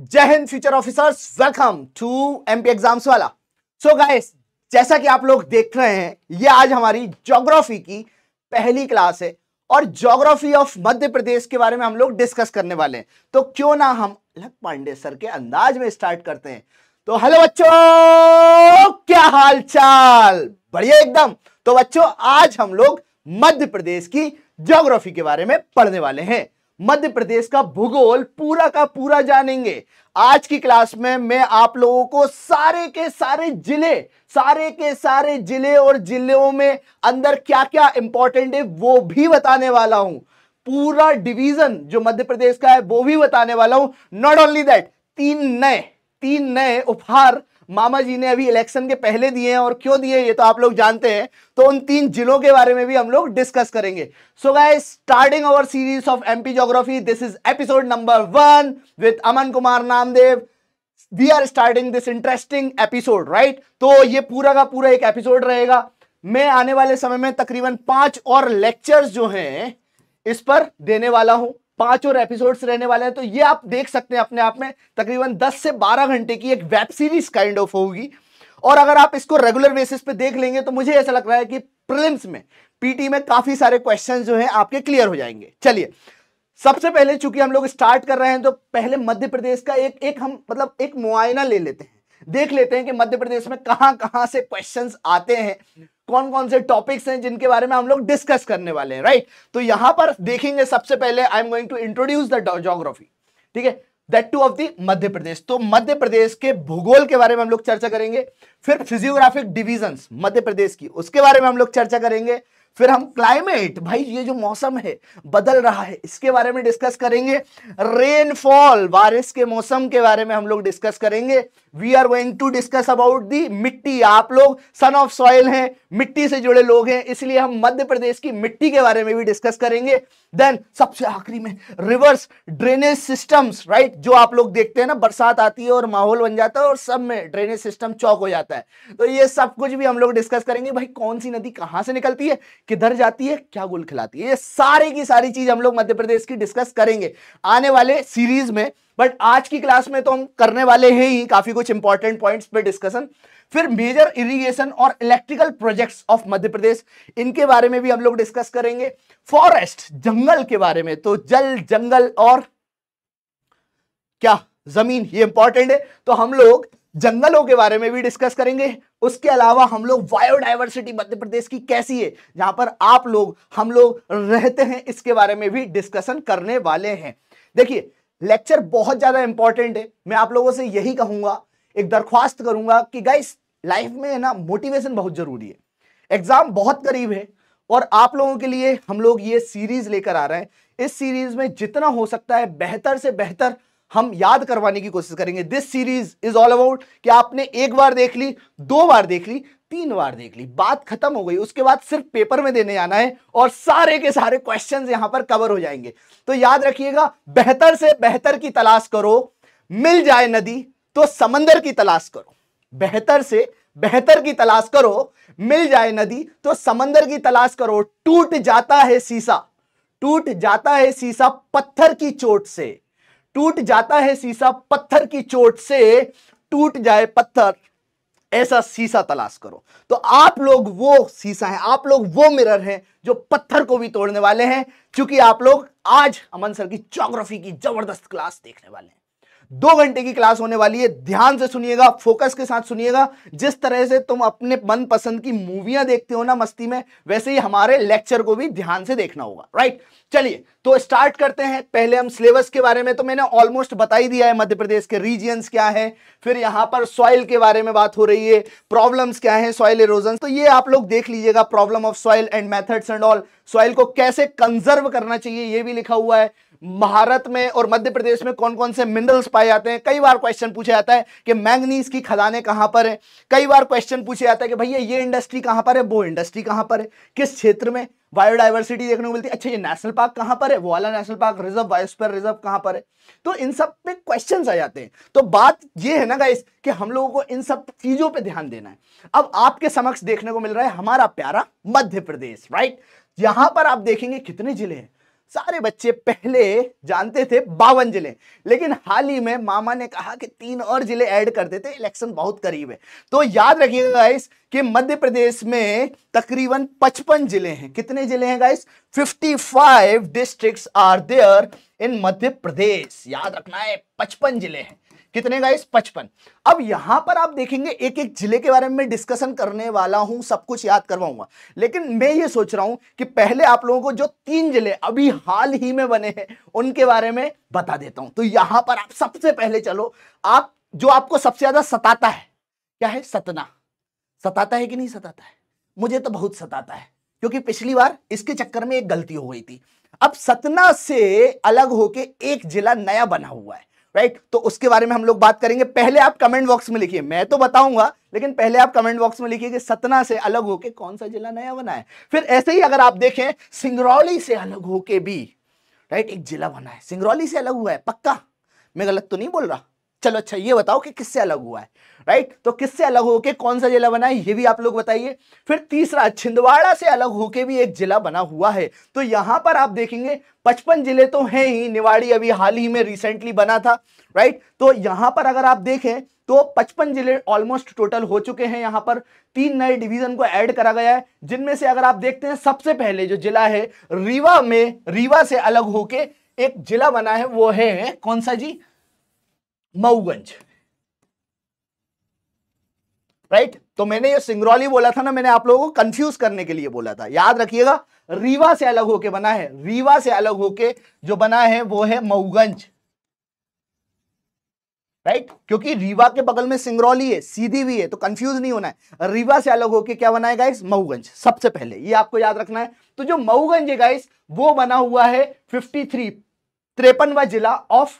जय हिंद future officers welcome to MP exams वाला सो so गाइस जैसा कि आप लोग देख रहे हैं ये आज हमारी ज्योग्राफी की पहली क्लास है और ज्योग्राफी ऑफ मध्य प्रदेश के बारे में हम लोग डिस्कस करने वाले हैं तो क्यों ना हम अलग पांडे सर के अंदाज में स्टार्ट करते हैं तो हेलो बच्चों क्या हाल चाल बढ़िया एकदम तो बच्चों आज हम लोग मध्य प्रदेश की ज्योग्राफी के बारे में पढ़ने वाले हैं मध्य प्रदेश का भूगोल पूरा का पूरा जानेंगे आज की क्लास में मैं आप लोगों को सारे के सारे जिले सारे के सारे जिले और जिलों में अंदर क्या क्या इंपॉर्टेंट है वो भी बताने वाला हूं पूरा डिवीजन जो मध्य प्रदेश का है वो भी बताने वाला हूं नॉट ओनली दैट तीन नए तीन नए उपहार मामा जी ने अभी इलेक्शन के पहले दिए हैं और क्यों दिए ये तो आप लोग जानते हैं तो उन तीन जिलों के बारे में भी हम लोग डिस्कस करेंगे so guys starting our series of MP geography this is episode number one with Aman Kumar Namdev we are starting this interesting episode right तो ये पूरा का पूरा एक एपिसोड रहेगा मैं आने वाले समय में तकरीबन पांच और लेक्चर्स जो हैं इस पर देने वाला हूं पांच और एपिसोड्स रहने वाले हैं तो ये आप देख सकते हैं अपने आप में तकरीबन 10 से 12 घंटे की एक वेब सीरीज काइंड ऑफ होगी और अगर आप इसको रेगुलर बेसिस पे देख लेंगे तो मुझे ऐसा लग रहा है कि प्रिलिम्स में पीटी में काफी सारे क्वेश्चन जो है आपके क्लियर हो जाएंगे चलिए सबसे पहले चूंकि हम लोग स्टार्ट कर रहे हैं तो पहले मध्य प्रदेश का एक एक हम मतलब एक मुआयना ले लेते हैं देख लेते हैं कि मध्य प्रदेश में कहां कहां से क्वेश्चंस आते हैं कौन कौन से टॉपिक्स हैं जिनके बारे में हम लोग डिस्कस करने वाले हैं राइट तो यहां पर देखेंगे सबसे पहले I am going to introduce the geography ठीक है that too of the Madhya Pradesh तो मध्य प्रदेश के भूगोल के बारे में हम लोग चर्चा करेंगे फिर फिजियोग्राफिक डिविजन मध्य प्रदेश की उसके बारे में हम लोग चर्चा करेंगे फिर हम क्लाइमेट भाई ये जो मौसम है बदल रहा है इसके बारे में डिस्कस करेंगे रेनफॉल बारिश के मौसम के बारे में हम लोग डिस्कस करेंगे we are going to discuss about the मिट्टी आप लोग सन ऑफ सॉइल हैं मिट्टी से जुड़े लोग हैं इसलिए हम मध्य प्रदेश की मिट्टी के बारे में भी डिस्कस करेंगे देन सबसे आखिरी में रिवर्स ड्रेनेज सिस्टम्स राइट जो आप लोग देखते हैं ना बरसात आती है और माहौल बन जाता है और सब में ड्रेनेज सिस्टम चौक हो जाता है तो ये सब कुछ भी हम लोग डिस्कस करेंगे भाई कौन सी नदी कहां से निकलती है किधर जाती है क्या गुल खिलाती है ये सारी की सारी चीज हम लोग मध्य प्रदेश की डिस्कस करेंगे आने वाले सीरीज में बट आज की क्लास में तो हम करने वाले हैं ही काफी कुछ इंपॉर्टेंट पॉइंट्स पे डिस्कशन फिर मेजर इरिगेशन और electrical projects of Madhya Pradesh इनके बारे में भी हम लोग डिस्कस करेंगे फॉरेस्ट जंगल के बारे में तो जल जंगल और क्या जमीन ये इंपॉर्टेंट है तो हम लोग जंगलों के बारे में भी डिस्कस करेंगे उसके अलावा हम लोग बायोडाइवर्सिटी मध्य प्रदेश की कैसी है जहां पर आप लोग हम लोग रहते हैं इसके बारे में भी डिस्कशन करने वाले हैं देखिए लेक्चर बहुत ज्यादा इंपॉर्टेंट है मैं आप लोगों से यही कहूंगा एक दरख्वास्त करूंगा कि गाइस लाइफ में है ना मोटिवेशन बहुत जरूरी है एग्जाम बहुत करीब है और आप लोगों के लिए हम लोग ये सीरीज लेकर आ रहे हैं इस सीरीज में जितना हो सकता है बेहतर से बेहतर हम याद करवाने की कोशिश करेंगे this series is all about कि आपने एक बार देख ली दो बार देख ली तीन बार देख ली बात खत्म हो गई उसके बाद सिर्फ पेपर में देने जाना है और सारे के सारे क्वेश्चन यहां पर कवर हो जाएंगे तो याद रखिएगा बेहतर से बेहतर की तलाश करो मिल जाए नदी तो समंदर की तलाश करो बेहतर से बेहतर की तलाश करो मिल जाए नदी तो समंदर की तलाश करो टूट जाता है सीसा टूट जाता है सीसा पत्थर की चोट से टूट जाता है सीसा पत्थर की चोट से टूट जाए पत्थर ऐसा सीसा तलाश करो तो आप लोग वो सीसा है आप लोग वो मिरर हैं जो पत्थर को भी तोड़ने वाले हैं क्योंकि आप लोग आज अमन सर की जोग्राफी की जबरदस्त क्लास देखने वाले हैं दो घंटे की क्लास होने वाली है ध्यान से सुनिएगा फोकस के साथ सुनिएगा जिस तरह से तुम अपने मनपसंद की मूवियां देखते हो ना मस्ती में वैसे ही हमारे लेक्चर को भी ध्यान से देखना होगा राइट चलिए तो स्टार्ट करते हैं पहले हम सिलेबस के बारे में तो मैंने ऑलमोस्ट बता ही दिया है मध्य प्रदेश के रीजियंस क्या है फिर यहां पर सॉइल के बारे में बात हो रही है प्रॉब्लम्स क्या है सॉइल इरोजन तो ये आप लोग देख लीजिएगा problem of soil and methods and all soil को कैसे कंजर्व करना चाहिए ये भी लिखा हुआ है भारत में और मध्य प्रदेश में कौन कौन से मिनरल्स पाए जाते हैं कई बार क्वेश्चन पूछा जाता है कि मैंगनीज की खदानें कहाँ पर हैं कई बार क्वेश्चन पूछा जाता है कि भैया ये इंडस्ट्री कहाँ पर है वो इंडस्ट्री कहाँ पर है किस क्षेत्र में बायोडाइवर्सिटी देखने को मिलती है अच्छा ये नेशनल पार्क कहाँ पर है वो वाला national park reserve biosphere reserve कहाँ पर है तो इन सब पे क्वेश्चन आ जाते हैं तो बात ये है ना गाइस कि हम लोगों को इन सब चीजों पे ध्यान देना है अब आपके समक्ष देखने को मिल रहा है हमारा प्यारा मध्य प्रदेश राइट यहां पर आप देखेंगे कितने जिले हैं सारे बच्चे पहले जानते थे बावन जिले लेकिन हाल ही में मामा ने कहा कि तीन और जिले ऐड कर देते इलेक्शन बहुत करीब है तो याद रखिएगा गाइस कि मध्य प्रदेश में तकरीबन पचपन जिले हैं कितने जिले हैं guys 55 districts are there in Madhya Pradesh याद रखना है पचपन जिले हैं कितने गाइस पचपन अब यहां पर आप देखेंगे एक एक जिले के बारे में डिस्कशन करने वाला हूं सब कुछ याद करवाऊंगा लेकिन मैं ये सोच रहा हूं कि पहले आप लोगों को जो तीन जिले अभी हाल ही में बने हैं उनके बारे में बता देता हूं तो यहां पर आप सबसे पहले चलो आप जो आपको सबसे ज्यादा सताता है क्या है सतना सताता है कि नहीं सताता है मुझे तो बहुत सताता है क्योंकि पिछली बार इसके चक्कर में एक गलती हो गई थी अब सतना से अलग होके एक जिला नया बना हुआ है राइट तो उसके बारे में हम लोग बात करेंगे पहले आप कमेंट बॉक्स में लिखिए मैं तो बताऊंगा लेकिन पहले आप कमेंट बॉक्स में लिखिए कि सतना से अलग होके कौन सा जिला नया बना है फिर ऐसे ही अगर आप देखें सिंगरौली से अलग होके भी राइट एक जिला बना है सिंगरौली से अलग हुआ है पक्का मैं गलत तो नहीं बोल रहा चलो अच्छा ये बताओ कि किससे अलग हुआ है राइट तो किससे अलग होके कौन सा जिला बना है ये भी आप लोग बताइए फिर तीसरा छिंदवाड़ा से अलग होके भी एक जिला बना हुआ है तो यहां पर आप देखेंगे पचपन जिले तो हैं ही निवाड़ी अभी हाल ही में रिसेंटली बना था राइट तो यहां पर अगर आप देखें तो पचपन जिले ऑलमोस्ट टोटल हो चुके हैं यहाँ पर तीन नए डिवीजन को ऐड करा गया है जिनमें से अगर आप देखते हैं सबसे पहले जो जिला है रीवा में रीवा से अलग होके एक जिला बना है वो है कौन सा जी मऊगंज राइट right? तो मैंने ये सिंगरौली बोला था ना मैंने आप लोगों को कंफ्यूज करने के लिए बोला था याद रखिएगा रीवा से अलग होके बना है रीवा से अलग होके जो बना है वो है मऊगंज राइट right? क्योंकि रीवा के बगल में सिंगरौली है सीधी भी है तो कंफ्यूज नहीं होना है रीवा से अलग होके क्या है गाइस मऊगंज सबसे पहले ये आपको याद रखना है तो जो मऊगंज है गाइस वो बना हुआ है फिफ्टी थ्री जिला ऑफ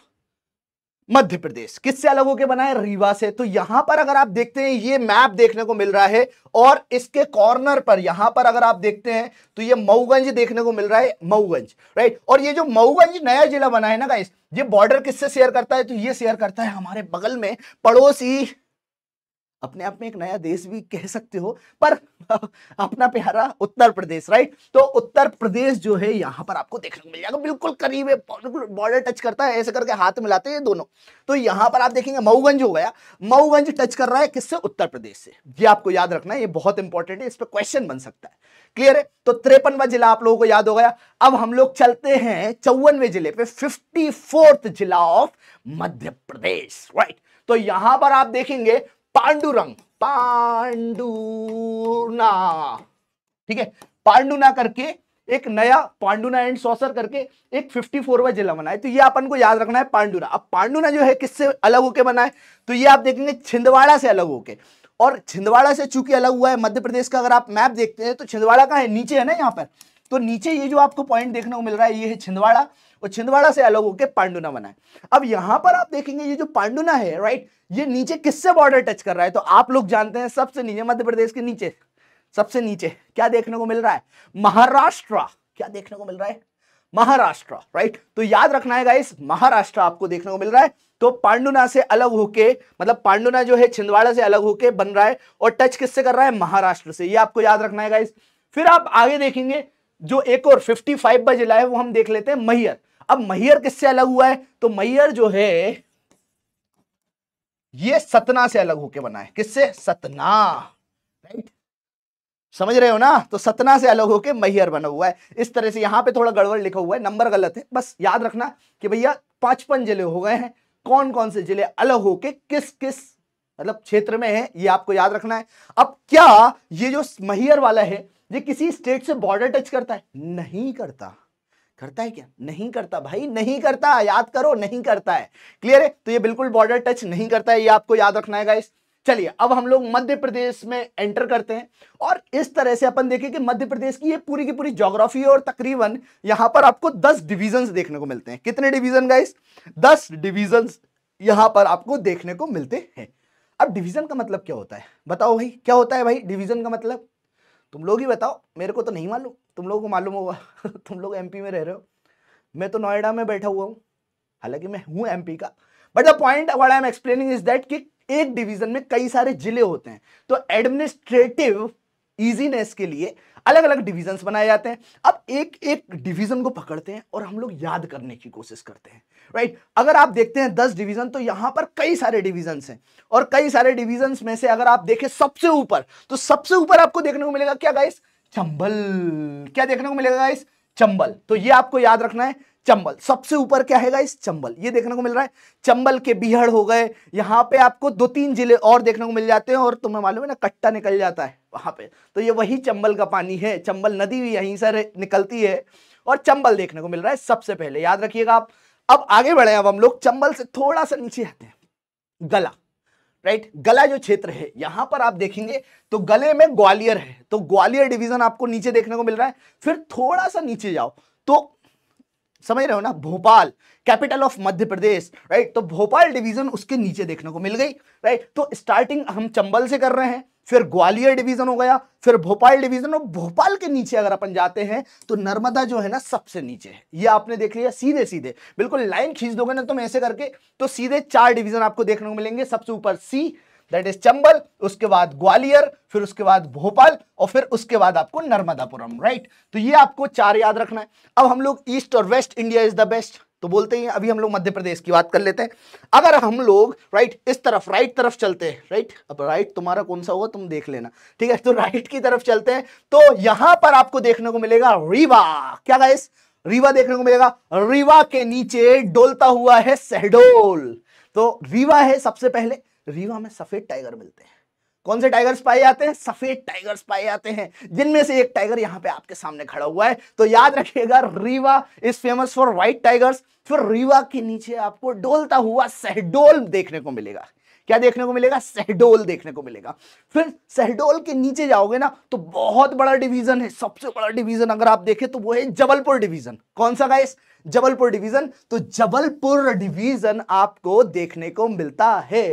मध्य प्रदेश किससे अलग होकर बना है रीवा से तो यहां पर अगर आप देखते हैं ये मैप देखने को मिल रहा है और इसके कॉर्नर पर यहां पर अगर आप देखते हैं तो ये मऊगंज देखने को मिल रहा है मऊगंज राइट और ये जो मऊगंज नया जिला बना है ना गाइस ये बॉर्डर किससे शेयर करता है तो ये शेयर करता है हमारे बगल में पड़ोसी अपने आप में एक नया देश भी कह सकते हो पर अपना प्यारा उत्तर प्रदेश राइट तो उत्तर प्रदेश जो है यहाँ पर आपको देखने को मिल जाएगा बिल्कुल करीब है बॉर्डर टच करता है ऐसे करके हाथ मिलाते हैं दोनों तो यहां पर आप देखेंगे मऊगंज हो गया मऊगंज टच कर रहा है किससे उत्तर प्रदेश से ये आपको याद रखना है ये बहुत इंपॉर्टेंट है इस पर क्वेश्चन बन सकता है क्लियर है तो त्रेपनवा जिला आप लोगों को याद हो गया अब हम लोग चलते हैं चौवनवे जिले पे फिफ्टी जिला ऑफ मध्य प्रदेश राइट तो यहां पर आप देखेंगे पांडुरंग पांडुना ठीक है पांडुना करके एक नया पांडुना एंड सॉसर करके एक फिफ्टी फोर जिला बनाए तो ये अपन को याद रखना है पांडुना अब पांडुना जो है किससे अलग होके बनाए तो ये आप देखेंगे छिंदवाड़ा से अलग होके और छिंदवाड़ा से चूंकि अलग हुआ है मध्य प्रदेश का अगर आप मैप देखते हैं तो छिंदवाड़ा का है नीचे है ना यहाँ पर तो नीचे ये जो आपको पॉइंट देखने को मिल रहा है ये है छिंदवाड़ा और छिंदवाड़ा से अलग होकर पांडुना बनाए अब यहां पर आप देखेंगे ये जो पांडुना है राइट ये नीचे किससे बॉर्डर टच कर रहा है तो आप लोग जानते हैं सबसे नीचे मध्य प्रदेश के नीचे सबसे नीचे क्या देखने को मिल रहा है महाराष्ट्र क्या देखने को मिल रहा है महाराष्ट्र राइट तो याद रखना है इस महाराष्ट्र आपको देखने को मिल रहा है तो पांडुना से अलग होके मतलब पांडुना जो है छिंदवाड़ा से अलग होके बन रहा है और टच किससे कर रहा है महाराष्ट्र से ये आपको याद रखना है इस फिर आप आगे देखेंगे जो एक और 55 फाइव जिला है वो हम देख लेते हैं मैयर अब मैयर किससे अलग हुआ है तो मैयर जो है ये सतना से अलग होके बना है किससे सतना राइट समझ रहे हो ना तो सतना से अलग होके मैहर बना हुआ है इस तरह से यहां पे थोड़ा गड़बड़ लिखा हुआ है नंबर गलत है बस याद रखना कि भैया पांचपन जिले हो गए हैं कौन कौन से जिले अलग होके किस किस मतलब क्षेत्र में है ये आपको याद रखना है अब क्या ये जो मैहर वाला है ये किसी स्टेट से बॉर्डर टच करता है नहीं करता करता है क्या नहीं करता भाई नहीं करता याद करो नहीं करता है क्लियर है तो ये बिल्कुल बॉर्डर टच नहीं करता है ये आपको याद रखना है गाइस चलिए अब हम लोग मध्य प्रदेश में एंटर करते हैं और इस तरह से अपन देखें कि मध्य प्रदेश की ये पूरी की पूरी जोग्राफी और तकरीबन यहां पर आपको दस डिवीजन देखने को मिलते हैं कितने डिवीजन गाइस दस डिवीजन यहां पर आपको देखने को मिलते हैं अब डिवीजन का मतलब क्या होता है बताओ भाई क्या होता है भाई डिवीजन का मतलब तुम लोग ही बताओ मेरे को तो नहीं मालूम तुम लोगों को मालूम होगा तुम लोग एमपी में रह रहे हो मैं तो नोएडा में बैठा हुआ हूँ हालांकि मैं हूँ एमपी का but the point what I am explaining is that कि एक डिवीजन में कई सारे जिले होते हैं तो एडमिनिस्ट्रेटिव इजीनेस के लिए अलग अलग डिवीजन बनाए जाते हैं अब एक एक डिवीजन को पकड़ते हैं और हम लोग याद करने की कोशिश करते हैं राइट right? अगर आप देखते हैं दस डिवीजन तो यहां पर कई सारे डिवीजन हैं और कई सारे डिवीजन में से अगर आप देखें सबसे ऊपर तो सबसे ऊपर आपको देखने को मिलेगा क्या गाइस चंबल क्या देखने को मिलेगा गाइस चंबल तो ये आपको याद रखना है चंबल सबसे ऊपर क्या है गाइस चंबल ये देखने को मिल रहा है चंबल के बिहड़ हो गए यहाँ पे आपको दो तीन जिले और देखने को मिल जाते हैं और तुम्हें मालूम है ना कट्टा निकल जाता है वहां पे तो ये वही चंबल का पानी है चंबल नदी भी यहीं से निकलती है और चंबल देखने को मिल रहा है सबसे पहले याद रखिएगा आप अब आगे बढ़े अब हम लोग चंबल से थोड़ा सा नीचे आते हैं गला राइट गला जो क्षेत्र है यहां पर आप देखेंगे तो गले में ग्वालियर है तो ग्वालियर डिवीजन आपको नीचे देखने को मिल रहा है फिर थोड़ा सा नीचे जाओ तो समझ रहे हो ना Bhopal capital of Madhya Pradesh right तो भोपाल डिवीजन उसके नीचे देखने को मिल गई राइट तो स्टार्टिंग हम चंबल से कर रहे हैं फिर ग्वालियर डिवीजन हो गया फिर भोपाल डिवीजन और भोपाल के नीचे अगर अपन जाते हैं तो नर्मदा जो है ना सबसे नीचे है ये आपने देख लिया सीधे सीधे बिल्कुल लाइन खींच दोगे ना तुम ऐसे करके तो सीधे चार डिवीजन आपको देखने को मिलेंगे सबसे ऊपर सी दैट इज चंबल उसके बाद ग्वालियर फिर उसके बाद भोपाल और फिर उसके बाद आपको नर्मदापुरम राइट तो ये आपको चार याद रखना है अब हम लोग ईस्ट और west India is the best तो बोलते हैं अभी हम लोग मध्य प्रदेश की बात कर लेते हैं अगर हम लोग राइट इस तरफ राइट तरफ चलते हैं राइट अब राइट तुम्हारा कौन सा होगा तुम देख लेना ठीक है तो राइट की तरफ चलते हैं तो यहां पर आपको देखने को मिलेगा रीवा क्या गाइस रीवा देखने को मिलेगा रीवा के नीचे डोलता हुआ है सहडोल तो रीवा है सबसे पहले रीवा में सफेद टाइगर मिलते हैं कौन से टाइगर्स पाए जाते हैं सफेद टाइगर्स पाए जाते हैं जिनमें से एक टाइगर यहाँ पे आपके सामने खड़ा हुआ है तो याद रखिएगा Rewa is famous for white tigers फिर रीवा के नीचे आपको डोलता हुआ सहडोल देखने को मिलेगा क्या देखने को मिलेगा सहडोल देखने को मिलेगा फिर सहडोल के नीचे जाओगे ना तो बहुत बड़ा डिवीजन है सबसे बड़ा डिवीजन अगर आप देखें तो वो है जबलपुर डिवीजन कौन सा गाइस जबलपुर डिवीजन तो जबलपुर डिवीजन आपको देखने को मिलता है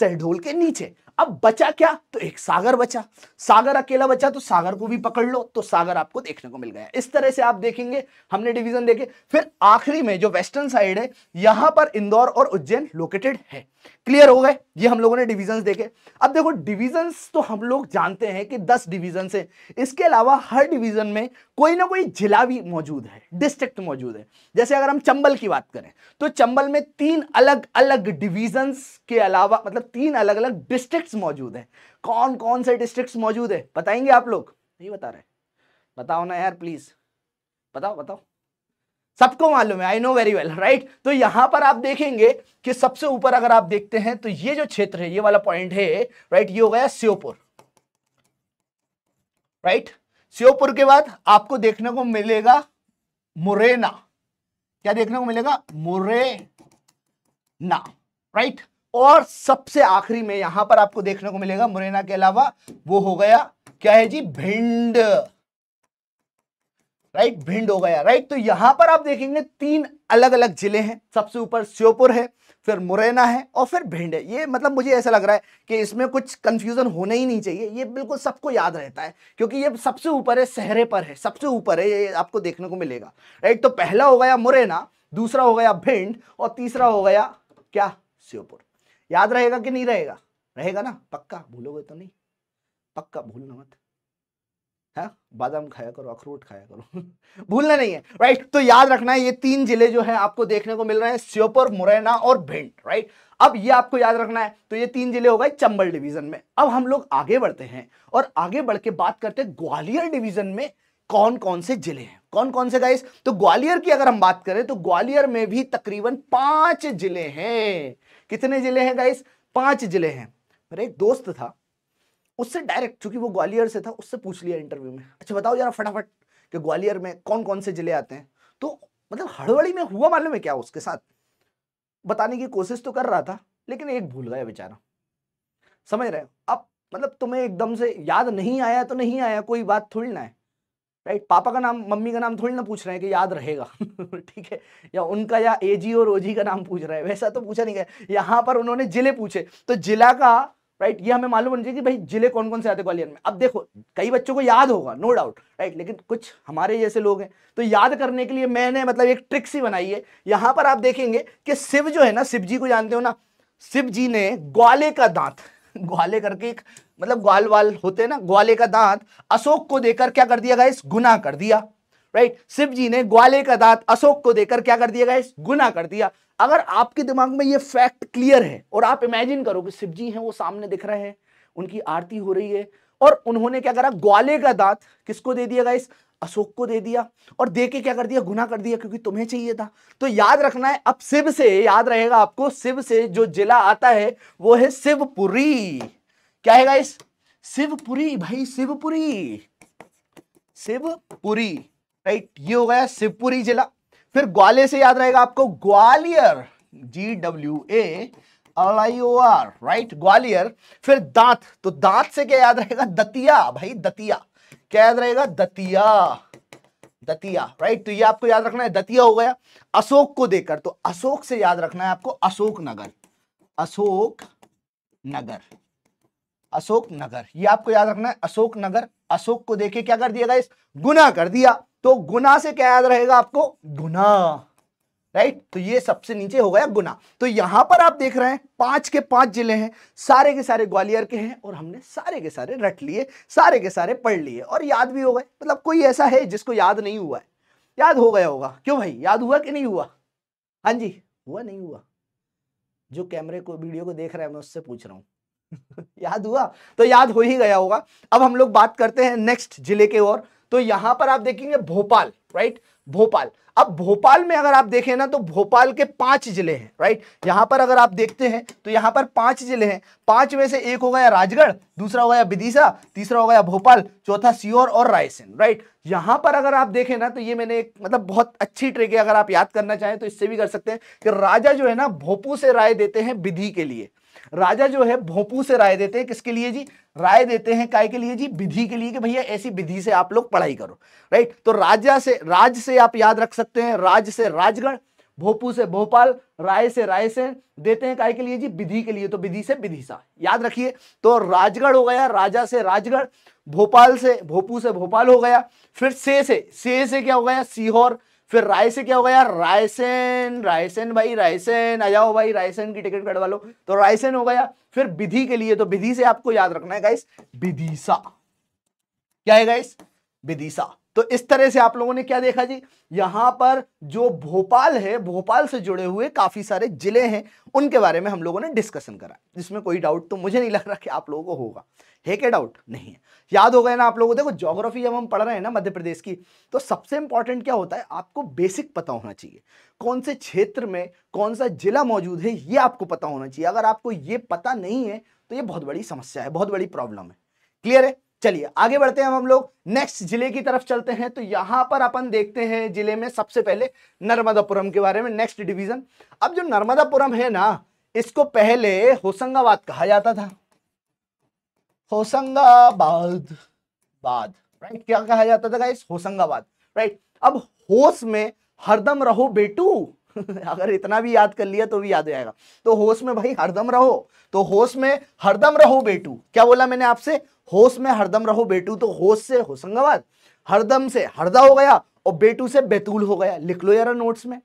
सहडोल के नीचे अब बचा क्या तो एक सागर बचा सागर अकेला बचा तो सागर को भी पकड़ लो तो सागर आपको देखने को मिल गया इस तरह से आप देखेंगे हमने डिवीजन देखे फिर आखिरी में जो वेस्टर्न साइड है यहां पर इंदौर और उज्जैन लोकेटेड है क्लियर हो गए ये हम लोगों ने डिविजन देखे अब देखो डिविजन तो हम लोग जानते हैं कि दस डिवीजन है इसके अलावा हर डिवीजन में कोई ना कोई जिला भी मौजूद है डिस्ट्रिक्ट मौजूद है जैसे अगर हम चंबल की बात करें तो चंबल में तीन अलग अलग डिवीजन के अलावा मतलब तीन अलग अलग डिस्ट्रिक्ट डिस्ट्रिक्ट्स मौजूद हैं कौन कौन से डिस्ट्रिक्ट्स मौजूद है बताएंगे आप लोग नहीं बता रहे बताओ ना यार प्लीज बताओ बताओ सबको मालूम है I know very well right तो यहां पर आप देखेंगे कि सबसे ऊपर अगर आप देखते हैं तो ये जो क्षेत्र है ये वाला पॉइंट है राइट ये हो गया श्योपुर राइट श्योपुर के बाद आपको देखने को मिलेगा मुरैना क्या देखने को मिलेगा मुरैना राइट right? और सबसे आखिरी में यहां पर आपको देखने को मिलेगा मुरैना के अलावा वो हो गया क्या है जी भिंड राइट भिंड हो गया राइट तो यहां पर आप देखेंगे तीन अलग अलग जिले हैं सबसे ऊपर श्योपुर है फिर मुरैना है और फिर भिंड है ये मतलब मुझे ऐसा लग रहा है कि इसमें कुछ कंफ्यूजन होना ही नहीं चाहिए ये बिल्कुल सबको याद रहता है क्योंकि ये सबसे ऊपर है सहरे पर है सबसे ऊपर है ये आपको देखने को मिलेगा राइट तो पहला हो गया मुरैना दूसरा हो गया भिंड और तीसरा हो गया क्या श्योपुर याद रहेगा कि नहीं रहेगा रहेगा ना पक्का भूलोगे तो नहीं पक्का भूलना मत है हाँ? बादाम खाया करो अखरोट खाया करो भूलना नहीं है राइट तो याद रखना है ये तीन जिले जो है आपको देखने को मिल रहे हैं श्योपुर मुरैना और भिंड राइट अब ये आपको याद रखना है तो ये तीन जिले हो गए चंबल डिवीजन में अब हम लोग आगे बढ़ते हैं और आगे बढ़ के बात करते हैं ग्वालियर डिवीजन में कौन कौन से जिले हैं कौन कौन से गाइस तो ग्वालियर की अगर हम बात करें तो ग्वालियर में भी तकरीबन पांच जिले हैं कितने जिले हैं गाइस पांच जिले हैं मेरा एक दोस्त था उससे डायरेक्ट चूंकि वो ग्वालियर से था उससे पूछ लिया इंटरव्यू में अच्छा बताओ जरा फटाफट कि ग्वालियर में कौन कौन से जिले आते हैं तो मतलब हड़बड़ी में हुआ मालूम है क्या उसके साथ बताने की कोशिश तो कर रहा था लेकिन एक भूल गया बेचारा समझ रहे हो अब मतलब तुम्हें एकदम से याद नहीं आया तो नहीं आया कोई बात थोड़ी ना है राइट पापा का नाम मम्मी का नाम थोड़ी ना पूछ रहे हैं कि याद रहेगा ठीक है या उनका या एजी और ओजी का नाम पूछ रहे हैं वैसा तो पूछा नहीं गया यहाँ पर उन्होंने जिले पूछे तो जिला का राइट ये हमें मालूम होना चाहिए कि भाई जिले कौन कौन से आते ग्वालियर में अब देखो कई बच्चों को याद होगा नो डाउट राइट लेकिन कुछ हमारे जैसे लोग हैं तो याद करने के लिए मैंने मतलब एक ट्रिक्स ही बनाई है यहाँ पर आप देखेंगे कि शिव जो है ना शिव जी को जानते हो ना शिव जी ने ग्वाले का दांत ग्वाले करके एक मतलब ग्वाल वाल होते हैं ना ग्वाले का दांत अशोक को देकर क्या कर दिया गाइस गुना कर दिया राइट शिव जी ने ग्वाले का दांत अशोक को देकर क्या कर दिया गाइस गुना कर दिया अगर आपके दिमाग में ये फैक्ट क्लियर है और आप इमेजिन करो कि शिव जी हैं वो सामने दिख रहे हैं उनकी आरती हो रही है और उन्होंने क्या करा ग्वाले का दांत किसको दे दिया गाइस अशोक को दे दिया और दे के क्या कर दिया गुना कर दिया क्योंकि तुम्हें चाहिए था तो याद रखना है अब शिव से याद रहेगा आपको शिव से जो जिला आता है वो है शिवपुरी क्या है इस शिवपुरी भाई शिवपुरी शिवपुरी राइट ये हो गया शिवपुरी जिला फिर ग्वालियर से याद रहेगा आपको Gwalior G W A L I O R right Gwalior फिर दांत तो दांत से क्या याद रहेगा दतिया भाई दतिया क्या याद रहेगा दतिया दतिया राइट तो ये आपको याद रखना है दतिया हो गया अशोक को देकर तो अशोक से याद रखना है आपको अशोक नगर अशोक नगर अशोक नगर ये आपको याद रखना है अशोक नगर अशोक को देखे क्या कर दिया गुना कर दिया तो गुना से क्या याद रहेगा आपको गुना राइट तो ये सबसे नीचे हो गया गुना तो यहां पर आप देख रहे हैं पांच के पांच जिले हैं सारे के सारे ग्वालियर के हैं और हमने सारे के सारे रट लिए सारे के सारे पढ़ लिए और याद भी हो गए मतलब कोई ऐसा है जिसको याद नहीं हुआ है याद हो गया होगा क्यों भाई याद हुआ कि नहीं हुआ हाँ जी हुआ नहीं हुआ जो कैमरे को वीडियो को देख रहा है मैं उससे पूछ रहा हूं याद हुआ तो याद हो ही गया होगा अब हम लोग बात करते हैं नेक्स्ट जिले के और तो यहां पर आप देखेंगे भोपाल राइट भोपाल अब भोपाल में अगर आप देखें ना तो भोपाल के पांच जिले हैं राइट यहां पर अगर आप देखते हैं तो यहां पर पांच जिले हैं पांच में से एक हो गया राजगढ़ दूसरा हो गया विदिशा तीसरा हो गया भोपाल चौथा सीहोर और रायसेन राइट यहां पर अगर आप देखें ना तो ये मैंने एक मतलब बहुत अच्छी ट्रिक है अगर आप याद करना चाहें तो इससे भी कर सकते हैं कि राजा जो है ना भोपू से राय देते हैं विधि के लिए राजा जो है भोपू से राय देते हैं किसके लिए जी राय देते हैं काय के लिए जी विधि के लिए कि भैया ऐसी विधि से आप लोग पढ़ाई करो राइट तो राजा से राज से आप याद रख सकते हैं राज से राजगढ़ भोपू से भोपाल राय से रायसेन देते हैं काय के लिए जी विधि के लिए तो विधि से सा याद रखिए तो राजगढ़ हो गया राजा से राजगढ़ भोपाल से भोपू से भोपाल हो गया फिर से से से से क्या हो गया सीहोर फिर राय से क्या होगा यार रायसेन रायसेन भाई रायसेन आ जाओ भाई रायसेन की टिकट कटवा लो तो रायसेन हो गया फिर विधि के लिए तो विधि से आपको याद रखना है गाइस विदिशा क्या है गाइस विदिशा तो इस तरह से आप लोगों ने क्या देखा जी यहाँ पर जो भोपाल है भोपाल से जुड़े हुए काफ़ी सारे ज़िले हैं उनके बारे में हम लोगों ने डिस्कशन करा जिसमें कोई डाउट तो मुझे नहीं लग रहा कि आप लोगों को होगा है क्या डाउट नहीं है याद हो गया ना आप लोगों को देखो जोग्राफी जब हम पढ़ रहे हैं ना मध्य प्रदेश की तो सबसे इंपॉर्टेंट क्या होता है आपको बेसिक पता होना चाहिए कौन से क्षेत्र में कौन सा जिला मौजूद है ये आपको पता होना चाहिए अगर आपको ये पता नहीं है तो ये बहुत बड़ी समस्या है बहुत बड़ी प्रॉब्लम है क्लियर है चलिए आगे बढ़ते हैं हम लोग नेक्स्ट जिले की तरफ चलते हैं तो यहां पर अपन देखते हैं जिले में सबसे पहले नर्मदापुरम के बारे में नेक्स्ट डिवीजन अब जो नर्मदापुरम है ना इसको पहले होशंगाबाद कहा जाता था होशंगाबाद बाद राइट क्या कहा जाता था गाइस होशंगाबाद राइट अब होश में हरदम रहो बेटू अगर इतना भी याद कर लिया तो भी याद आएगा तो होश में भाई हरदम रहो तो होश में हरदम रहो बेटू क्या बोला मैंने आपसे होश में हरदम रहो बेटू तो होश से होशंगाबाद हरदम से हरदा हो गया और बेटू से बैतूल हो गया लिख लो यार नोट्स में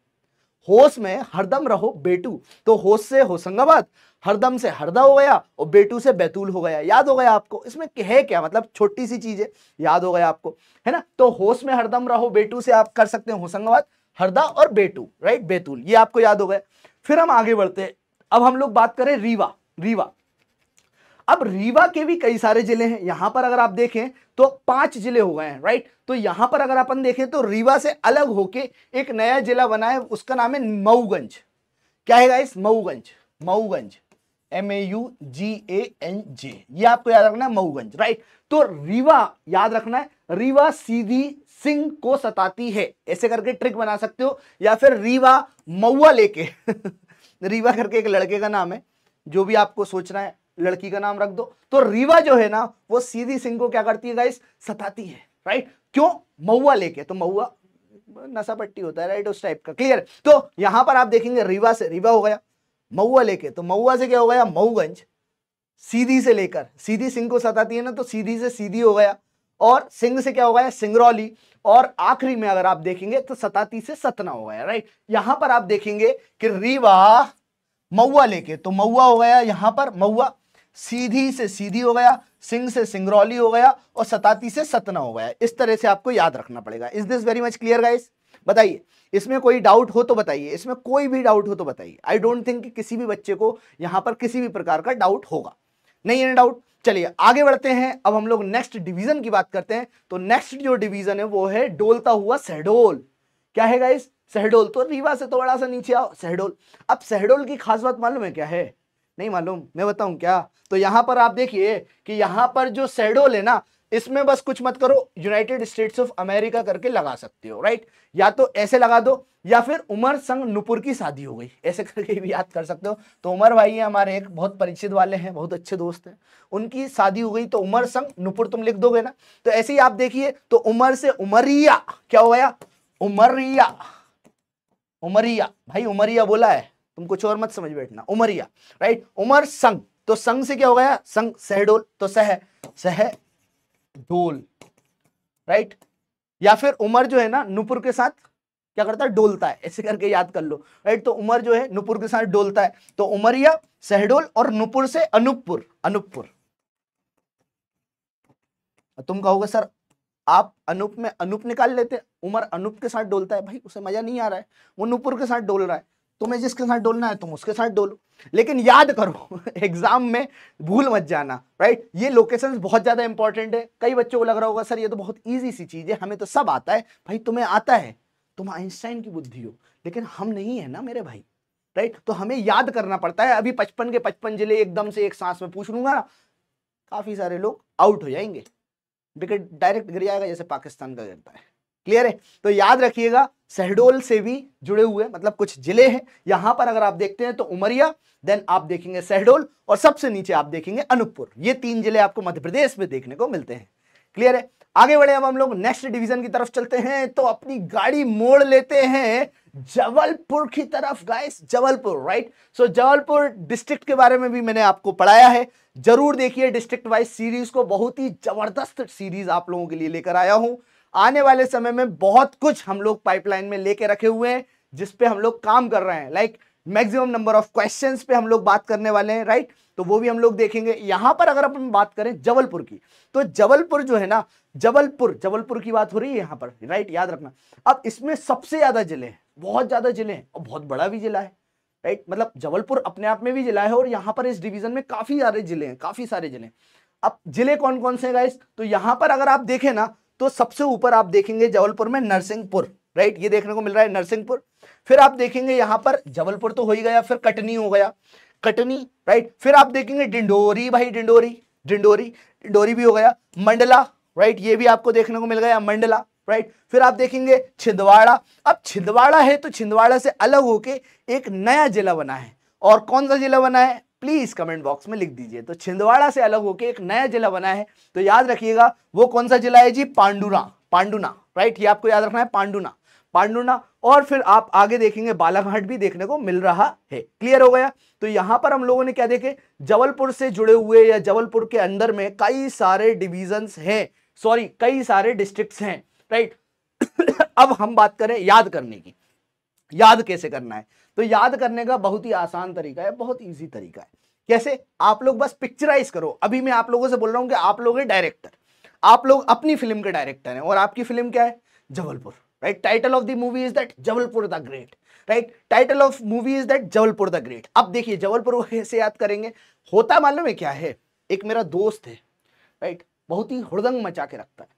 होश में हरदम रहो बेटू तो होश से होशंगाबाद हरदम से हरदा हो गया और बेटू से बैतूल हो गया याद हो गया आपको इसमें है क्या मतलब छोटी सी चीज है याद हो गया आपको है ना तो होश में हरदम रहो बेटू से आप कर सकते हैं होशंगाबाद हरदा और बेटू राइट बैतूल ये आपको याद हो गया फिर हम आगे बढ़ते हैं अब हम लोग बात करें रीवा रीवा अब रीवा के भी कई सारे जिले हैं यहां पर अगर आप देखें तो पांच जिले हो गए हैं राइट तो यहां पर अगर अपन देखें तो रीवा से अलग होके एक नया जिला बना है उसका नाम है मऊगंज क्या है guys Mauganj Mauganj M A U G A N J ये आपको याद रखना है मऊगंज राइट तो रीवा याद रखना है रीवा सीधी सिंह को सताती है ऐसे करके ट्रिक बना सकते हो या फिर रीवा मऊआ लेके रीवा करके एक लड़के का नाम है जो भी आपको सोचना है लड़की का नाम रख दो तो रीवा जो है ना वो सीधी सिंह को क्या करती है गाइस सताती है राइट क्यों महुआ लेके तो महुआ नशा पट्टी होता है राइट उस टाइप का क्लियर तो यहां पर आप देखेंगे रीवा से रीवा हो गया महुआ लेके तो महुआ से क्या हो गया मऊगंज सीधी से लेकर सीधी सिंह को सताती है ना तो सीधी से सीधी हो गया और सिंह से क्या हो गया सिंगरौली और आखिरी में अगर आप देखेंगे तो सताती से सतना हो गया राइट यहां पर आप देखेंगे कि रीवा मऊआ लेके तो मऊआ हो गया यहां पर मऊआ सीधी से सीधी हो गया सिंह से सिंगरौली हो गया और सताती से सतना हो गया इस तरह से आपको याद रखना पड़ेगा is this very much clear guys बताइए इसमें कोई डाउट हो तो बताइए इसमें कोई भी डाउट हो तो बताइए आई डोंट थिंक कि किसी भी बच्चे को यहां पर किसी भी प्रकार का डाउट होगा नहीं है डाउट चलिए आगे बढ़ते हैं अब हम लोग नेक्स्ट डिवीजन की बात करते हैं तो नेक्स्ट जो डिवीजन है वो है डोलता हुआ सहडोल क्या है गाइस सहडोल तो रीवा से थोड़ा तो सा नीचे आओ सहडोल अब सहडोल की खास बात मालूम है क्या है नहीं मालूम मैं बताऊं क्या तो यहां पर आप देखिए कि यहां पर जो सेडोल है ना इसमें बस कुछ मत करो यूनाइटेड स्टेट्स ऑफ अमेरिका करके लगा सकते हो राइट या तो ऐसे लगा दो या फिर उमर संग नुपुर की शादी हो गई ऐसे करके भी याद कर सकते हो तो उमर भाई हमारे एक बहुत परिचित वाले हैं बहुत अच्छे दोस्त हैं उनकी शादी हो गई तो उमर संग नुपुर तुम लिख दोगे ना तो ऐसे ही आप देखिए तो उमर से उमरिया क्या हो गया उमरिया उमरिया भाई उमरिया बोला है तुम कुछ और मत समझ बैठना उमरिया राइट उमर संग तो संग से क्या हो गया संग सहडोल तो सह सह डोल राइट या फिर उमर जो है ना नुपुर के साथ क्या करता है डोलता है ऐसे करके याद कर लो राइट तो उमर जो है नुपुर के साथ डोलता है तो उमरिया सहडोल और नुपुर से अनुपुर अनुपुर तुम कहोगे सर आप अनूप में अनूप निकाल लेते उमर अनूप के साथ डोलता है भाई उसे मजा नहीं आ रहा है वो नुपुर के साथ डोल रहा है तुम्हें जिसके साथ डोलना है तुम उसके साथ डोलो लेकिन याद करो एग्जाम में भूल मत जाना राइट ये लोकेशंस बहुत ज़्यादा इंपॉर्टेंट है कई बच्चों को लग रहा होगा सर ये तो बहुत ईजी सी चीज़ है हमें तो सब आता है भाई तुम्हें आता है तुम आइंस्टाइन की बुद्धि हो लेकिन हम नहीं है ना मेरे भाई राइट तो हमें याद करना पड़ता है अभी पचपन के पचपन जिले एकदम से एक सांस में पूछ लूंगा ना काफ़ी सारे लोग आउट हो जाएंगे विकेट डायरेक्ट गिर जाएगा जैसे पाकिस्तान का गिरता है क्लियर है तो याद रखिएगा शहडोल से भी जुड़े हुए मतलब कुछ जिले हैं यहां पर अगर आप देखते हैं तो उमरिया देन आप देखेंगे शहडोल और सबसे नीचे आप देखेंगे अनूपपुर ये तीन जिले आपको मध्य प्रदेश में देखने को मिलते हैं क्लियर है आगे बढ़े अब हम लोग नेक्स्ट डिवीजन की तरफ चलते हैं तो अपनी गाड़ी मोड़ लेते हैं जबलपुर की तरफ guys Jabalpur right so Jabalpur district के बारे में भी मैंने आपको पढ़ाया है जरूर देखिए डिस्ट्रिक्ट वाइज सीरीज को बहुत ही जबरदस्त सीरीज आप लोगों के लिए लेकर आया हूं आने वाले समय में बहुत कुछ हम लोग पाइपलाइन में लेके रखे हुए हैं जिस पे हम लोग काम कर रहे हैं like maximum number of questions पे हम लोग बात करने वाले हैं राइट तो वो भी हम लोग देखेंगे यहां पर अगर अपन बात करें जबलपुर की तो जबलपुर जो है ना जबलपुर जबलपुर की बात हो रही है यहां पर राइट याद रखना अब इसमें सबसे ज़्यादा जिले हैं बहुत ज़्यादा जिले हैं और बहुत बड़ा भी जिला है राइट मतलब जबलपुर अपने आप में भी जिला है और यहाँ पर इस डिवीज़न में काफ़ी सारे जिले हैं काफ़ी सारे जिले हैं अब जिले कौन कौन से गाइस तो यहाँ पर अगर आप देखें ना तो सबसे ऊपर आप देखेंगे जबलपुर में नरसिंहपुर राइट ये देखने को मिल रहा है नरसिंहपुर फिर आप देखेंगे यहां पर जबलपुर तो हो ही गया फिर कटनी हो गया कटनी राइट फिर आप देखेंगे डिंडोरी भाई डिंडोरी डिंडोरी डिंडोरी भी हो गया मंडला राइट ये भी आपको देखने को मिल गया मंडला राइट फिर आप देखेंगे छिंदवाड़ा अब छिंदवाड़ा है तो छिंदवाड़ा से अलग होके एक नया जिला बना है और कौन सा जिला बना है प्लीज़ कमेंट बॉक्स में लिख दीजिए तो छिंदवाड़ा से अलग होकर एक नया जिला बना है तो याद रखिएगा वो कौन सा जिला है जी पांडुना पांडुना राइट ये आपको याद रखना है पांडुना पांडुना और फिर आप आगे देखेंगे बालाघाट भी देखने को मिल रहा है क्लियर हो गया तो यहां पर हम लोगों ने क्या देखे जबलपुर से जुड़े हुए या जबलपुर के अंदर में कई सारे डिविजन हैं सॉरी कई सारे डिस्ट्रिक्ट हैं राइट अब हम बात करें याद करने की याद कैसे करना है तो याद करने का बहुत ही आसान तरीका है बहुत ईजी तरीका है कैसे आप लोग बस पिक्चराइज करो अभी मैं आप लोगों से बोल रहा हूँ कि आप लोग डायरेक्टर आप लोग अपनी फिल्म के डायरेक्टर हैं और आपकी फिल्म क्या है Jabalpur right title of the movie is that Jabalpur the great right title of movie is that Jabalpur the great अब देखिए जबलपुर कैसे याद करेंगे होता मालूम है क्या है एक मेरा दोस्त है राइट बहुत ही हृदंग मचा के रखता है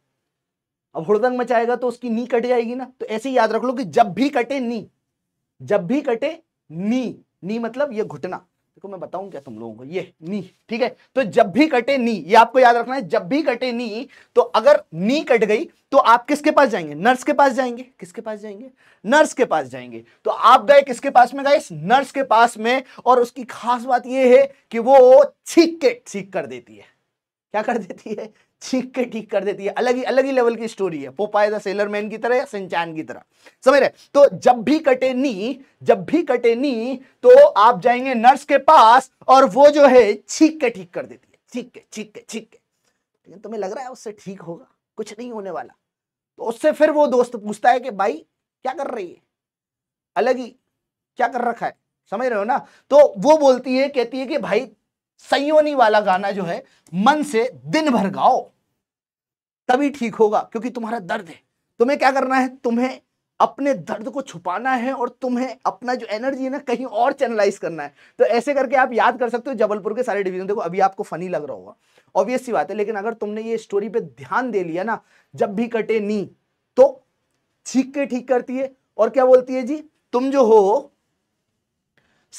अब हृदंग मचाएगा तो उसकी नी कट जाएगी ना तो ऐसे ही याद रख लो कि जब भी कटे नी जब भी कटे नी नी मतलब ये घुटना देखो मैं बताऊं क्या तुम लोगों को ये नी ठीक है तो जब भी कटे नी ये आपको याद रखना है जब भी कटे नी तो अगर नी कट गई तो आप किसके पास जाएंगे नर्स के पास जाएंगे किसके पास जाएंगे नर्स के पास जाएंगे तो आप गए किसके पास में गए नर्स के पास में और उसकी खास बात यह है कि वो छीक के ठीक कर देती है क्या कर देती है ठीक के ठीक कर देती है अलग ही अलग ही लेवल की स्टोरी है पोपाय द सेलर मैन की तरह या सिंचान की तरह समझ रहे तो जब भी कटे नी जब भी कटे नी तो आप जाएंगे नर्स के पास और वो जो है छीक के ठीक कर देती है छीक के छीक के छीक के लेकिन तुम्हें लग रहा है उससे ठीक होगा कुछ नहीं होने वाला तो उससे फिर वो दोस्त पूछता है कि भाई क्या कर रही है अलग ही क्या कर रखा है समझ रहे हो ना तो वो बोलती है कहती है कि भाई सयोनी वाला गाना जो है मन से दिन भर गाओ तभी ठीक होगा क्योंकि तुम्हारा दर्द है तुम्हें क्या करना है तुम्हें अपने दर्द को छुपाना है और तुम्हें अपना जो एनर्जी है ना कहीं और चैनलाइज करना है तो ऐसे करके आप याद कर सकते हो जबलपुर के सारे डिवीजन देखो अभी आपको फनी लग रहा होगा ऑब्वियस सी बात है लेकिन अगर तुमने ये स्टोरी पे ध्यान दे लिया ना जब भी कटे नी तो छीक के ठीक करती है और क्या बोलती है जी तुम जो हो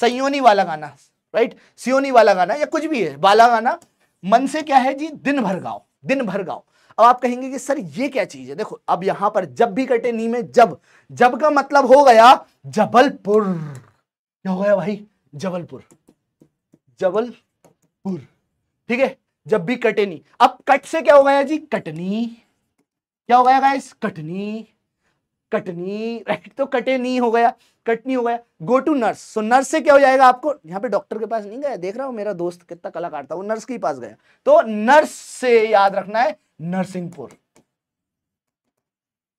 सयोनी वाला गाना राइट सियोनी वाला गाना या कुछ भी है वाला गाना मन से क्या है जी दिन भर गाओ दिन भर गाओ अब आप कहेंगे कि सर ये क्या चीज है देखो अब यहां पर जब भी कटे नी में जब जब का मतलब हो गया जबलपुर क्या हो गया भाई जबलपुर जबलपुर ठीक है जब भी कटे नी अब कट से क्या हो गया जी कटनी क्या हो गया कटनी कटनी राइट तो कटे नी हो गया कट नहीं हुआ है go to nurse so nurse से क्या हो जाएगा आपको यहाँ पे डॉक्टर के पास नहीं गया देख रहा हूँ मेरा दोस्त कितना कलाकार था वो नर्स के पास गया तो नर्स से याद रखना है नरसिंहपुर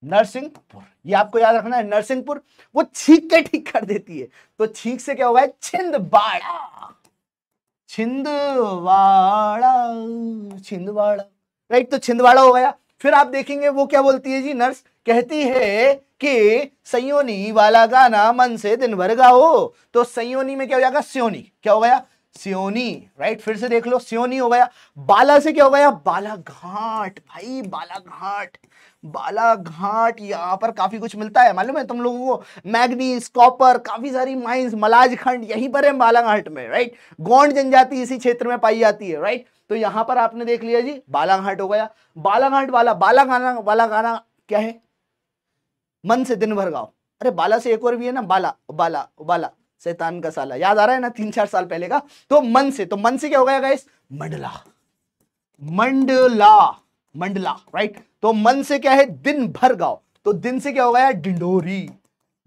नरसिंहपुर ये आपको याद रखना है नरसिंहपुर वो छीक के ठीक कर देती है तो छीक से क्या होगा है छिंदवाड़ा छिंदवाड़ा छिंदवाड़ा राइट तो छिंदवाड़ा हो गया फिर आप देखेंगे वो क्या बोलती है जी नर्स कहती है कि संयोनी वाला गाना मन से दिन भर गाओ तो संयोनी में क्या हो जाएगा सियोनी क्या हो गया सियोनी राइट फिर से देख लो सियोनी हो गया बाला से क्या हो गया बालाघाट भाई बालाघाट बालाघाट यहाँ पर काफी कुछ मिलता है मालूम है तुम लोगों को मैग्नीस कॉपर काफी सारी माइंस मलाजखंड यहीं पर है बालाघाट में राइट गोंड जनजाति इसी क्षेत्र में पाई जाती है राइट तो यहां पर आपने देख लिया जी बालाघाट हो गया बालाघाट वाला बाला गाना वाला गाना क्या है मन से दिन भर गाओ अरे बाला से एक और भी है ना बाला बाला बाला शैतान का साला याद आ रहा है ना तीन चार साल पहले का तो मन से तो मन से क्या हो गया गाइस मंडला मंडला मंडला राइट तो मन से क्या है दिन भर गाओ तो दिन से क्या हो गया डिंडोरी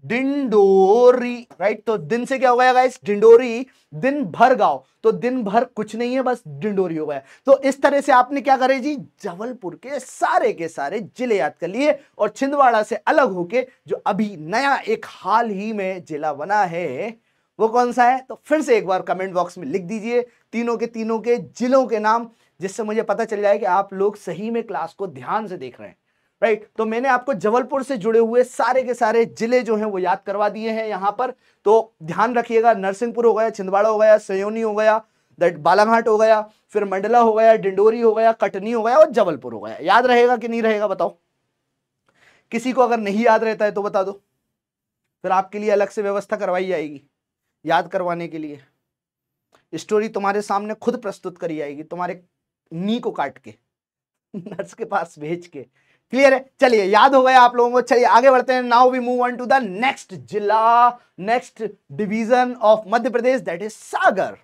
डिंडोरी राइट तो दिन से क्या हो गया गाइस डिंडोरी दिन भर गाओ तो दिन भर कुछ नहीं है बस डिंडोरी हो गया तो इस तरह से आपने क्या करे जी जबलपुर के सारे के सारे जिले याद कर लिए और छिंदवाड़ा से अलग होके जो अभी नया एक हाल ही में जिला बना है वो कौन सा है तो फिर से एक बार कमेंट बॉक्स में लिख दीजिए तीनों के तीनों के जिलों के नाम जिससे मुझे पता चल जाए कि आप लोग सही में क्लास को ध्यान से देख रहे हैं राइट तो मैंने आपको जबलपुर से जुड़े हुए सारे के सारे जिले जो हैं वो याद करवा दिए हैं यहाँ पर तो ध्यान रखिएगा नरसिंहपुर हो गया छिंदवाड़ा हो गया सयोनी हो गया दैट बालाघाट हो गया फिर मंडला हो गया डिंडोरी हो गया कटनी हो गया और जबलपुर हो गया याद रहेगा कि नहीं रहेगा बताओ किसी को अगर नहीं याद रहता है तो बता दो फिर आपके लिए अलग से व्यवस्था करवाई जाएगी याद करवाने के लिए स्टोरी तुम्हारे सामने खुद प्रस्तुत करी जाएगी तुम्हारे नी को काट के नर्स के पास भेज के क्लियर है चलिए याद हो गया आप लोगों को चलिए आगे बढ़ते हैं now we move on to the next जिला next division of Madhya Pradesh that is Sagar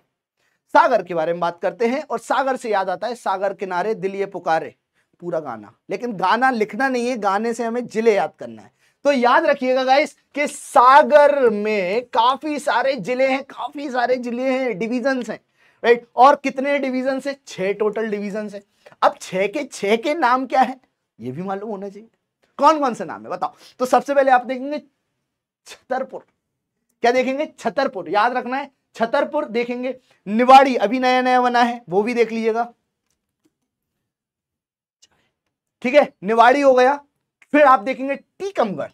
Sagar के बारे में बात करते हैं और सागर से याद आता है सागर किनारे दिलिये पुकारे पूरा गाना लेकिन गाना लिखना नहीं है गाने से हमें जिले याद करना है तो याद रखिएगा गाइस कि सागर में काफी सारे जिले हैं काफी सारे जिले हैं डिवीजन हैं राइट और कितने डिवीजन है छह टोटल डिवीजन है अब छह के छह के नाम क्या है ये भी मालूम होना चाहिए कौन कौन से नाम है बताओ तो सबसे पहले आप देखेंगे छतरपुर क्या देखेंगे छतरपुर याद रखना है छतरपुर देखेंगे निवाड़ी अभी नया नया बना है वो भी देख लीजिएगा ठीक है निवाड़ी हो गया फिर आप देखेंगे टीकमगढ़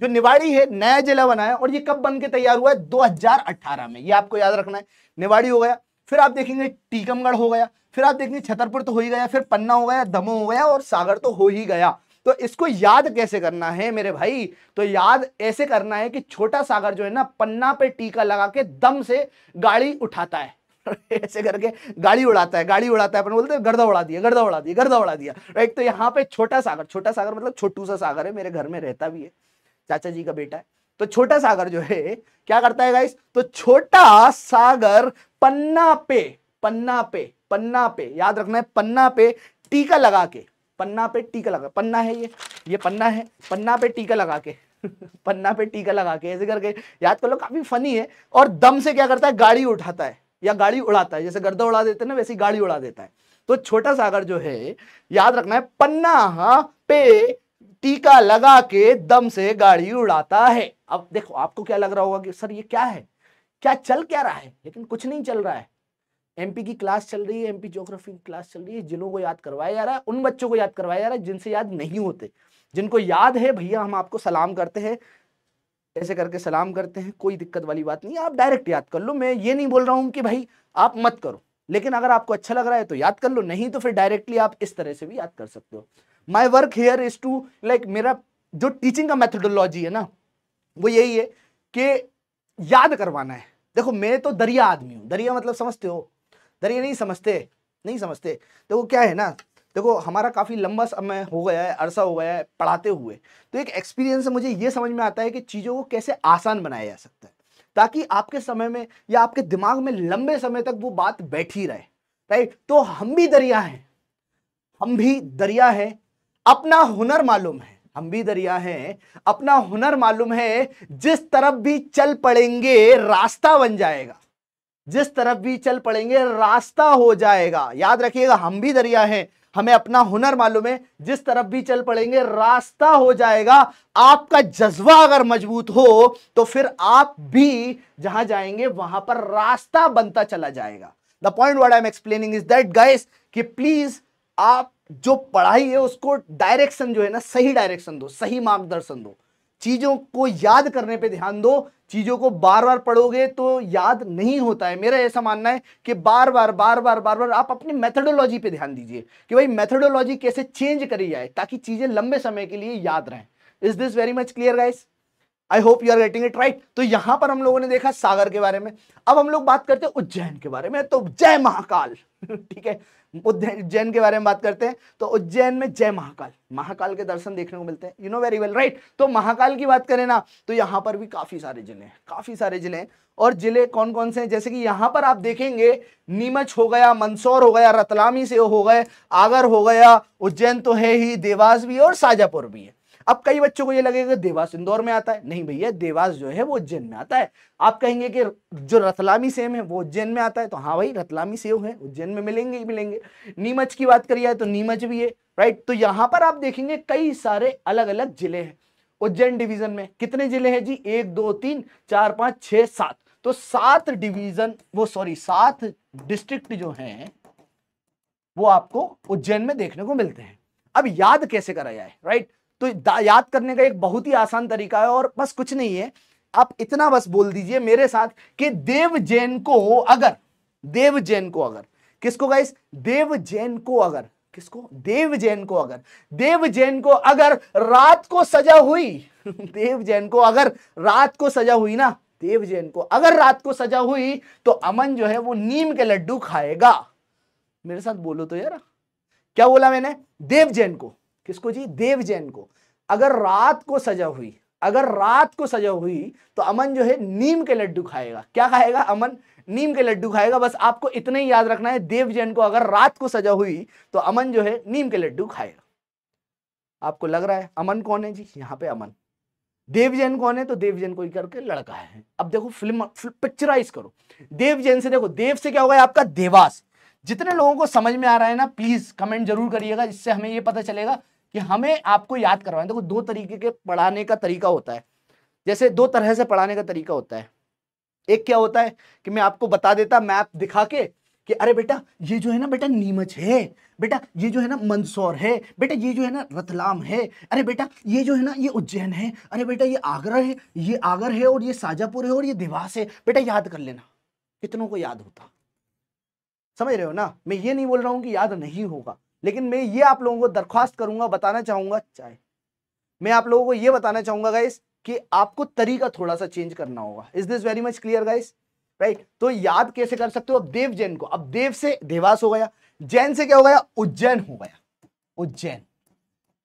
जो निवाड़ी है नया जिला बना है और ये कब बन के तैयार हुआ है 2018 में ये आपको याद रखना है निवाड़ी हो गया फिर आप देखेंगे टीकमगढ़ हो गया फिर आप देखेंगे छतरपुर तो हो ही गया फिर पन्ना हो गया दमो हो गया और सागर तो हो ही गया तो इसको याद कैसे करना है मेरे भाई तो याद ऐसे करना है कि छोटा सागर जो है ना पन्ना पे टीका लगा के दम से गाड़ी उठाता है ऐसे करके गाड़ी उड़ाता है गाड़ी उड़ाता है अपन बोलते हैं गर्दा उड़ा दिया गर्दा उड़ा दिया गर्दा उड़ा दिया राइट तो यहाँ पे छोटा सागर छोटा सागर मतलब छोटू सा सागर है मेरे घर में रहता भी है चाचा जी का बेटा है तो छोटा सागर जो है क्या करता है गाइस तो छोटा सागर पन्ना पे पन्ना पे पन्ना पे याद रखना है पन्ना पे टीका लगा के पन्ना पे टीका लगा पन्ना है ये ये पन्ना है पन्ना पे टीका लगा के पन्ना पे टीका लगा के ऐसे करके याद कर लो काफी फनी है और दम से क्या करता है गाड़ी उठाता है या गाड़ी उड़ाता है जैसे गर्दा उड़ा देते हैं ना वैसे गाड़ी उड़ा देता है तो छोटा सागर जो है याद रखना है पन्ना हाँ पे टीका लगा के दम से गाड़ी उड़ाता है अब देखो आपको क्या लग रहा होगा कि सर ये क्या है क्या चल क्या रहा है लेकिन कुछ नहीं चल रहा है एमपी की क्लास चल रही है एमपी ज्योग्राफी की क्लास चल रही है जिनों को याद करवाया जा रहा है उन बच्चों को याद करवाया जा रहा है जिनसे याद नहीं होते जिनको याद है भैया हम आपको सलाम करते हैं ऐसे करके सलाम करते हैं कोई दिक्कत वाली बात नहीं आप डायरेक्ट याद कर लो मैं ये नहीं बोल रहा हूँ कि भाई आप मत करो लेकिन अगर आपको अच्छा लग रहा है तो याद कर लो नहीं तो फिर डायरेक्टली आप इस तरह से भी याद कर सकते हो my work here is to like मेरा जो टीचिंग का मैथडोलॉजी है ना वो यही है कि याद करवाना है देखो मैं तो दरिया आदमी हूँ दरिया मतलब समझते हो दर ये नहीं समझते नहीं समझते देखो क्या है ना देखो हमारा काफ़ी लंबा समय हो गया है अरसा हो गया है पढ़ाते हुए तो एक एक्सपीरियंस से मुझे ये समझ में आता है कि चीज़ों को कैसे आसान बनाया जा सकता है ताकि आपके समय में या आपके दिमाग में लंबे समय तक वो बात बैठी रहे राइट तो हम भी दरिया हैं हम भी दरिया हैं अपना हुनर मालूम है हम भी दरिया हैं अपना हुनर मालूम है जिस तरफ भी चल पड़ेंगे रास्ता बन जाएगा जिस तरफ भी चल पड़ेंगे रास्ता हो जाएगा याद रखिएगा हम भी दरिया हैं हमें अपना हुनर मालूम है जिस तरफ भी चल पड़ेंगे रास्ता हो जाएगा आपका जज्बा अगर मजबूत हो तो फिर आप भी जहां जाएंगे वहां पर रास्ता बनता चला जाएगा the point word I am explaining is that guys कि प्लीज आप जो पढ़ाई है उसको डायरेक्शन जो है ना सही डायरेक्शन दो सही मार्गदर्शन दो चीजों को याद करने पर ध्यान दो चीज़ों को बार बार पढ़ोगे तो याद नहीं होता है मेरा ऐसा मानना है कि बार बार बार बार बार बार आप अपनी मेथडोलॉजी पे ध्यान दीजिए कि भाई मेथडोलॉजी कैसे चेंज करी जाए ताकि चीज़ें लंबे समय के लिए याद रहें is this very much clear guys I hope you are getting it right तो यहाँ पर हम लोगों ने देखा सागर के बारे में अब हम लोग बात करते हैं उज्जैन के बारे में तो जय महाकाल ठीक है उज्जैन के बारे में बात करते हैं तो उज्जैन में जय महाकाल महाकाल के दर्शन देखने को मिलते हैं you know very well right तो महाकाल की बात करें ना तो यहाँ पर भी काफ़ी सारे जिले हैं काफ़ी सारे जिले हैं और जिले कौन कौन से हैं जैसे कि यहाँ पर आप देखेंगे नीमच हो गया मंदसौर हो गया रतलामी से हो गए आगर हो गया उज्जैन तो है ही देवास भी है और साजापुर भी है अब कई बच्चों को ये लगेगा देवास इंदौर में आता है नहीं भैया देवास जो है वो उज्जैन में आता है आप कहेंगे कि जो रतलामी सेम है वो उज्जैन में आता है तो हाँ भाई रतलामी सेव है उज्जैन में मिलेंगे ही मिलेंगे नीमच की बात करिए तो नीमच भी है राइट तो यहाँ पर आप देखेंगे कई सारे अलग अलग जिले हैं उज्जैन डिवीजन में कितने जिले हैं जी एक दो तीन चार पांच छह सात तो सात डिवीजन वो सॉरी सात डिस्ट्रिक्ट जो है वो आपको उज्जैन में देखने को मिलते हैं अब याद कैसे करा जाए राइट तो याद करने का एक बहुत ही आसान तरीका है और बस कुछ नहीं है आप इतना बस बोल दीजिए मेरे साथ कि देव जैन को अगर देव जैन को अगर किसको गाइस देव जैन को अगर किसको देव जैन को अगर देव जैन को अगर रात को सजा हुई देव जैन को अगर रात को सजा हुई ना देव जैन को अगर रात को सजा हुई तो अमन जो है वो नीम के लड्डू खाएगा मेरे साथ बोलो तो यार क्या बोला मैंने देव जैन को किसको जी देव जैन को अगर रात को सजा हुई अगर रात को सजा हुई तो अमन जो है नीम के लड्डू खाएगा क्या खाएगा अमन नीम के लड्डू खाएगा बस आपको इतना ही याद रखना है देव जैन को अगर रात को सजा हुई तो अमन जो है नीम के लड्डू खाएगा आपको लग रहा है अमन कौन है जी यहाँ पे अमन देव जैन कौन है तो देव जैन कोई करके लड़का है अब देखो फिल्म पिक्चराइज करो देव जैन से देखो देव से क्या होगा आपका देवास जितने लोगों को समझ में आ रहा है ना प्लीज कमेंट जरूर करिएगा जिससे हमें ये पता चलेगा कि हमें आपको याद करवाएं देखो दो तरीके के पढ़ाने का तरीका होता है जैसे दो तरह से पढ़ाने का तरीका होता है एक क्या होता है कि मैं आपको बता देता मैप दिखा के कि अरे बेटा ये जो है ना बेटा नीमच है बेटा ये जो है ना मंदसौर है बेटा ये जो है ना रतलाम है अरे बेटा ये जो है ना ये उज्जैन है अरे बेटा ये आगरा है ये आगर है और ये साजापुर है और ये देवास है बेटा याद कर लेना कितनों को याद होता समझ रहे हो ना मैं ये नहीं बोल रहा हूं कि याद नहीं होगा लेकिन मैं ये आप लोगों को दरख्वास्त करूंगा बताना चाहूंगा चाहे मैं आप लोगों को ये बताना चाहूंगा गाइस कि आपको तरीका थोड़ा सा चेंज करना होगा is this very much clear guys right तो याद कैसे कर सकते हो अब देव जैन को अब देव से देवास हो गया जैन से क्या हो गया उज्जैन हो गया उज्जैन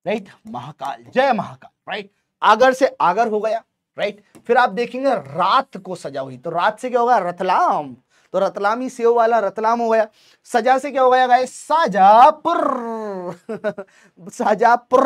राइट महाकाल जय महाकाल राइट आगर से आगर हो गया राइट फिर आप देखेंगे रात को सजा हुई तो रात से क्या होगा रतलाम तो रतलामी सेव वाला रतलाम हो गया सजा से क्या हो गया गाइस साजापुर साजापुर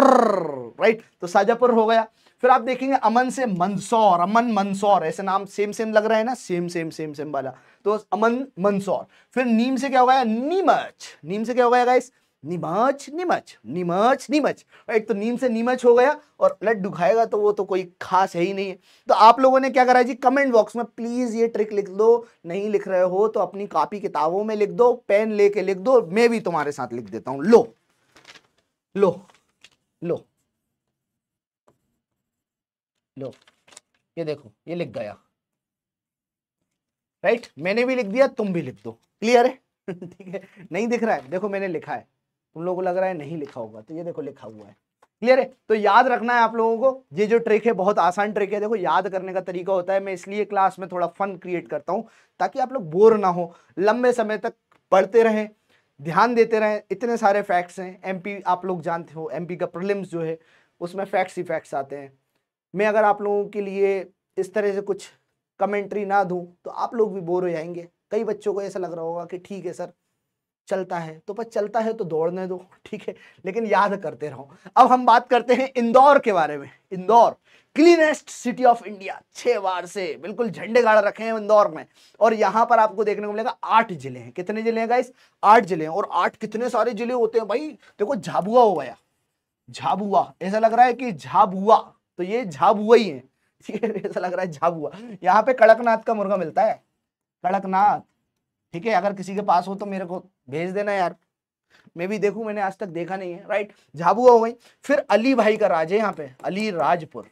राइट तो साजापुर हो गया फिर आप देखेंगे अमन से मंदसौर अमन मंदसौर ऐसे नाम सेम सेम लग रहा है ना सेम सेम सेम सेम वाला तो अमन मंदसौर फिर नीम से क्या हो गया नीमच नीम से क्या हो गया गाइस निमाच निमच निमच निमच राइट तो नीम से नीमच हो गया और लड्डू खाएगा तो वो तो कोई खास है ही नहीं है तो आप लोगों ने क्या करा जी कमेंट बॉक्स में प्लीज़ ये ट्रिक लिख दो नहीं लिख रहे हो तो अपनी कापी किताबों में लिख दो पेन लेके लिख दो मैं भी तुम्हारे साथ लिख देता हूं लो लो लो लो ये देखो ये लिख गया राइट मैंने भी लिख दिया तुम भी लिख दो क्लियर है ठीक है नहीं दिख रहा है देखो मैंने लिखा है तुम लोगों को लग रहा है नहीं लिखा होगा तो ये देखो लिखा हुआ है क्लियर है तो याद रखना है आप लोगों को ये जो ट्रिक है बहुत आसान ट्रिक है देखो याद करने का तरीका होता है मैं इसलिए क्लास में थोड़ा फन क्रिएट करता हूँ ताकि आप लोग बोर ना हो लंबे समय तक पढ़ते रहें ध्यान देते रहें इतने सारे फैक्ट्स हैं एम आप लोग जानते हो एम का प्रॉब्लम्स जो है उसमें फैक्ट्स ही फैक्ट्स आते हैं मैं अगर आप लोगों के लिए इस तरह से कुछ कमेंट्री ना दूँ तो आप लोग भी बोर हो जाएंगे कई बच्चों को ऐसा लग रहा होगा कि ठीक है सर चलता है तो बस चलता है तो दौड़ने दो ठीक है लेकिन याद करते रहो अब हम बात करते हैं इंदौर के बारे में Indore cleanest city of India छह बार से बिल्कुल झंडे गाड़ रखे हैं इंदौर में और यहाँ पर आपको देखने को मिलेगा आठ जिले हैं कितने जिले हैं गाइस आठ जिले हैं और आठ कितने सारे जिले होते हैं भाई देखो झाबुआ हो गया झाबुआ ऐसा लग रहा है कि झाबुआ तो ये झाबुआ ही है ठीक है ऐसा लग रहा है झाबुआ यहाँ पे कड़कनाथ का मुर्गा मिलता है कड़कनाथ ठीक है अगर किसी के पास हो तो मेरे को भेज देना यार मैं भी देखू मैंने आज तक देखा नहीं है राइट झाबुआ हो गई फिर अली भाई का राज है यहाँ पे Alirajpur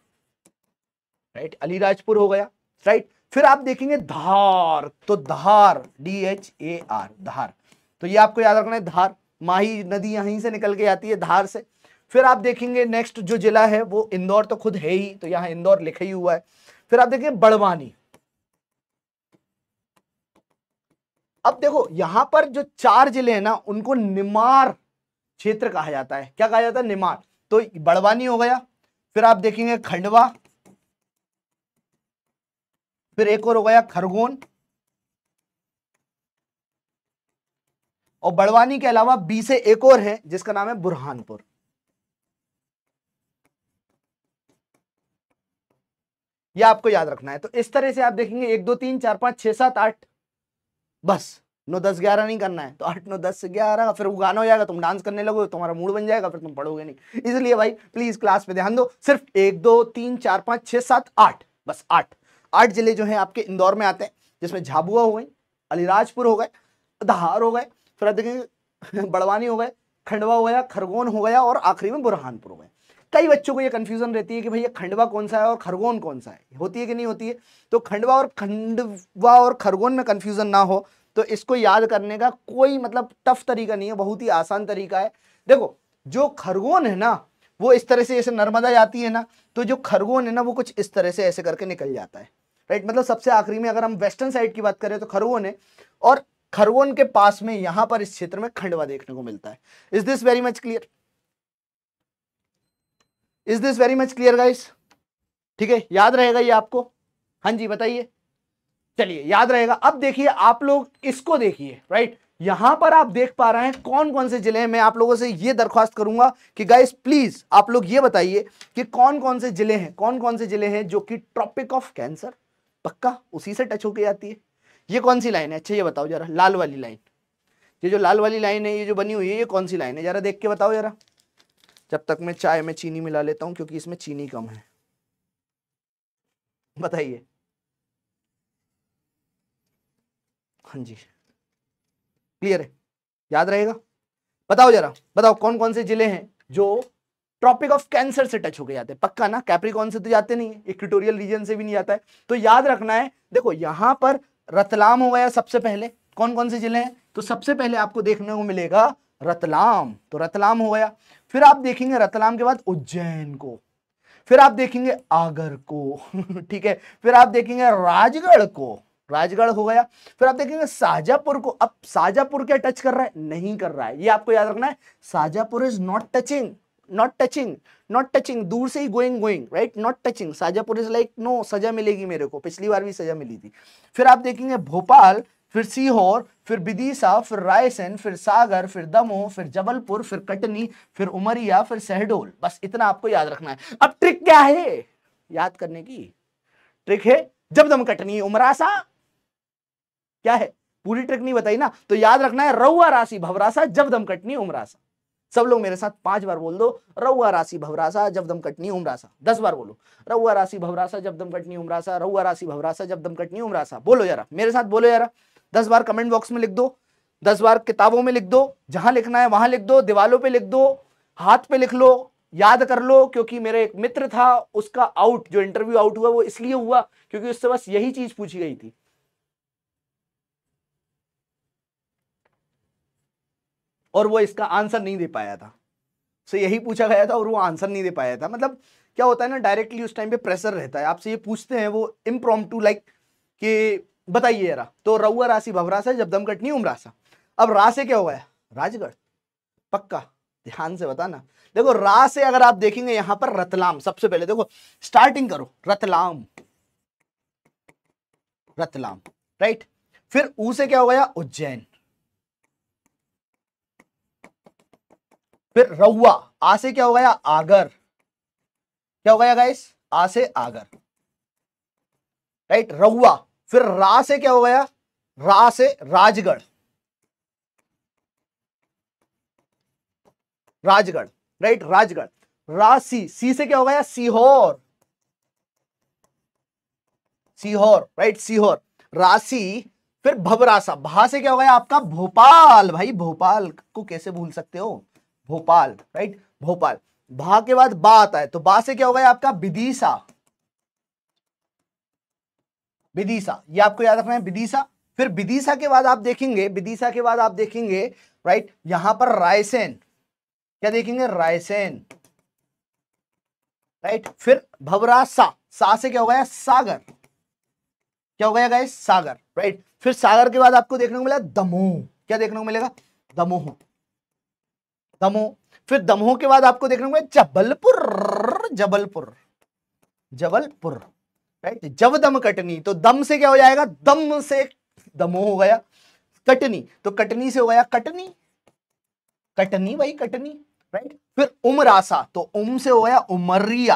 right Alirajpur हो गया राइट फिर आप देखेंगे धार तो Dhar D H A R Dhar तो ये आपको याद रखना है धार माही नदी यहीं से निकल के आती है धार से फिर आप देखेंगे नेक्स्ट जो जिला है वो इंदौर तो खुद है ही तो यहाँ इंदौर लिखा ही हुआ है फिर आप देखेंगे बड़वानी अब देखो यहां पर जो चार जिले हैं ना उनको निमार क्षेत्र कहा जाता है क्या कहा जाता है निमार तो बड़वानी हो गया फिर आप देखेंगे खंडवा फिर एक और हो गया खरगोन और बड़वानी के अलावा बी से एक और है जिसका नाम है बुरहानपुर यह आपको याद रखना है तो इस तरह से आप देखेंगे एक दो तीन चार पांच छह सात आठ बस नौ दस ग्यारह नहीं करना है तो आठ नौ दस ग्यारह फिर वो गाना हो जाएगा तुम डांस करने लगोगे तुम्हारा मूड बन जाएगा फिर तुम पढ़ोगे नहीं इसलिए भाई प्लीज क्लास पे ध्यान दो सिर्फ एक दो तीन चार पाँच छः सात आठ बस आठ आठ जिले जो हैं आपके इंदौर में आते हैं जिसमें झाबुआ हो गई अलीराजपुर हो गए धार हो गए फिर देखेंगे बड़वानी हो गए खंडवा हो गया खरगोन हो गया और आखिरी में बुरहानपुर हो गए कई बच्चों को ये कंफ्यूजन रहती है कि भैया खंडवा कौन सा है और खरगोन कौन सा है होती है कि नहीं होती है तो खंडवा और खंडवा और खरगोन में कंफ्यूजन ना हो तो इसको याद करने का कोई मतलब टफ तरीका नहीं है बहुत ही आसान तरीका है देखो जो खरगोन है ना वो इस तरह से जैसे नर्मदा जाती है ना तो जो खरगोन है ना वो कुछ इस तरह से ऐसे करके निकल जाता है राइट मतलब सबसे आखिरी में अगर हम वेस्टर्न साइड की बात करें तो खरगोन है और खरगोन के पास में यहां पर इस क्षेत्र में खंडवा देखने को मिलता है is this very much clear is this very much clear guys ठीक है याद रहेगा ये आपको हाँ जी बताइए चलिए याद रहेगा अब देखिए आप लोग इसको देखिए राइट यहां पर आप देख पा रहे हैं कौन कौन से जिले हैं मैं आप लोगों से ये दरख्वास्त करूंगा कि गाइस प्लीज आप लोग ये बताइए कि कौन कौन से जिले हैं कौन कौन से जिले हैं जो कि ट्रॉपिक ऑफ कैंसर पक्का उसी से टच होके आती है ये कौन सी लाइन है अच्छा ये बताओ जरा लाल वाली लाइन ये जो लाल वाली लाइन है ये जो बनी हुई है ये कौन सी लाइन है जरा देख के बताओ जरा जब तक मैं चाय में चीनी मिला लेता हूँ क्योंकि इसमें चीनी कम है बताइए हाँ जी क्लियर है याद रहेगा बताओ जरा बताओ कौन कौन से जिले हैं जो ट्रॉपिक ऑफ कैंसर से टच होके जाते हैं पक्का ना कैप्रिकॉन से तो जाते नहीं है इक्विटोरियल रीजन से भी नहीं जाता है तो याद रखना है देखो यहां पर रतलाम हो गया सबसे पहले कौन कौन से जिले हैं तो सबसे पहले आपको देखने को मिलेगा रतलाम तो रतलाम हो गया फिर आप देखेंगे रतलाम के बाद उज्जैन को फिर आप देखेंगे आगर को ठीक है फिर आप देखेंगे राजगढ़ को राजगढ़ हो गया फिर आप देखेंगे साजापुर को अब साजापुर क्या टच कर रहा है नहीं कर रहा है ये आपको याद रखना है Shajapur is not touching not touching not touching दूर से ही going going right not touching Shajapur is like no सजा मिलेगी मेरे को पिछली बार भी सजा मिली थी फिर आप देखेंगे भोपाल फिर सीहोर फिर बिदिसा फिर रायसेन फिर सागर फिर दमोह फिर जबलपुर फिर कटनी फिर उमरिया फिर सहडोल बस इतना आपको याद रखना है अब ट्रिक क्या है याद करने की ट्रिक है जब दम कटनी उमरासा क्या है पूरी ट्रिक नहीं बताई ना तो याद रखना है रउआ राशि भवरासा जब दम कटनी उमरासा सब लोग मेरे साथ पांच बार बोल दो रउआ राशि भवरासा जब दम कटनी उमरासा दस बार बोलो रउआ राशि भवरासा जब दम कटनी उमरासा रउआ राशि भवरासा जब दम कटनी उमरासा बोलो यार मेरे साथ बोलो यारा दस बार कमेंट बॉक्स में लिख दो दस बार किताबों में लिख दो जहां लिखना है वहां लिख दो दीवालों पे लिख दो हाथ पे लिख लो याद कर लो क्योंकि मेरा एक मित्र था उसका आउट जो इंटरव्यू आउट हुआ वो इसलिए हुआ क्योंकि उससे बस यही चीज पूछी गई थी और वो इसका आंसर नहीं दे पाया था से यही पूछा गया था और वो आंसर नहीं दे पाया था मतलब क्या होता है ना डायरेक्टली उस टाइम पे प्रेशर रहता है आपसे ये पूछते हैं वो इम्प्रोम लाइक कि बताइए जरा तो रउआ राशि भवराशा जब दमकटनी उमराशा अब रा से क्या हुआ है राजगढ़ पक्का ध्यान से बताना देखो रा से अगर आप देखेंगे यहां पर रतलाम सबसे पहले देखो स्टार्टिंग करो रतलाम रतलाम राइट फिर ऊ से क्या हो गया उज्जैन फिर रउआ आ से क्या हो गया आगर क्या हो गया गाइस आ से आगर राइट रउआ फिर रा से क्या हो गया रा से राजगढ़ राजगढ़ राइट राजगढ़ रा सी सी से क्या हो गया सीहोर सीहोर राइट सीहोर राशि फिर भबरासा भा से क्या हो गया आपका भोपाल भाई भोपाल को कैसे भूल सकते हो भोपाल राइट भोपाल भा के बाद बा आता है तो बा से क्या हो गया आपका विदिशा विदिशा ये आपको याद रखना है विदिशा फिर विदिशा के बाद आप देखेंगे विदिशा के बाद आप देखेंगे राइट यहां पर रायसेन क्या देखेंगे रायसेन राइट फिर भवरा सा सा से क्या हो गया सागर क्या हो गया गाय सागर राइट फिर सागर के बाद आपको देखने को मिला दमोह क्या देखने को मिलेगा दमोह दमोह फिर दमोह के बाद आपको देखने को मिला जबलपुर जबलपुर जबलपुर राइट जब दम कटनी तो दम से क्या हो जाएगा दम से दमो हो गया कटनी तो कटनी से हो गया कटनी कटनी भाई कटनी राइट फिर उमरासा तो उम से हो गया उमरिया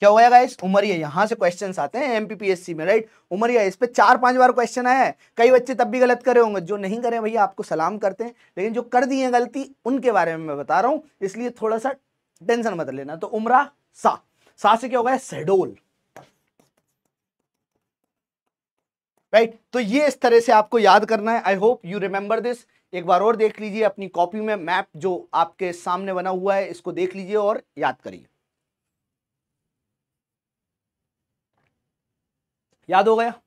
क्या हो गया गाइस उमरिया यहां से क्वेश्चन आते हैं एमपीपीएससी में राइट उमरिया इस पे चार पांच बार क्वेश्चन आया है कई बच्चे तब भी गलत करे होंगे जो नहीं करे भैया आपको सलाम करते हैं लेकिन जो कर दिए गलती उनके बारे में मैं बता रहा हूं इसलिए थोड़ा सा टेंशन मत लेना तो उमरा सा सा से क्या हो गया सेडोल राइट तो ये इस तरह से आपको याद करना है I hope you remember this एक बार और देख लीजिए अपनी कॉपी में मैप जो आपके सामने बना हुआ है इसको देख लीजिए और याद करिए याद हो गया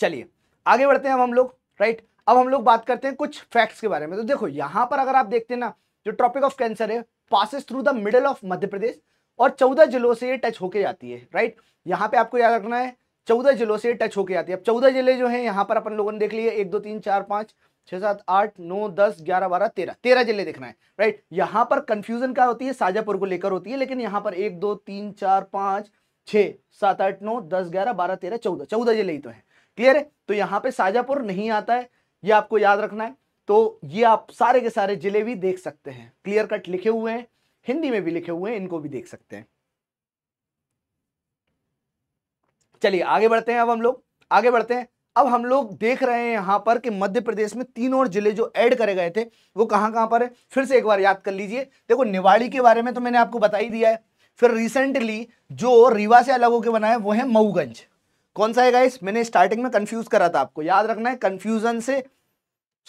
चलिए आगे बढ़ते हैं हम लोग राइट अब हम लोग बात करते हैं कुछ फैक्ट्स के बारे में तो देखो यहाँ पर अगर आप देखते हैं ना जो ट्रॉपिक ऑफ कैंसर है passes through the middle of Madhya Pradesh और चौदह जिलों से ये टच होके जाती है राइट यहाँ पे आपको याद रखना है चौदह जिलों से टच होके आती है अब चौदह जिले जो हैं यहाँ पर अपन लोगों ने देख लिया एक दो तीन चार पाँच छः सात आठ नौ दस ग्यारह बारह तेरह तेरह जिले देखना है राइट यहाँ पर कन्फ्यूजन क्या होती है साजापुर को लेकर होती है लेकिन यहाँ पर एक दो तीन चार पाँच छः सात आठ नौ दस ग्यारह बारह तेरह चौदह चौदह जिले ही तो हैं क्लियर है तो यहाँ पे साजापुर नहीं आता है ये आपको याद रखना है तो ये आप सारे के सारे जिले भी देख सकते हैं क्लियर कट लिखे हुए हैं हिंदी में भी लिखे हुए हैं इनको भी देख सकते हैं चलिए आगे बढ़ते हैं अब हम लोग आगे बढ़ते हैं अब हम लोग देख रहे हैं यहां पर कि मध्य प्रदेश में तीन और जिले जो ऐड करे गए थे वो कहां कहां पर है फिर से एक बार याद कर लीजिए देखो निवाड़ी के बारे में तो मैंने आपको बता ही दिया है फिर रिसेंटली जो रीवा से अलग होकर बना है वो है मऊगंज कौन सा है गाइस मैंने स्टार्टिंग में कंफ्यूज करा था आपको याद रखना है कंफ्यूजन से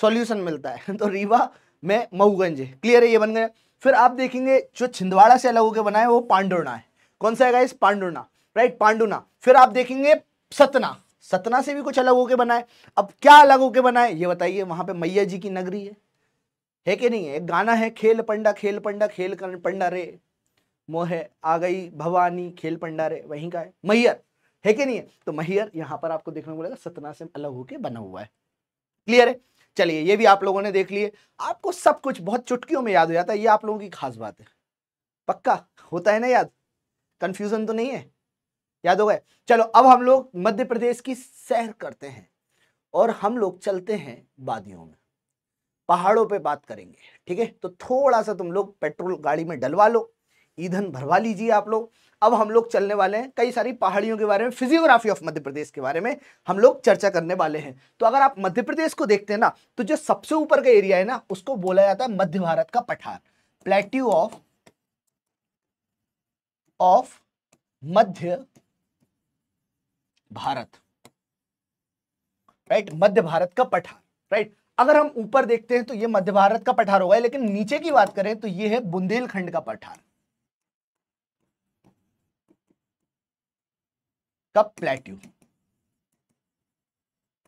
सॉल्यूशन मिलता है तो रीवा में मऊगंज है क्लियर है ये बन गया फिर आप देखेंगे जो छिंदवाड़ा से अलग होकर बना है वो पांडुर्णा है कौन सा है गाइस पांडुर्णा राइट पांडुना फिर आप देखेंगे सतना सतना से भी कुछ अलग होके बना है अब क्या अलग होके बना है ये बताइए वहां पे मैया जी की नगरी है है कि नहीं है एक गाना है खेल पंडा खेल पंडा खेल पंडा रे मोह आ गई भवानी खेल पंडा रे वहीं का है मैयर है कि नहीं है तो महियर यहाँ पर आपको देखने को मिलेगा सतना से अलग होके बना हुआ है क्लियर है चलिए ये भी आप लोगों ने देख लिए आपको सब कुछ बहुत चुटकियों में याद हो जाता है ये आप लोगों की खास बात है पक्का होता है ना याद कंफ्यूजन तो नहीं है याद हो गए चलो अब हम लोग मध्य प्रदेश की सैर करते हैं और हम लोग चलते हैं वादियों में पहाड़ों पे बात करेंगे ठीक है तो थोड़ा सा तुम लोग पेट्रोल गाड़ी में डलवा लो ईंधन भरवा लीजिए आप लोग अब हम लोग चलने वाले हैं कई सारी पहाड़ियों के बारे में फिजियोग्राफी ऑफ मध्य प्रदेश के बारे में हम लोग चर्चा करने वाले हैं तो अगर आप मध्य प्रदेश को देखते हैं ना तो जो सबसे ऊपर का एरिया है ना उसको बोला जाता है मध्य भारत का पठार plateau of of Madhya Bharat right Madhya Bharat का पठार राइट अगर हम ऊपर देखते हैं तो ये मध्य भारत का पठार होगा लेकिन नीचे की बात करें तो ये है बुंदेलखंड का पठार का प्लेट्यू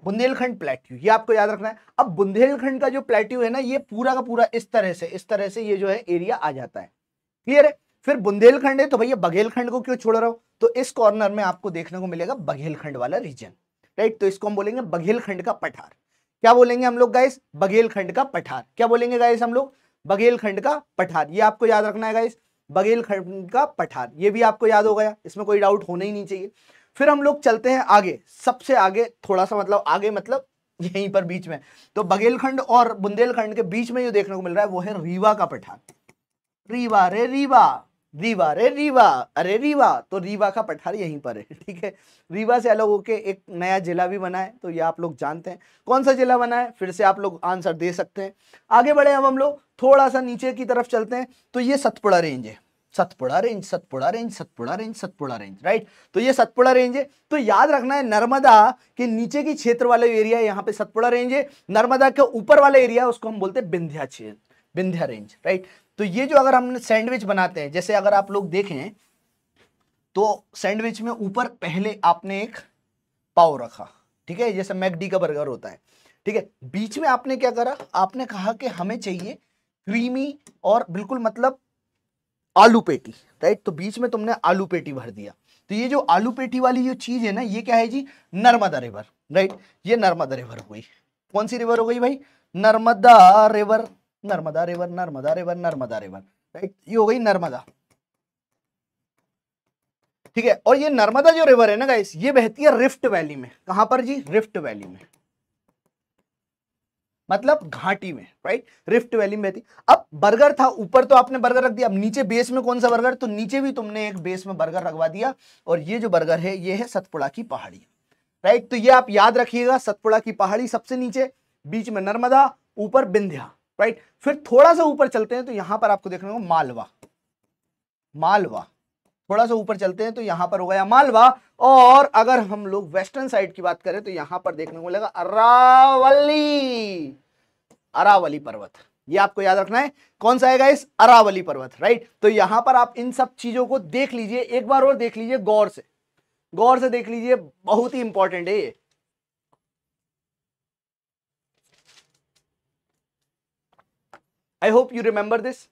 बुंदेलखंड प्लेट्यू ये आपको याद रखना है अब बुंदेलखंड का जो प्लेट्यू है ना ये पूरा का पूरा इस तरह से इस तरह से ये जो है एरिया आ जाता है क्लियर है फिर बुंदेलखंड है तो भैया बघेलखंड को क्यों छोड़ रहा हूं तो इस कॉर्नर में आपको देखने को मिलेगा बघेलखंड वाला रीजन राइट तो इसको हम बोलेंगे बघेलखंड का पठार क्या बोलेंगे हम लोग गाइस बघेलखंड का पठार क्या बोलेंगे गाइस हम लोग बघेलखंड का पठार ये आपको याद रखना है गाइस बघेलखंड का पठार ये भी आपको याद हो गया इसमें कोई डाउट होना ही नहीं चाहिए फिर हम लोग चलते हैं आगे सबसे आगे थोड़ा सा मतलब आगे मतलब यहीं पर बीच में तो बघेलखंड और बुंदेलखंड के बीच में जो देखने को मिल रहा है वो है रीवा का पठार रीवा रे रीवा रीवा रे रीवा अरे रीवा तो रीवा का पठार यहीं पर है ठीक है रीवा से अलग होके एक नया जिला भी बना है तो ये आप लोग जानते हैं कौन सा जिला बना है फिर से आप लोग आंसर दे सकते हैं आगे बढ़े अब हम लोग थोड़ा सा नीचे की तरफ चलते हैं तो ये सतपुड़ा रेंज है Satpura range Satpura range Satpura range Satpura range right तो ये सतपुड़ा रेंज है तो याद रखना है नर्मदा के नीचे की क्षेत्र वाले एरिया यहाँ पे सतपुड़ा रेंज है नर्मदा के ऊपर वाला एरिया उसको हम बोलते हैं बिंध्या क्षेत्र बिंध्या रेंज राइट तो ये जो अगर हमने सैंडविच बनाते हैं जैसे अगर आप लोग देखें तो सैंडविच में ऊपर पहले आपने एक पाव रखा ठीक है जैसे मैकडी का बर्गर होता है ठीक है बीच में आपने क्या करा आपने कहा कि हमें चाहिए क्रीमी और बिल्कुल मतलब आलू पेटी राइट तो बीच में तुमने आलू पेटी भर दिया तो ये जो आलू पेटी वाली जो चीज है ना ये क्या है जी नर्मदा रिवर राइट ये नर्मदा रिवर हो गई कौन सी रिवर हो गई भाई Narmada river Narmada river Narmada river Narmada river right ये हो गई नर्मदा ठीक है और ये नर्मदा जो रिवर है ना गाइस ये बहती है रिफ्ट वैली में कहां पर जी रिफ्ट वैली में मतलब घाटी में राइट रिफ्ट वैली में थी अब बर्गर था ऊपर तो आपने बर्गर रख दिया अब नीचे बेस में कौन सा बर्गर तो नीचे भी तुमने एक बेस में बर्गर रखवा दिया और ये जो बर्गर है ये है सतपुड़ा की पहाड़ी राइट तो ये आप याद रखिएगा सतपुड़ा की पहाड़ी सबसे नीचे बीच में नर्मदा ऊपर बिंध्या राइट फिर थोड़ा सा ऊपर चलते हैं तो यहां पर आपको देखने को मालवा मालवा थोड़ा सा ऊपर चलते हैं तो यहां पर हो गया मालवा और अगर हम लोग वेस्टर्न साइड की बात करें तो यहां पर देखने को मिलेगा अरावली अरावली पर्वत ये आपको याद रखना है कौन सा आएगा इस अरावली पर्वत राइट तो यहां पर आप इन सब चीजों को देख लीजिए एक बार और देख लीजिए गौर से गौर से देख लीजिए बहुत ही इंपॉर्टेंट है ये I hope you remember this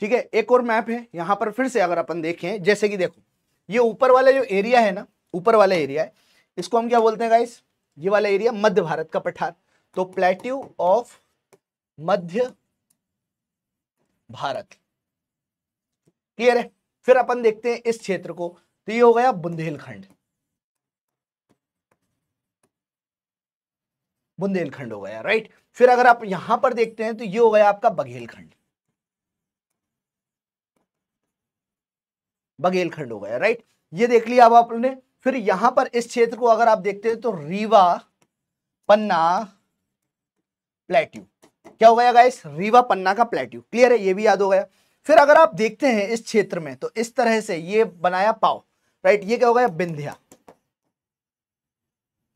ठीक है एक और मैप है यहां पर फिर से अगर अपन देखें जैसे कि देखो ये ऊपर वाला जो एरिया है ना ऊपर वाला एरिया है इसको हम क्या बोलते हैं गाइस ये वाला एरिया मध्य भारत का पठार तो plateau of Madhya Bharat clear है फिर अपन देखते हैं इस क्षेत्र को तो ये हो गया बुंदेलखंड बुंदेलखंड हो गया राइट फिर अगर आप यहां पर देखते हैं तो ये हो गया आपका बघेलखंड बघेलखंड हो गया राइट ये देख लिया अब आपने फिर यहां पर इस क्षेत्र को अगर आप देखते हैं तो रीवा पन्ना प्लेट्यू क्या हो गया गाइस रीवा पन्ना का प्लेट्यू क्लियर है ये भी याद हो गया फिर अगर आप देखते हैं इस क्षेत्र में तो इस तरह से ये बनाया पाव राइट ये क्या हो गया बिंध्या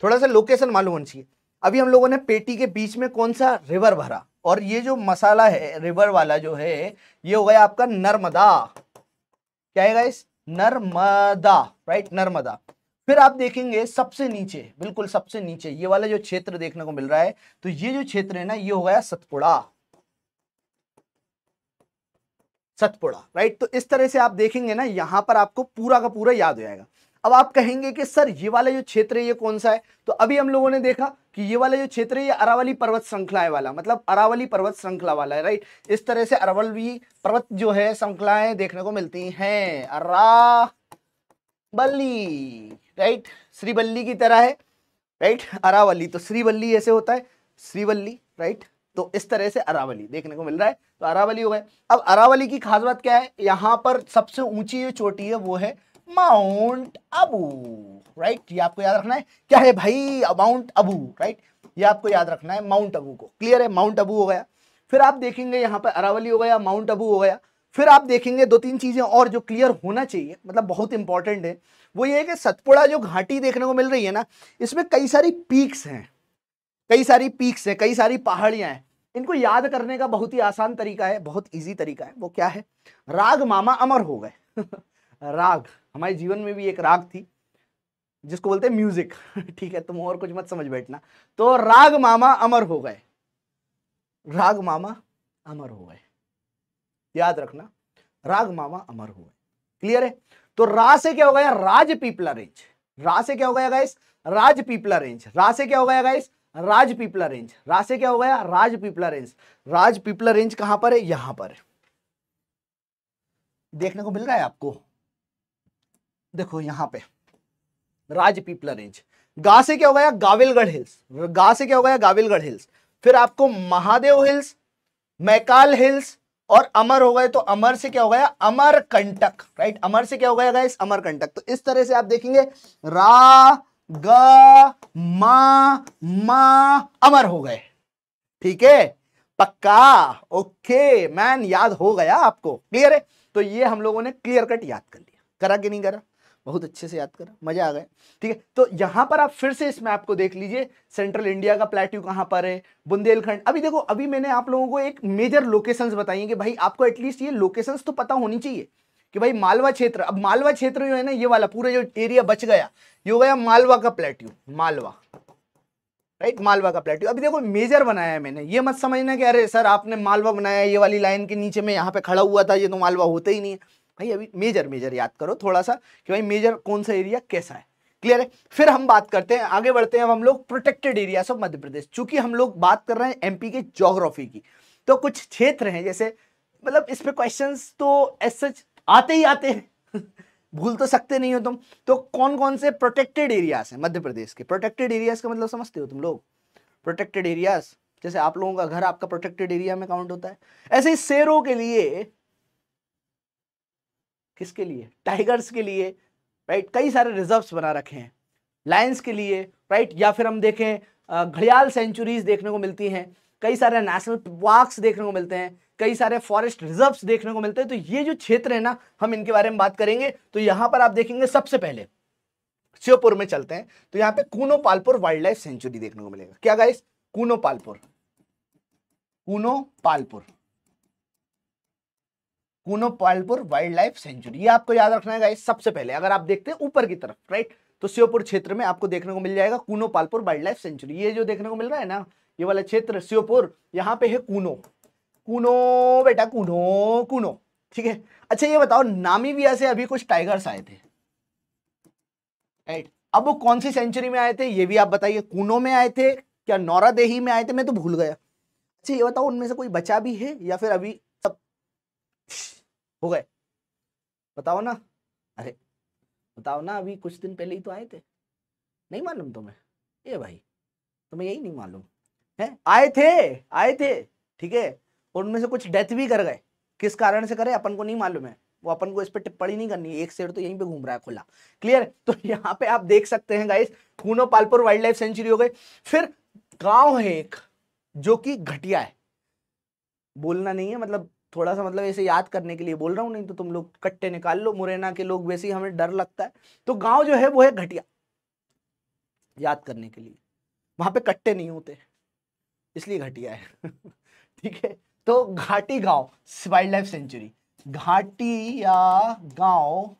थोड़ा सा लोकेशन मालूम होना चाहिए अभी हम लोगों ने पेटी के बीच में कौन सा रिवर भरा और ये जो मसाला है रिवर वाला जो है ये हो गया आपका नर्मदा क्या है गाइस नर्मदा राइट नर्मदा फिर आप देखेंगे सबसे नीचे बिल्कुल सबसे नीचे ये वाला जो क्षेत्र देखने को मिल रहा है तो ये जो क्षेत्र है ना ये हो गया सतपुड़ा सतपुड़ा राइट तो इस तरह से आप देखेंगे ना यहां पर आपको पूरा का पूरा याद हो जाएगा अब आप कहेंगे कि सर ये वाला जो क्षेत्र है ये कौन सा है तो अभी हम लोगों ने देखा कि ये वाला जो क्षेत्र है ये अरावली पर्वत श्रृंखलाएं वाला मतलब अरावली पर्वत श्रृंखला वाला है राइट इस तरह से अरावली पर्वत जो है श्रृंखलाएं देखने को मिलती हैं बल्ली राइट श्रीबल्ली की तरह है राइट अरावली तो श्रीबल्ली ऐसे होता है श्रीवल्ली राइट तो इस तरह से अरावली देखने को मिल रहा है तो अरावली हो गए अब अरावली की खास बात क्या है यहां पर सबसे ऊंची जो चोटी है वो है माउंट अबू राइट ये आपको याद रखना है क्या है भाई माउंट अबू राइट ये आपको याद रखना है माउंट अबू को क्लियर है माउंट अबू हो गया फिर आप देखेंगे यहाँ पर अरावली हो गया माउंट अबू हो गया फिर आप देखेंगे दो तीन चीज़ें और जो क्लियर होना चाहिए मतलब बहुत इंपॉर्टेंट है वो ये है कि सतपुड़ा जो घाटी देखने को मिल रही है ना इसमें कई सारी पीक्स हैं कई सारी पीक्स हैं कई सारी पहाड़ियाँ हैं इनको याद करने का बहुत ही आसान तरीका है बहुत इजी तरीका है वो क्या है राग मामा अमर हो गए राग हमारे जीवन में भी एक राग थी जिसको बोलते हैं म्यूजिक ठीक है तुम और कुछ मत समझ बैठना तो राग मामा अमर हो गए राग मामा अमर हो गए याद रखना राग मामा अमर हो गए क्लियर है तो रा से क्या हो गया राज पीपला रेंज रा से क्या हो गया गाइस राज पीपला रेंज रा से क्या हो गया गाइस राज पीपला रेंज रा से क्या हो गया राज पीपला रेंज राज पीपला रेंज कहां पर है यहां पर है देखने को मिल रहा है आपको देखो यहाँ पे राजपीपला रेंज गा से क्या हो गया गाविलगढ़ हिल्स गा से क्या हो गया गाविलगढ़ हिल्स फिर आपको महादेव हिल्स मैकाल हिल्स और अमर हो गए तो अमर से क्या हो गया अमर कंटक राइट अमर से क्या हो गया गाइस अमर कंटक तो इस तरह से आप देखेंगे रा ग मा मा अमर हो गए ठीक है पक्का ओके मैन याद हो गया आपको क्लियर है तो ये हम लोगों ने क्लियर कट याद कर लिया करा कि नहीं करा बहुत अच्छे से याद करा मज़ा आ गया ठीक है तो यहाँ पर आप फिर से इस मैप को देख लीजिए सेंट्रल इंडिया का प्लेट्यू कहाँ पर है बुंदेलखंड अभी देखो अभी मैंने आप लोगों को एक मेजर लोकेशन बताई कि भाई आपको एटलीस्ट ये लोकेशंस तो पता होनी चाहिए कि भाई मालवा क्षेत्र अब मालवा क्षेत्र जो है ना ये वाला पूरा जो एरिया बच गया ये हो गया मालवा का प्लेट्यू मालवा राइट मालवा का प्लेट्यू अभी देखो मेजर बनाया है मैंने ये मत समझना कि अरे सर आपने मालवा बनाया ये वाली लाइन के नीचे में यहाँ पे खड़ा हुआ था ये तो मालवा होता ही नहीं है भाई अभी मेजर मेजर याद करो थोड़ा सा कि भाई मेजर कौन सा एरिया कैसा है क्लियर है फिर हम बात करते हैं आगे बढ़ते हैं हम लोग protected area of Madhya Pradesh चूंकि हम लोग बात कर रहे हैं एमपी के जोग्राफी की तो कुछ क्षेत्र हैं जैसे मतलब इस पे क्वेश्चन तो एस सच आते ही आते हैं भूल तो सकते नहीं हो तुम तो कौन कौन से प्रोटेक्टेड एरियाज हैं मध्य प्रदेश के प्रोटेक्टेड एरियाज का मतलब समझते हो तुम लोग प्रोटेक्टेड एरियाज जैसे आप लोगों का घर आपका प्रोटेक्टेड एरिया में काउंट होता है ऐसे ही शेरों के लिए किसके लिए टाइगर्स के लिए राइट कई सारे रिजर्व्स बना रखे हैं लायंस के लिए राइट या फिर हम देखें घड़ियाल सेंचुरीज देखने को मिलती हैं कई सारे नेशनल पार्क्स देखने को मिलते हैं कई सारे फॉरेस्ट रिजर्व्स देखने को मिलते हैं तो ये जो क्षेत्र है ना हम इनके बारे में बात करेंगे तो यहाँ पर आप देखेंगे सबसे पहले श्योपुर में चलते हैं तो यहाँ पे Kuno Palpur wild life sanctuary देखने को मिलेगा क्या guys Kuno Palpur Kuno Palpur Kuno Palpur wild life sanctuary ये आपको याद रखना है सबसे पहले अगर आप देखते हैं ऊपर की तरफ राइट तो श्योपुर क्षेत्र में आपको देखने को मिल जाएगा कूनोपालपुर वाइल्ड लाइफ सेंचुरी ये जो देखने को मिल रहा है ना ये वाला क्षेत्र श्योपुर यहाँ पे है कूनो कूनो बेटा कूनो कूनो ठीक है अच्छा ये बताओ नामीबिया से अभी कुछ टाइगर्स आए थे राइट अब वो कौन सी सेंचुरी में आए थे ये भी आप बताइए कूनो में आए थे क्या नौरादेही में आए थे मैं तो भूल गया अच्छा ये बताओ उनमें से कोई बचा भी है या फिर अभी हो गए बताओ ना अरे बताओ ना अभी कुछ दिन पहले ही तो आए थे नहीं मालूम तुम्हें ये भाई तुम्हें यही नहीं मालूम है आए थे आए थे ठीक है उनमें से कुछ डेथ भी कर गए किस कारण से करे अपन को नहीं मालूम है वो अपन को इस पर टिप्पणी नहीं करनी एक शेर तो यहीं पे घूम रहा है खुला क्लियर तो यहाँ पे आप देख सकते हैं guys Kuno Palpur wild life sanctuary हो गई फिर गांव है एक जो कि घटिया है बोलना नहीं है मतलब थोड़ा सा मतलब ऐसे याद करने के लिए बोल रहा हूँ नहीं तो तुम लोग कट्टे निकाल लो मुरैना के लोग वैसे ही हमें डर लगता है तो गांव जो है वो है घटिया याद करने के लिए वहां पे कट्टे नहीं होते इसलिए घटिया है ठीक है तो घाटी गांव वाइल्ड लाइफ सेंचुरी घाटी या गांव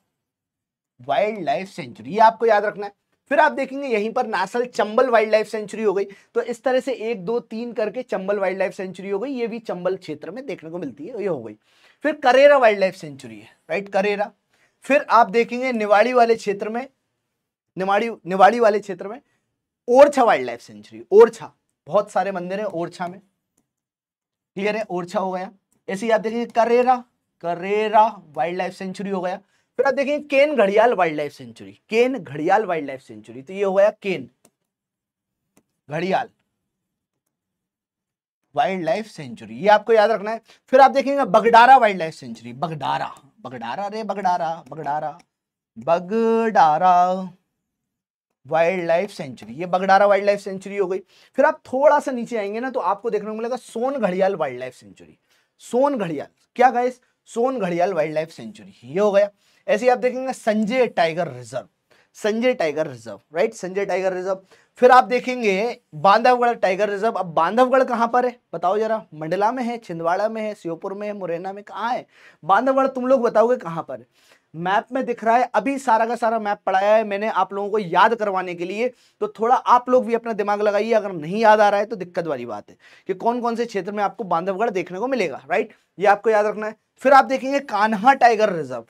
वाइल्ड लाइफ सेंचुरी ये आपको याद रखना है फिर आप देखेंगे यहीं पर नासल चंबल वाइल्ड लाइफ सेंचुरी हो गई तो इस तरह से एक दो तीन करके चंबल वाइल्ड लाइफ सेंचुरी हो गई ये भी चंबल क्षेत्र में देखने को मिलती है ये हो गई फिर करेरा वाइल्ड लाइफ सेंचुरी है राइट करेरा फिर आप देखेंगे निवाड़ी वाले क्षेत्र में निवाड़ी निवाड़ी वाले क्षेत्र में Orchha wild life sanctuary Orchha बहुत सारे मंदिर है ओरछा में क्लियर है ओरछा हो गया ऐसे ही आप देखेंगे Karera Karera wild life sanctuary हो गया फिर आप देखें केन घड़ियाल वाइल्ड लाइफ सेंचुरी केन घड़ियाल वाइल्ड लाइफ सेंचुरी तो ये हो गया केन घड़ियाल वाइल्ड लाइफ सेंचुरी ये आपको याद रखना है फिर आप देखेंगे Bagdara wild life sanctuary Bagdara Bagdara रे Bagdara Bagdara Bagdara wild life sanctuary ये बगडारा वाइल्ड लाइफ सेंचुरी हो गई फिर आप थोड़ा सा नीचे आएंगे ना तो आपको देखने को मिलेगा सोन घड़ियाल वाइल्ड लाइफ सेंचुरी सोन घड़ियाल क्या गाइस सोन घड़ियाल वाइल्ड लाइफ सेंचुरी ये हो गया ऐसे आप देखेंगे Sanjay tiger reserve Sanjay tiger reserve right Sanjay tiger reserve फिर आप देखेंगे बांधवगढ़ टाइगर रिजर्व अब बांधवगढ़ कहाँ पर है बताओ जरा मंडला में है छिंदवाड़ा में है श्योपुर में है मुरैना में कहाँ है बांधवगढ़ तुम लोग बताओगे कहाँ पर है मैप में दिख रहा है अभी सारा का सारा मैप पढ़ाया है मैंने आप लोगों को याद करवाने के लिए तो थोड़ा आप लोग भी अपना दिमाग लगाइए अगर नहीं याद आ रहा है तो दिक्कत वाली बात है कि कौन कौन से क्षेत्र में आपको बांधवगढ़ देखने को मिलेगा राइट ये आपको याद रखना है फिर आप देखेंगे कान्हा टाइगर रिजर्व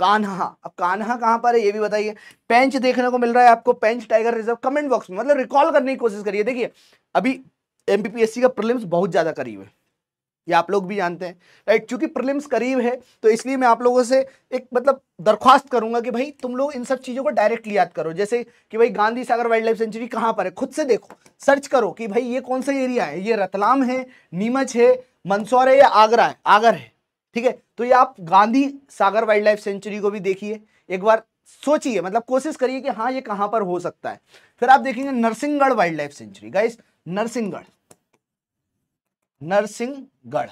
कान्हा अब कान्हा कहाँ पर है ये भी बताइए पेंच देखने को मिल रहा है आपको Pench tiger reserve comment box में मतलब रिकॉल करने की कोशिश करिए देखिए अभी एमपीपीएससी का प्रिलिम्स बहुत ज़्यादा करीब है ये आप लोग भी जानते हैं राइट चूंकि प्रिलिम्स करीब है तो इसलिए मैं आप लोगों से एक मतलब दरख्वास्त करूंगा कि भाई तुम लोग इन सब चीज़ों को डायरेक्टली याद करो जैसे कि भाई Gandhi Sagar wild life sanctuary कहाँ पर है खुद से देखो सर्च करो कि भाई ये कौन सा एरिया है ये रतलाम है नीमच है मंदसौर है या आगरा है आगर है ठीक है तो ये आप Gandhi Sagar wild life sanctuary को भी देखिए एक बार सोचिए मतलब कोशिश करिए कि हाँ ये कहां पर हो सकता है फिर आप देखेंगे Narsinghgarh wild life sanctuary guys Narsinghgarh Narsinghgarh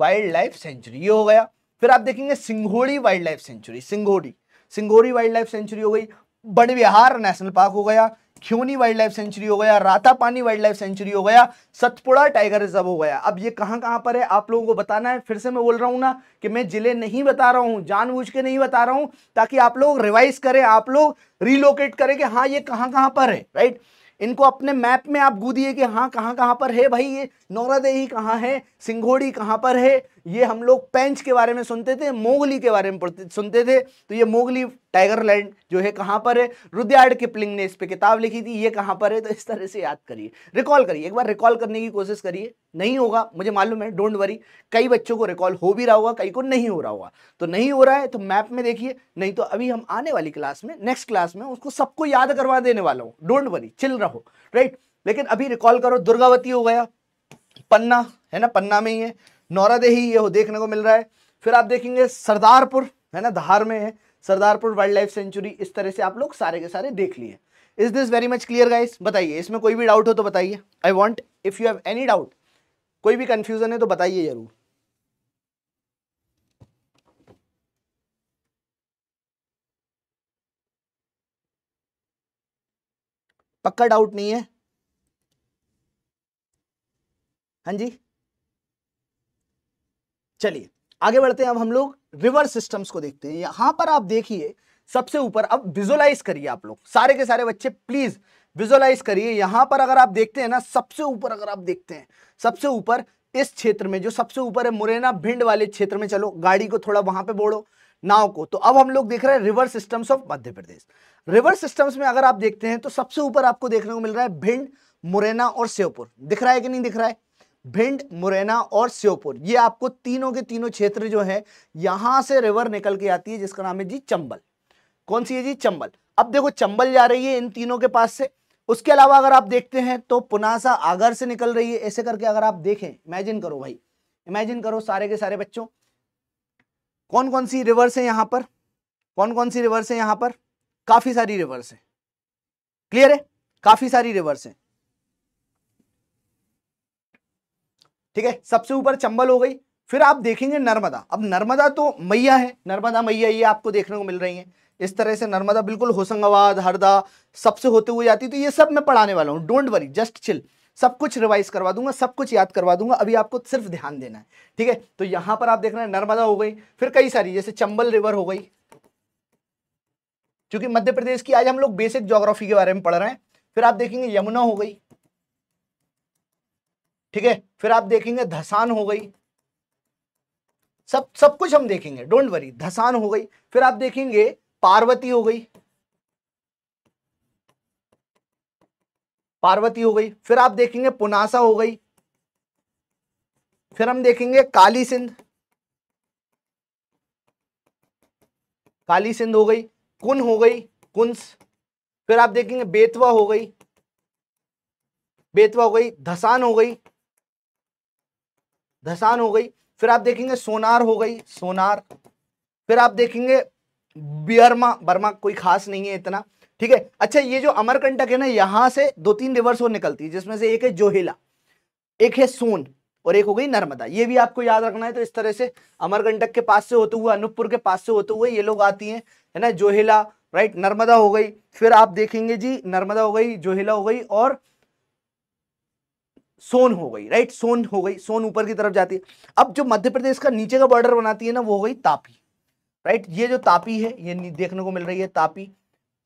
wild life sanctuary ये हो गया फिर आप देखेंगे Singhori wild life sanctuary Singhori Singhori wild life sanctuary हो गई बिहार नेशनल पार्क हो गया खियोनी वाइल्ड लाइफ सेंचुरी हो गया रातापानी वाइल्ड लाइफ सेंचुरी हो गया सतपुड़ा टाइगर रिजर्व हो गया अब ये कहाँ कहाँ पर है आप लोगों को बताना है फिर से मैं बोल रहा हूँ ना कि मैं जिले नहीं बता रहा हूँ जानबूझ के नहीं बता रहा हूँ ताकि आप लोग रिवाइज करें आप लोग रिलोकेट करें कि हाँ ये कहाँ कहाँ पर है राइट इनको अपने मैप में आप गूदिए कि हाँ कहाँ कहाँ पर है भाई ये नौरादेही कहाँ है सिंघोड़ी कहाँ पर है ये हम लोग पेंच के बारे में सुनते थे मोगली के बारे में सुनते थे तो ये मोगली टाइगर लैंड जो है कहाँ पर है रुद्याड किपलिंग ने इस पर किताब लिखी थी ये कहाँ पर है तो इस तरह से याद करिए रिकॉल करिए एक बार रिकॉल करने की कोशिश करिए नहीं होगा मुझे मालूम है डोंट वरी कई बच्चों को रिकॉल हो भी रहा होगा कई को नहीं हो रहा होगा तो नहीं हो रहा है तो मैप में देखिए नहीं तो अभी हम आने वाली क्लास में नेक्स्ट क्लास में उसको सबको याद करवा देने वाला हूँ डोंट वरी चिल रहो राइट लेकिन अभी रिकॉल करो दुर्गावती हो गया पन्ना है ना पन्ना में ही है नौरादेही ये हो देखने को मिल रहा है फिर आप देखेंगे सरदारपुर है ना धार में है सरदारपुर वाइल्ड लाइफ सेंचुरी इस तरह से आप लोग सारे के सारे देख लिए is this very much clear guys बताइए इसमें कोई भी डाउट हो तो बताइए I want if you have any doubt कोई भी कंफ्यूजन है तो बताइए जरूर पक्का डाउट नहीं है हाँ जी चलिए आगे बढ़ते हैं अब हम लोग रिवर्स सिस्टम्स को देखते हैं यहां पर आप देखिए सबसे ऊपर अब विजुअलाइज करिए आप लोग सारे के सारे बच्चे प्लीज विजुअलाइज करिए यहां पर अगर आप देखते हैं ना सबसे ऊपर अगर आप देखते हैं सबसे ऊपर इस क्षेत्र में जो सबसे ऊपर है मुरैना भिंड वाले क्षेत्र में चलो गाड़ी को थोड़ा वहां पे बोड़ो नाव को तो अब हम लोग देख रहे हैं river systems of Madhya Pradesh river systems में अगर आप देखते हैं तो सबसे ऊपर आपको देखने को मिल रहा है भिंड मुरैना और श्योपुर दिख रहा है कि नहीं दिख रहा है भिंड मुरैना और श्योपुर ये आपको तीनों के तीनों क्षेत्र जो है यहां से रिवर निकल के आती है जिसका नाम है जी चंबल कौन सी है जी चंबल अब देखो चंबल जा रही है इन तीनों के पास से उसके अलावा अगर आप देखते हैं तो पुनासा आगर से निकल रही है ऐसे करके अगर आप देखें इमेजिन करो भाई इमेजिन करो सारे के सारे बच्चों कौन कौन सी रिवर्स है यहां पर कौन कौन सी रिवर्स है यहां पर काफ़ी सारी रिवर्स है क्लियर है काफ़ी सारी रिवर्स है ठीक है सबसे ऊपर चंबल हो गई फिर आप देखेंगे नर्मदा अब नर्मदा तो मैया है नर्मदा मैया ये आपको देखने को मिल रही है इस तरह से नर्मदा बिल्कुल होशंगाबाद हरदा सबसे होते हुए जाती तो ये सब मैं पढ़ाने वाला हूँ डोंट वरी जस्ट चिल सब कुछ रिवाइज करवा दूंगा सब कुछ याद करवा दूंगा अभी आपको सिर्फ ध्यान देना है ठीक है तो यहां पर आप देख रहे हैं नर्मदा हो गई फिर कई सारी जैसे चंबल रिवर हो गई क्योंकि मध्य प्रदेश की आज हम लोग बेसिक जोग्राफी के बारे में पढ़ रहे हैं फिर आप देखेंगे यमुना हो गई ठीक है फिर आप देखेंगे धसान हो गई सब सब कुछ हम देखेंगे डोंट वरी धसान हो गई फिर आप देखेंगे पार्वती हो गई पार्वती हो गई फिर आप देखेंगे पुनासा हो गई फिर हम देखेंगे काली सिंध काली सिंध हो गई कुन हो गई कुंस फिर आप देखेंगे बेतवा हो गई बेतवा हो गई धसान हो गई धसान हो गई फिर आप देखेंगे सोनार हो गई सोनार फिर आप देखेंगे बियरमा बर्मा कोई खास नहीं है इतना ठीक है अच्छा ये जो अमरकंटक है ना यहाँ से दो तीन रिवर्स और निकलती है जिसमें से एक है जोहिला एक है सोन और एक हो गई नर्मदा ये भी आपको याद रखना है तो इस तरह से अमरकंटक के पास से होते हुए अनूपपुर के पास से होते हुए ये लोग आती हैं है ना जोहिला राइट नर्मदा हो गई फिर आप देखेंगे जी नर्मदा हो गई जोहिला हो गई और सोन हो गई राइट सोन हो गई सोन ऊपर की तरफ जाती है अब जो मध्य प्रदेश का नीचे का बॉर्डर बनाती है ना वो हो गई तापी राइट ये जो तापी है ये देखने को मिल रही है तापी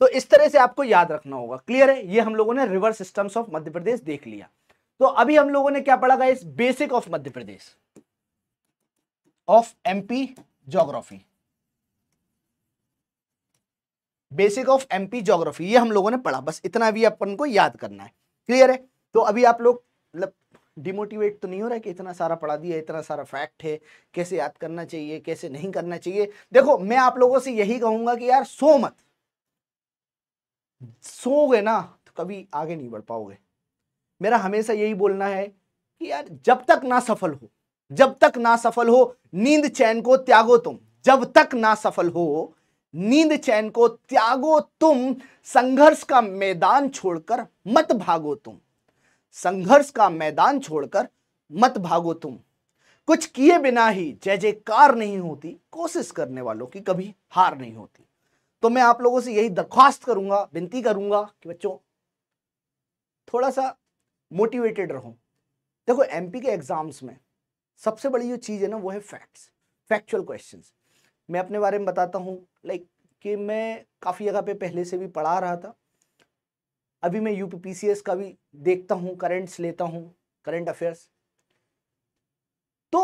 तो इस तरह से आपको याद रखना होगा क्लियर है ये हम लोगों ने river systems of Madhya Pradesh देख लिया तो अभी हम लोगों ने क्या पढ़ा गया इस basic of Madhya Pradesh of MP geography basic of MP geography ये हम लोगों ने पढ़ा बस इतना भी अपन को याद करना है क्लियर है तो अभी आप लोग मतलब डिमोटिवेट तो नहीं हो रहा है कि इतना सारा पढ़ा दिया इतना सारा फैक्ट है कैसे याद करना चाहिए कैसे नहीं करना चाहिए देखो मैं आप लोगों से यही कहूंगा कि यार सो मत गए ना तो कभी आगे नहीं बढ़ पाओगे मेरा हमेशा यही बोलना है कि यार जब तक ना सफल हो जब तक ना सफल हो नींद चैन को त्यागो तुम जब तक ना सफल हो नींद चैन को त्यागो तुम संघर्ष का मैदान छोड़कर मत भागो तुम संघर्ष का मैदान छोड़कर मत भागो तुम कुछ किए बिना ही जय जयकार नहीं होती कोशिश करने वालों की कभी हार नहीं होती तो मैं आप लोगों से यही दरख्वास्त करूंगा विनती करूंगा कि बच्चों थोड़ा सा मोटिवेटेड रहो देखो एमपी के एग्जाम्स में सबसे बड़ी जो चीज़ है ना वो है फैक्ट्स फैक्चुअल क्वेश्चन मैं अपने बारे में बताता हूँ लाइक कि मैं काफ़ी जगह पे पहले से भी पढ़ा रहा था अभी मैं यूपीपीसीएस का भी देखता हूँ करेंट्स लेता हूँ करंट अफेयर्स तो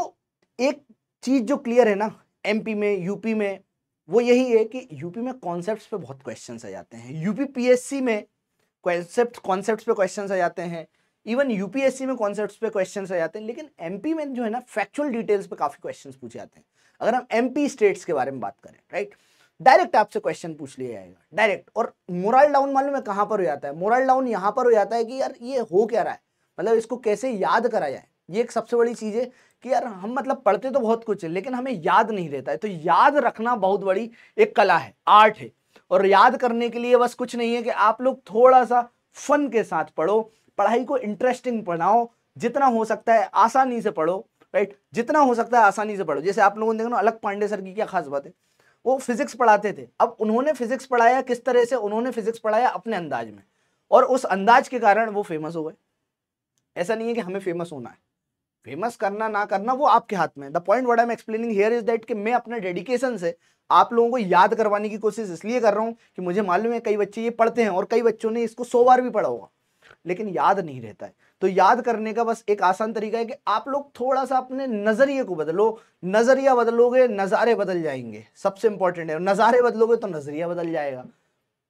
एक चीज़ जो क्लियर है ना एमपी में यूपी में वो यही है कि यूपी में कॉन्सेप्ट्स पे बहुत क्वेश्चन आ जाते हैं यूपी पीएससी में कॉन्सेप्ट कॉन्सेप्ट्स पे क्वेश्चन आ जाते हैं इवन यूपीएससी में कॉन्सेप्ट्स पे क्वेश्चन आ जाते हैं लेकिन एमपी में जो है ना फैक्चुअल डिटेल्स पे काफ़ी क्वेश्चन पूछे जाते हैं अगर हम एमपी स्टेट्स के बारे में बात करें राइट right? डायरेक्ट आपसे क्वेश्चन पूछ लिया जाएगा डायरेक्ट और मोरल डाउन मालूम है कहां पर हो जाता है मोरल डाउन यहां पर हो जाता है कि यार ये हो क्या रहा है मतलब इसको कैसे याद करा जाए ये एक सबसे बड़ी चीज़ है कि यार हम मतलब पढ़ते तो बहुत कुछ है लेकिन हमें याद नहीं रहता है तो याद रखना बहुत बड़ी एक कला है आर्ट है और याद करने के लिए बस कुछ नहीं है कि आप लोग थोड़ा सा फन के साथ पढ़ो पढ़ाई को इंटरेस्टिंग बनाओ जितना हो सकता है आसानी से पढ़ो राइट जितना हो सकता है आसानी से पढ़ो जैसे आप लोगों ने देखना अलग पांडे सर की क्या खास बात है वो फिज़िक्स पढ़ाते थे अब उन्होंने फिज़िक्स पढ़ाया किस तरह से उन्होंने फिज़िक्स पढ़ाया अपने अंदाज में और उस अंदाज के कारण वो फेमस हो गए ऐसा नहीं है कि हमें फेमस होना है फेमस करना ना करना वो आपके हाथ में the point word I am explaining here is that कि मैं अपने डेडिकेशन से आप लोगों को याद करवाने की कोशिश इसलिए कर रहा हूँ कि मुझे मालूम है कई बच्चे ये पढ़ते हैं और कई बच्चों ने इसको सौ बार भी पढ़ा होगा लेकिन याद नहीं रहता है तो याद करने का बस एक आसान तरीका है कि आप लोग थोड़ा सा अपने नज़रिए को बदलो नज़रिया बदलोगे नज़ारे बदल जाएंगे सबसे इंपॉर्टेंट है नज़ारे बदलोगे तो नज़रिया बदल जाएगा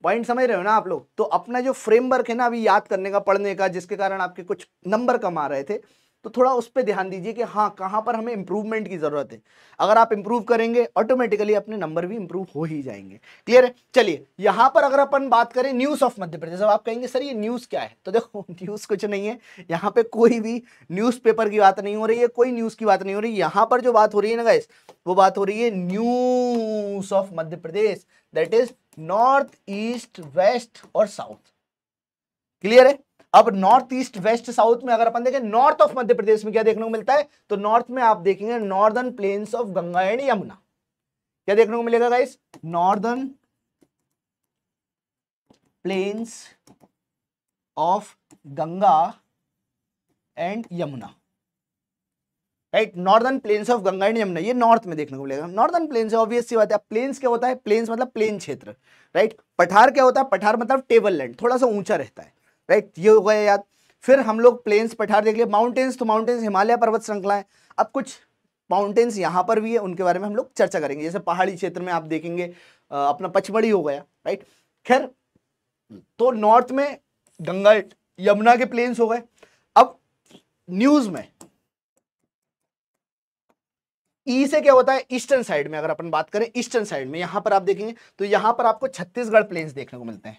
पॉइंट समझ रहे हो ना आप लोग तो अपना जो फ्रेमवर्क है ना अभी याद करने का पढ़ने का जिसके कारण आपके कुछ नंबर कम आ रहे थे तो थोड़ा उस पर ध्यान दीजिए कि हाँ कहाँ पर हमें इंप्रूवमेंट की ज़रूरत है अगर आप इंप्रूव करेंगे ऑटोमेटिकली अपने नंबर भी इंप्रूव हो ही जाएंगे क्लियर है चलिए यहाँ पर अगर अपन बात करें न्यूज़ ऑफ मध्य प्रदेश अब आप कहेंगे सर ये न्यूज़ क्या है तो देखो न्यूज़ कुछ नहीं है यहाँ पे कोई भी न्यूज की बात नहीं हो रही है कोई न्यूज़ की बात नहीं हो रही यहाँ पर जो बात हो रही है ना गैस वो बात हो रही है news of Madhya Pradesh that is north east west और साउथ क्लियर है अब नॉर्थ ईस्ट वेस्ट साउथ में अगर अपन देखें नॉर्थ ऑफ मध्य प्रदेश में क्या देखने को मिलता है तो नॉर्थ में आप देखेंगे northern plains of Ganga and Yamuna क्या देखने को मिलेगा guys northern plains of Ganga and Yamuna right northern plains of Ganga and Yamuna ये नॉर्थ में देखने को मिलेगा नॉर्दर्न प्लेन्स ऑब्वियस सी बात है प्लेन्स क्या होता है प्लेन्स मतलब प्लेन क्षेत्र राइट पठार क्या होता है पठार मतलब टेबल लैंड थोड़ा सा ऊंचा रहता है राइट ये हो गया याद फिर हम लोग प्लेन्स पठार देख लिए माउंटेन्स तो माउंटेन्स हिमालय पर्वत श्रृंखला है अब कुछ माउंटेन्स यहाँ पर भी है उनके बारे में हम लोग चर्चा करेंगे जैसे पहाड़ी क्षेत्र में आप देखेंगे अपना पचमढ़ी हो गया राइट खैर तो नॉर्थ में गंगा यमुना के प्लेन्स हो गए अब न्यूज में ई e से क्या होता है ईस्टर्न साइड में अगर अपन बात करें ईस्टर्न साइड में यहां पर आप देखेंगे तो यहां पर आपको छत्तीसगढ़ प्लेन्स देखने को मिलते हैं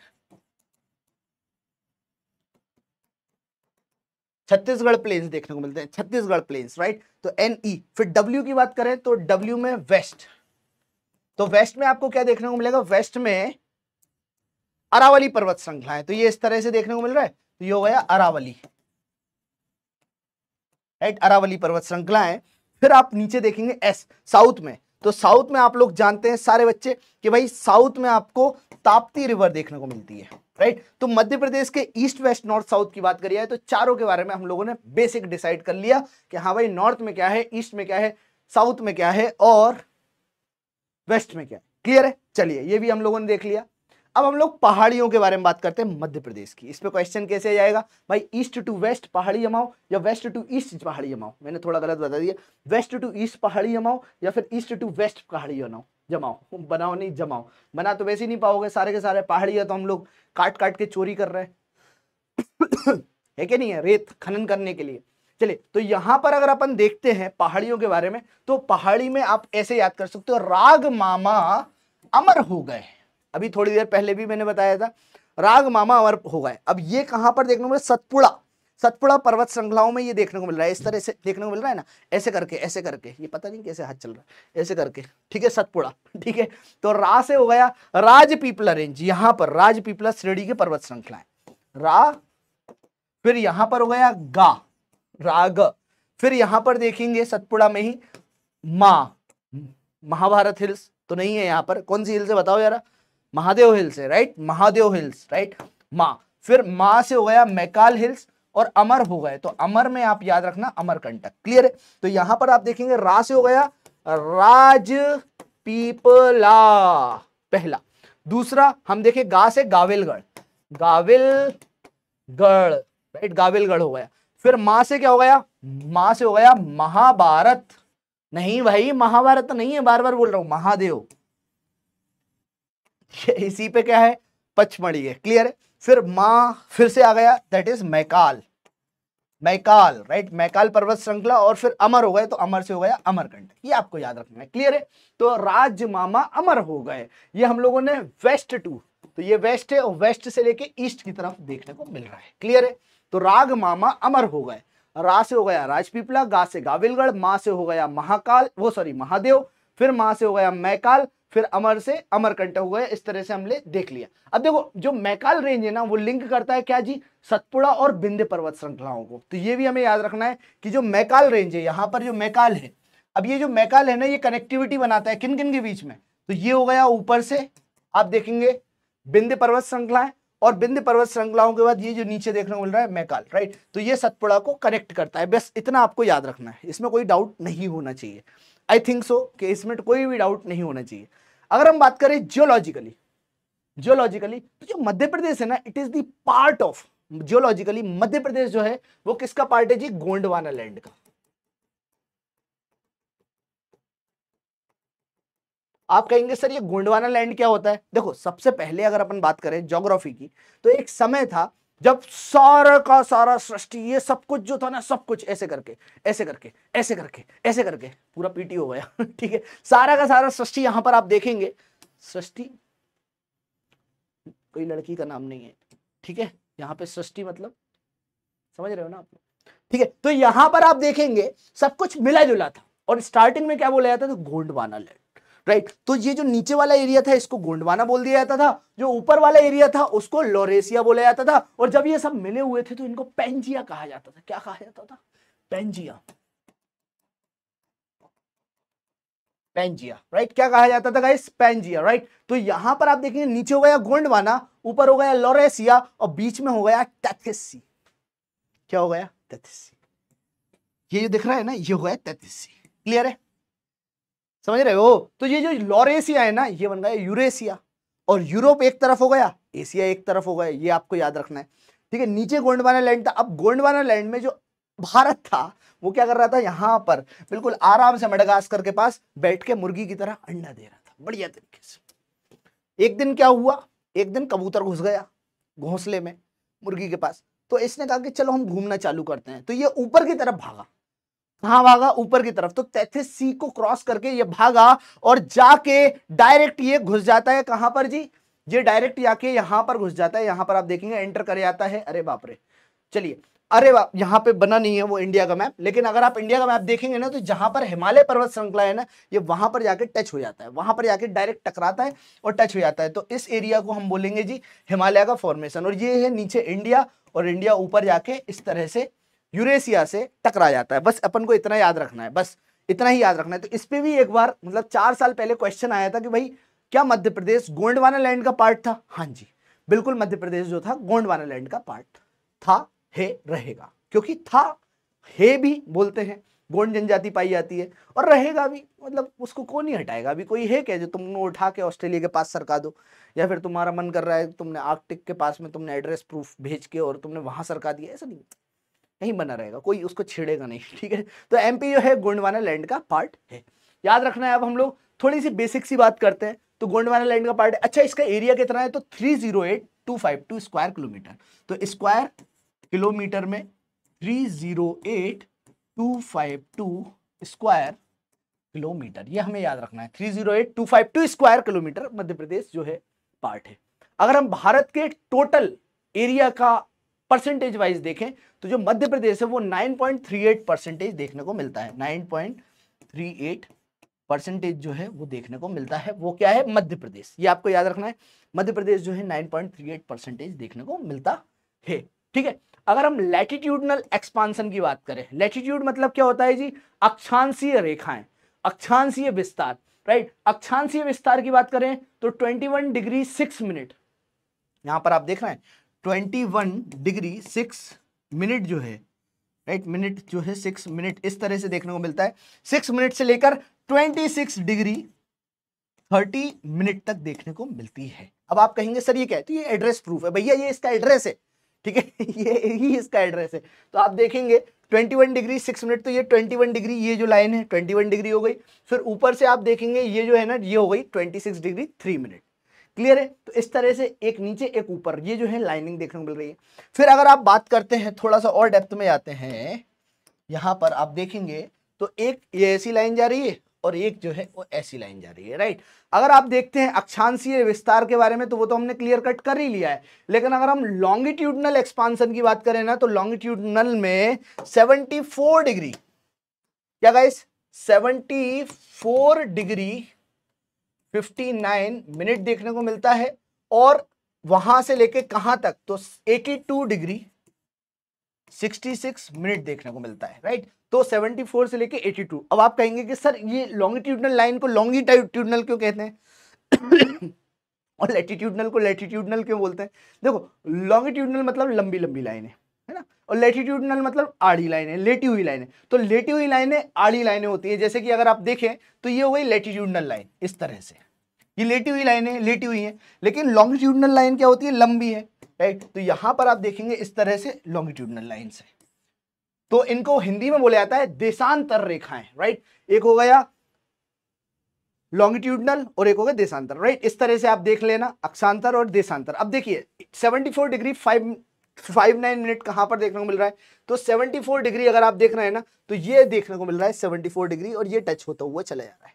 छत्तीसगढ़ प्लेन्स देखने को मिलते हैं छत्तीसगढ़ प्लेन्स राइट तो एन ई e, फिर डब्ल्यू की बात करें तो डब्ल्यू में वेस्ट तो वेस्ट में आपको क्या देखने को मिलेगा वेस्ट में अरावली पर्वत श्रृंखला है तो ये इस तरह से देखने को मिल रहा है तो ये हो गया अरावली राइट अरावली पर्वत श्रृंखला है फिर आप नीचे देखेंगे एस साउथ में तो साउथ में आप लोग जानते हैं सारे बच्चे कि भाई साउथ में आपको ताप्ती रिवर देखने को मिलती है राइट तो मध्य प्रदेश के ईस्ट वेस्ट नॉर्थ साउथ की बात करी जाए तो चारों के बारे में हम लोगों ने बेसिक डिसाइड कर लिया कि हाँ भाई नॉर्थ में क्या है ईस्ट में क्या है साउथ में क्या है और वेस्ट में क्या है क्लियर है चलिए ये भी हम लोगों ने देख लिया अब हम लोग पहाड़ियों के बारे में बात करते हैं मध्य प्रदेश की इस पर क्वेश्चन कैसे जाएगा भाई ईस्ट टू वेस्ट पहाड़ी जमाओ या वेस्ट टू ईस्ट पहाड़ी जमाओ मैंने थोड़ा गलत बता दिया वेस्ट टू ईस्ट पहाड़ी जमाओ या फिर ईस्ट टू वेस्ट पहाड़ी बनाओ जमाओ बनाओ नहीं जमाओ बना तो वैसे ही नहीं पाओगे सारे के सारे पहाड़ी तो हम लोग काट काट के चोरी कर रहे हैं है कि नहीं है रेत खनन करने के लिए चलिए तो यहां पर अगर अपन देखते हैं पहाड़ियों के बारे में तो पहाड़ी में आप ऐसे याद कर सकते हो राग मामा अमर हो गए अभी थोड़ी देर पहले भी मैंने बताया था राग मामा अमर हो गए अब ये कहाँ पर देखने को मिल सतपुड़ा सतपुड़ा पर्वत श्रृंखलाओं में ये देखने को मिल रहा है इस तरह से देखने को मिल रहा है ना ऐसे करके ऐसे करके ये पता नहीं कैसे हाथ चल रहा है ऐसे करके ठीक है सतपुड़ा ठीक है तो रा से हो गया राजपीपला रेंज यहाँ पर राजपीपला श्रेणी के पर्वत है रा फिर यहां पर हो गया गा राग फिर यहां पर देखेंगे सतपुड़ा में ही मा महाभारत हिल्स तो नहीं है यहां पर कौन सी हिल्स है बताओ यारा महादेव हिल्स है राइट महादेव हिल्स राइट मा फिर मा से हो गया मैकाल हिल्स और अमर हो गए तो अमर में आप याद रखना अमरकंटक क्लियर है तो यहां पर आप देखेंगे रा से हो गया राज पीपला पहला दूसरा हम देखे गा से गाविलगढ़ गाविलगढ़ राइट गाविलगढ़ हो गया फिर मां से क्या हो गया मां से हो गया महाभारत नहीं भाई महाभारत तो नहीं है बार बार बोल रहा हूं महादेव इसी पे क्या है पचमढ़ी है क्लियर है फिर माँ फिर से आ गया that is Maikal Maikal right Maikal पर्वत श्रृंखला और फिर अमर हो गए तो अमर से हो गया अमरकंड ये आपको याद रखना है क्लियर है तो राज मामा अमर हो गए ये हम लोगों ने वेस्ट टू तो ये वेस्ट है और वेस्ट से लेके ईस्ट की तरफ देखने को मिल रहा है क्लियर है तो राग मामा अमर हो गए रा से हो गया राजपीपला गा से गाविलगढ़ माँ से हो गया महाकाल वो सॉरी महादेव फिर माँ से हो गया मैकाल फिर अमर से अमरकंटक हो गया इस तरह से हमने देख लिया अब देखो जो मैकाल रेंज है ना वो लिंक करता है क्या जी सतपुड़ा और बिंदे पर्वत श्रृंखलाओं को तो ये भी हमें याद रखना है कि जो मैकाल रेंज है यहाँ पर जो मैकाल है अब ये जो मैकाल है ना ये कनेक्टिविटी बनाता है किन किन के बीच में तो ये हो गया ऊपर से आप देखेंगे बिंदे पर्वत श्रृंखलाएं और बिंद पर्वत श्रृंखलाओं के बाद ये जो नीचे देखने को मिल रहा है मैकाल राइट तो ये सतपुड़ा को कनेक्ट करता है बस इतना आपको याद रखना है इसमें कोई डाउट नहीं होना चाहिए आई थिंक सो कि इसमें कोई भी डाउट नहीं होना चाहिए अगर हम बात करें जियोलॉजिकली जियोलॉजिकली तो जो मध्य प्रदेश है ना इट इज दार्ट part of geologically Madhya Pradesh जो है वो किसका पार्ट है जी गोंडवाना लैंड का आप कहेंगे सर ये गोंडवाना लैंड क्या होता है देखो सबसे पहले अगर अपन बात करें ज्योग्राफी की तो एक समय था जब सारा का सारा सृष्टि ये सब कुछ जो था ना सब कुछ ऐसे करके ऐसे करके ऐसे करके ऐसे करके पूरा पीटी हो गया ठीक है सारा का सारा सृष्टि यहां पर आप देखेंगे सृष्टि कोई लड़की का नाम नहीं है ठीक है यहाँ पे सृष्टि मतलब समझ रहे हो ना आप ठीक है तो यहां पर आप देखेंगे सब कुछ मिला जुला था और स्टार्टिंग में क्या बोला जाता था गोंडवाना लैंड राइट तो ये जो नीचे वाला एरिया था इसको गोंडवाना बोल दिया जाता था जो ऊपर वाला एरिया था उसको लोरेसिया बोला जाता था और जब ये सब मिले हुए थे तो इनको पेंजिया कहा जाता था क्या कहा जाता था पेंजिया पेंजिया राइट क्या कहा जाता था गाइस पेंजिया राइट तो यहां पर आप देखेंगे नीचे हो गया गोंडवाना ऊपर हो गया लोरेसिया और बीच में हो गया टेथिसी क्या हो गया टेथिसी ये जो दिख रहा है ना ये हो गया टेथिसी क्लियर है समझ रहे हो तो ये जो एशिया है ना ये बन गया यूरेशिया और यूरोप एक तरफ हो गया एशिया एक तरफ हो गया ये आपको याद रखना है ठीक है नीचे गोंडवाना लैंड था अब गोंडवाना लैंड में जो भारत था वो क्या कर रहा था यहाँ पर बिल्कुल आराम से मडगास्कर के पास बैठ के मुर्गी की तरह अंडा दे रहा था बढ़िया तरीके से एक दिन क्या हुआ एक दिन कबूतर घुस गया घोंसले में मुर्गी के पास तो इसने कहा कि चलो हम घूमना चालू करते हैं तो ये ऊपर की तरफ भागा कहा भागा ऊपर की तरफ तो तैथे सी को क्रॉस करके ये भागा और जाके डायरेक्ट ये घुस जाता है कहां पर जी ये डायरेक्ट जाके यहां पर घुस जाता है यहां पर आप देखेंगे एंटर कर जाता है अरे बापरे चलिए अरे बाप यहाँ पे बना नहीं है वो इंडिया का मैप लेकिन अगर आप इंडिया का मैप देखेंगे ना तो जहां पर हिमालय पर्वत श्रृंखला है ना ये वहां पर जाके टच हो जाता है वहां पर जाके डायरेक्ट टकराता है और टच हो जाता है तो इस एरिया को हम बोलेंगे जी हिमालय का फॉर्मेशन और ये है नीचे इंडिया और इंडिया ऊपर जाके इस तरह से यूरेशिया से टकरा जाता है बस अपन को इतना याद रखना है बस इतना ही याद रखना है तो इस पर भी एक बार मतलब चार साल पहले क्वेश्चन आया था कि भाई क्या मध्य प्रदेश गोंडवाना लैंड का पार्ट था हाँ जी बिल्कुल मध्य प्रदेश जो था गोंडवाना लैंड का पार्ट था है रहेगा क्योंकि था हे भी बोलते हैं गोंड जनजाति पाई जाती है और रहेगा भी मतलब उसको कौन ही हटाएगा अभी कोई है क्या जो तुमने उठा के ऑस्ट्रेलिया के पास सरका दो या फिर तुम्हारा मन कर रहा है तुमने आर्कटिक के पास में तुमने एड्रेस प्रूफ भेज के और तुमने वहां सरका दिया ऐसा नहीं नहीं बना रहेगा कोई उसको छेड़ेगा नहीं ठीक है तो एम जो है गोंडवाना लैंड का पार्ट है याद रखना है अब हम लोग थोड़ी सी बेसिक सी बात करते हैं तो गोंडवाना लैंड का पार्ट है अच्छा इसका एरिया कितना है तो three zero eight two five two square kilometre तो स्क्वायर किलोमीटर में three zero eight two five two square kilometre ये हमें याद रखना है three zero eight two five two square kilometre Madhya Pradesh जो है पार्ट है अगर हम भारत के टोटल एरिया का परसेंटेज वाइज देखें तो जो मध्य प्रदेश है वो 9.38 परसेंटेज देखने को मिलता है 9.38 परसेंटेज जो है वो देखने को मिलता है वो क्या है मध्य प्रदेश ये आपको याद रखना है मध्य प्रदेश जो है 9.38 परसेंटेज देखने को मिलता है ठीक है अगर हम लैटिट्यूडनल एक्सपांसन की बात करें लैटिट्यूड मतलब क्या होता है जी अक्षांशीय रेखाएं अक्षांशीय विस्तार राइट अक्षांशीय विस्तार की बात करें तो 21 डिग्री सिक्स मिनट यहां पर आप देख रहे हैं twenty one degree six minute जो है राइट मिनट जो है सिक्स मिनट इस तरह से देखने को मिलता है सिक्स मिनट से लेकर twenty six degree thirty minute तक देखने को मिलती है अब आप कहेंगे सर ये क्या है तो ये एड्रेस प्रूफ है भैया ये इसका एड्रेस है ठीक है ये ही इसका एड्रेस है तो आप देखेंगे 21 डिग्री सिक्स मिनट तो ये 21 डिग्री ये जो लाइन है 21 डिग्री हो गई फिर ऊपर से आप देखेंगे ये जो है ना ये हो गई 26 डिग्री थ्री मिनट क्लियर है तो इस तरह से एक नीचे एक ऊपर ये जो है लाइनिंग देखने को मिल रही है फिर अगर आप बात करते हैं थोड़ा सा और डेप्थ में आते हैं यहां पर आप देखेंगे तो एक ये ऐसी लाइन जा रही है और एक जो है वो ऐसी लाइन जा रही है राइट अगर आप देखते हैं अक्षांशीय विस्तार के बारे में तो वो तो हमने क्लियर कट कर ही लिया है लेकिन अगर हम लॉन्गिट्यूडनल एक्सपांशन की बात करें ना तो लॉन्गिट्यूडनल में 74 डिग्री क्या गाइस 74 डिग्री 59 मिनट देखने को मिलता है और वहां से लेके कहां तक तो 82 डिग्री 66 मिनट देखने को मिलता है राइट तो 74 से लेके 82 अब आप कहेंगे कि सर ये लॉन्गिट्यूडनल लाइन को लॉन्गिट्यूडनल क्यों कहते हैं और लेटिट्यूडनल को लेटीट्यूडनल क्यों बोलते हैं देखो लॉन्गिट्यूडनल मतलब लंबी लंबी लाइन है ना और लेटीट्यूडनल मतलब आड़ी लाइन है लेटी हुई लाइन है तो लेटी हुई लाइनें आड़ी लाइनें होती है जैसे कि अगर आप देखें तो ये हो गई लेटीट्यूडनल लाइन इस तरह से ये लेटी हुई लाइनें लेटी हुई हैं लेकिन लॉन्गिट्यूडनल लाइन क्या होती है लंबी है राइट तो यहां पर आप देखेंगे इस तरह से लॉन्गिट्यूडनल लाइन है तो इनको हिंदी में बोला जाता है देशांतर रेखाएं राइट एक हो गया लॉन्गिट्यूडनल और एक हो गया देशांतर राइट इस तरह से आप देख लेना अक्षांतर और देशांतर अब देखिए 74 डिग्री 5 फाइव नाइन मिनट कहां पर देखने को मिल रहा है तो 74 डिग्री अगर आप देख रहे हैं ना तो ये देखने को मिल रहा है 74 डिग्री और ये टच होता हुआ चला जा रहा है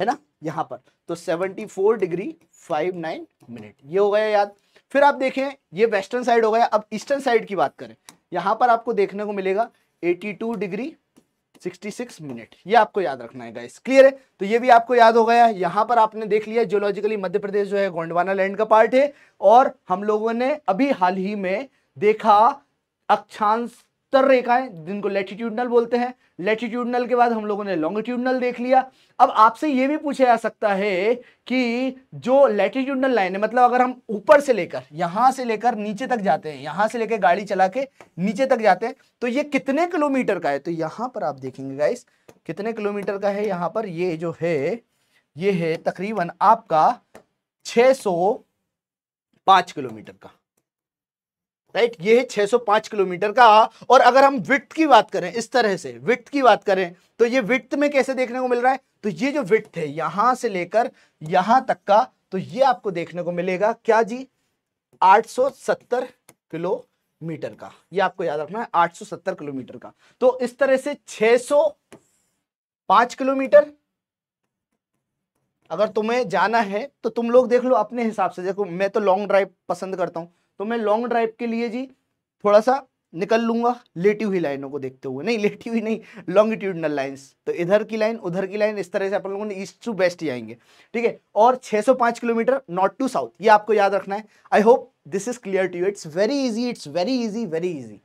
है ना यहाँ पर तो 74 डिग्री 59 मिनट ये हो गया याद फिर आप देखें ये वेस्टर्न साइड हो गया अब ईस्टर्न साइड की बात करें यहाँ पर आपको देखने को मिलेगा 82 डिग्री 66 मिनट ये आपको याद रखना है गाइस क्लियर है तो ये भी आपको याद हो गया यहाँ पर आपने देख लिया जियोलॉजिकली मध्य प्रदेश जो है गोंडवाना लैंड का पार्ट है और हम लोगों ने अभी हाल ही में देखा अक्षांश उत्तर रेखाएं जिनको लेटिट्यूडनल बोलते हैं लेटिट्यूडनल के बाद हम लोगों ने लॉन्गिट्यूडनल देख लिया अब आपसे ये भी पूछा जा सकता है कि जो लेटिट्यूडनल लाइन है मतलब अगर हम ऊपर से लेकर यहां से लेकर नीचे तक जाते हैं यहां से लेकर गाड़ी चला के नीचे तक जाते हैं तो ये कितने किलोमीटर का है तो यहां पर आप देखेंगे गाइस कितने किलोमीटर का है यहां पर ये जो है ये है तकरीबन आपका 605 किलोमीटर का राइट ये है 605 किलोमीटर का और अगर हम विथ की बात करें इस तरह से विथ की बात करें तो ये विथ में कैसे देखने को मिल रहा है तो ये जो विथ है यहां से लेकर यहां तक का तो ये आपको देखने को मिलेगा क्या जी 870 किलोमीटर का ये आपको याद रखना है 870 किलोमीटर का तो इस तरह से 605 किलोमीटर अगर तुम्हें जाना है तो तुम लोग देख लो अपने हिसाब से देखो मैं तो लॉन्ग ड्राइव पसंद करता हूं तो मैं लॉन्ग ड्राइव के लिए जी थोड़ा सा निकल लूंगा लेटी हुई लाइनों को देखते हुए नहीं लेटी हुई नहीं लॉन्गिट्यूडनल लाइंस तो इधर की लाइन उधर की लाइन इस तरह से अपन लोगों ने ईस्ट टू वेस्ट जाएंगे ठीक है और 605 किलोमीटर नॉर्थ टू साउथ ये आपको याद रखना है I hope this is clear to you it's very easy it's very easy very easy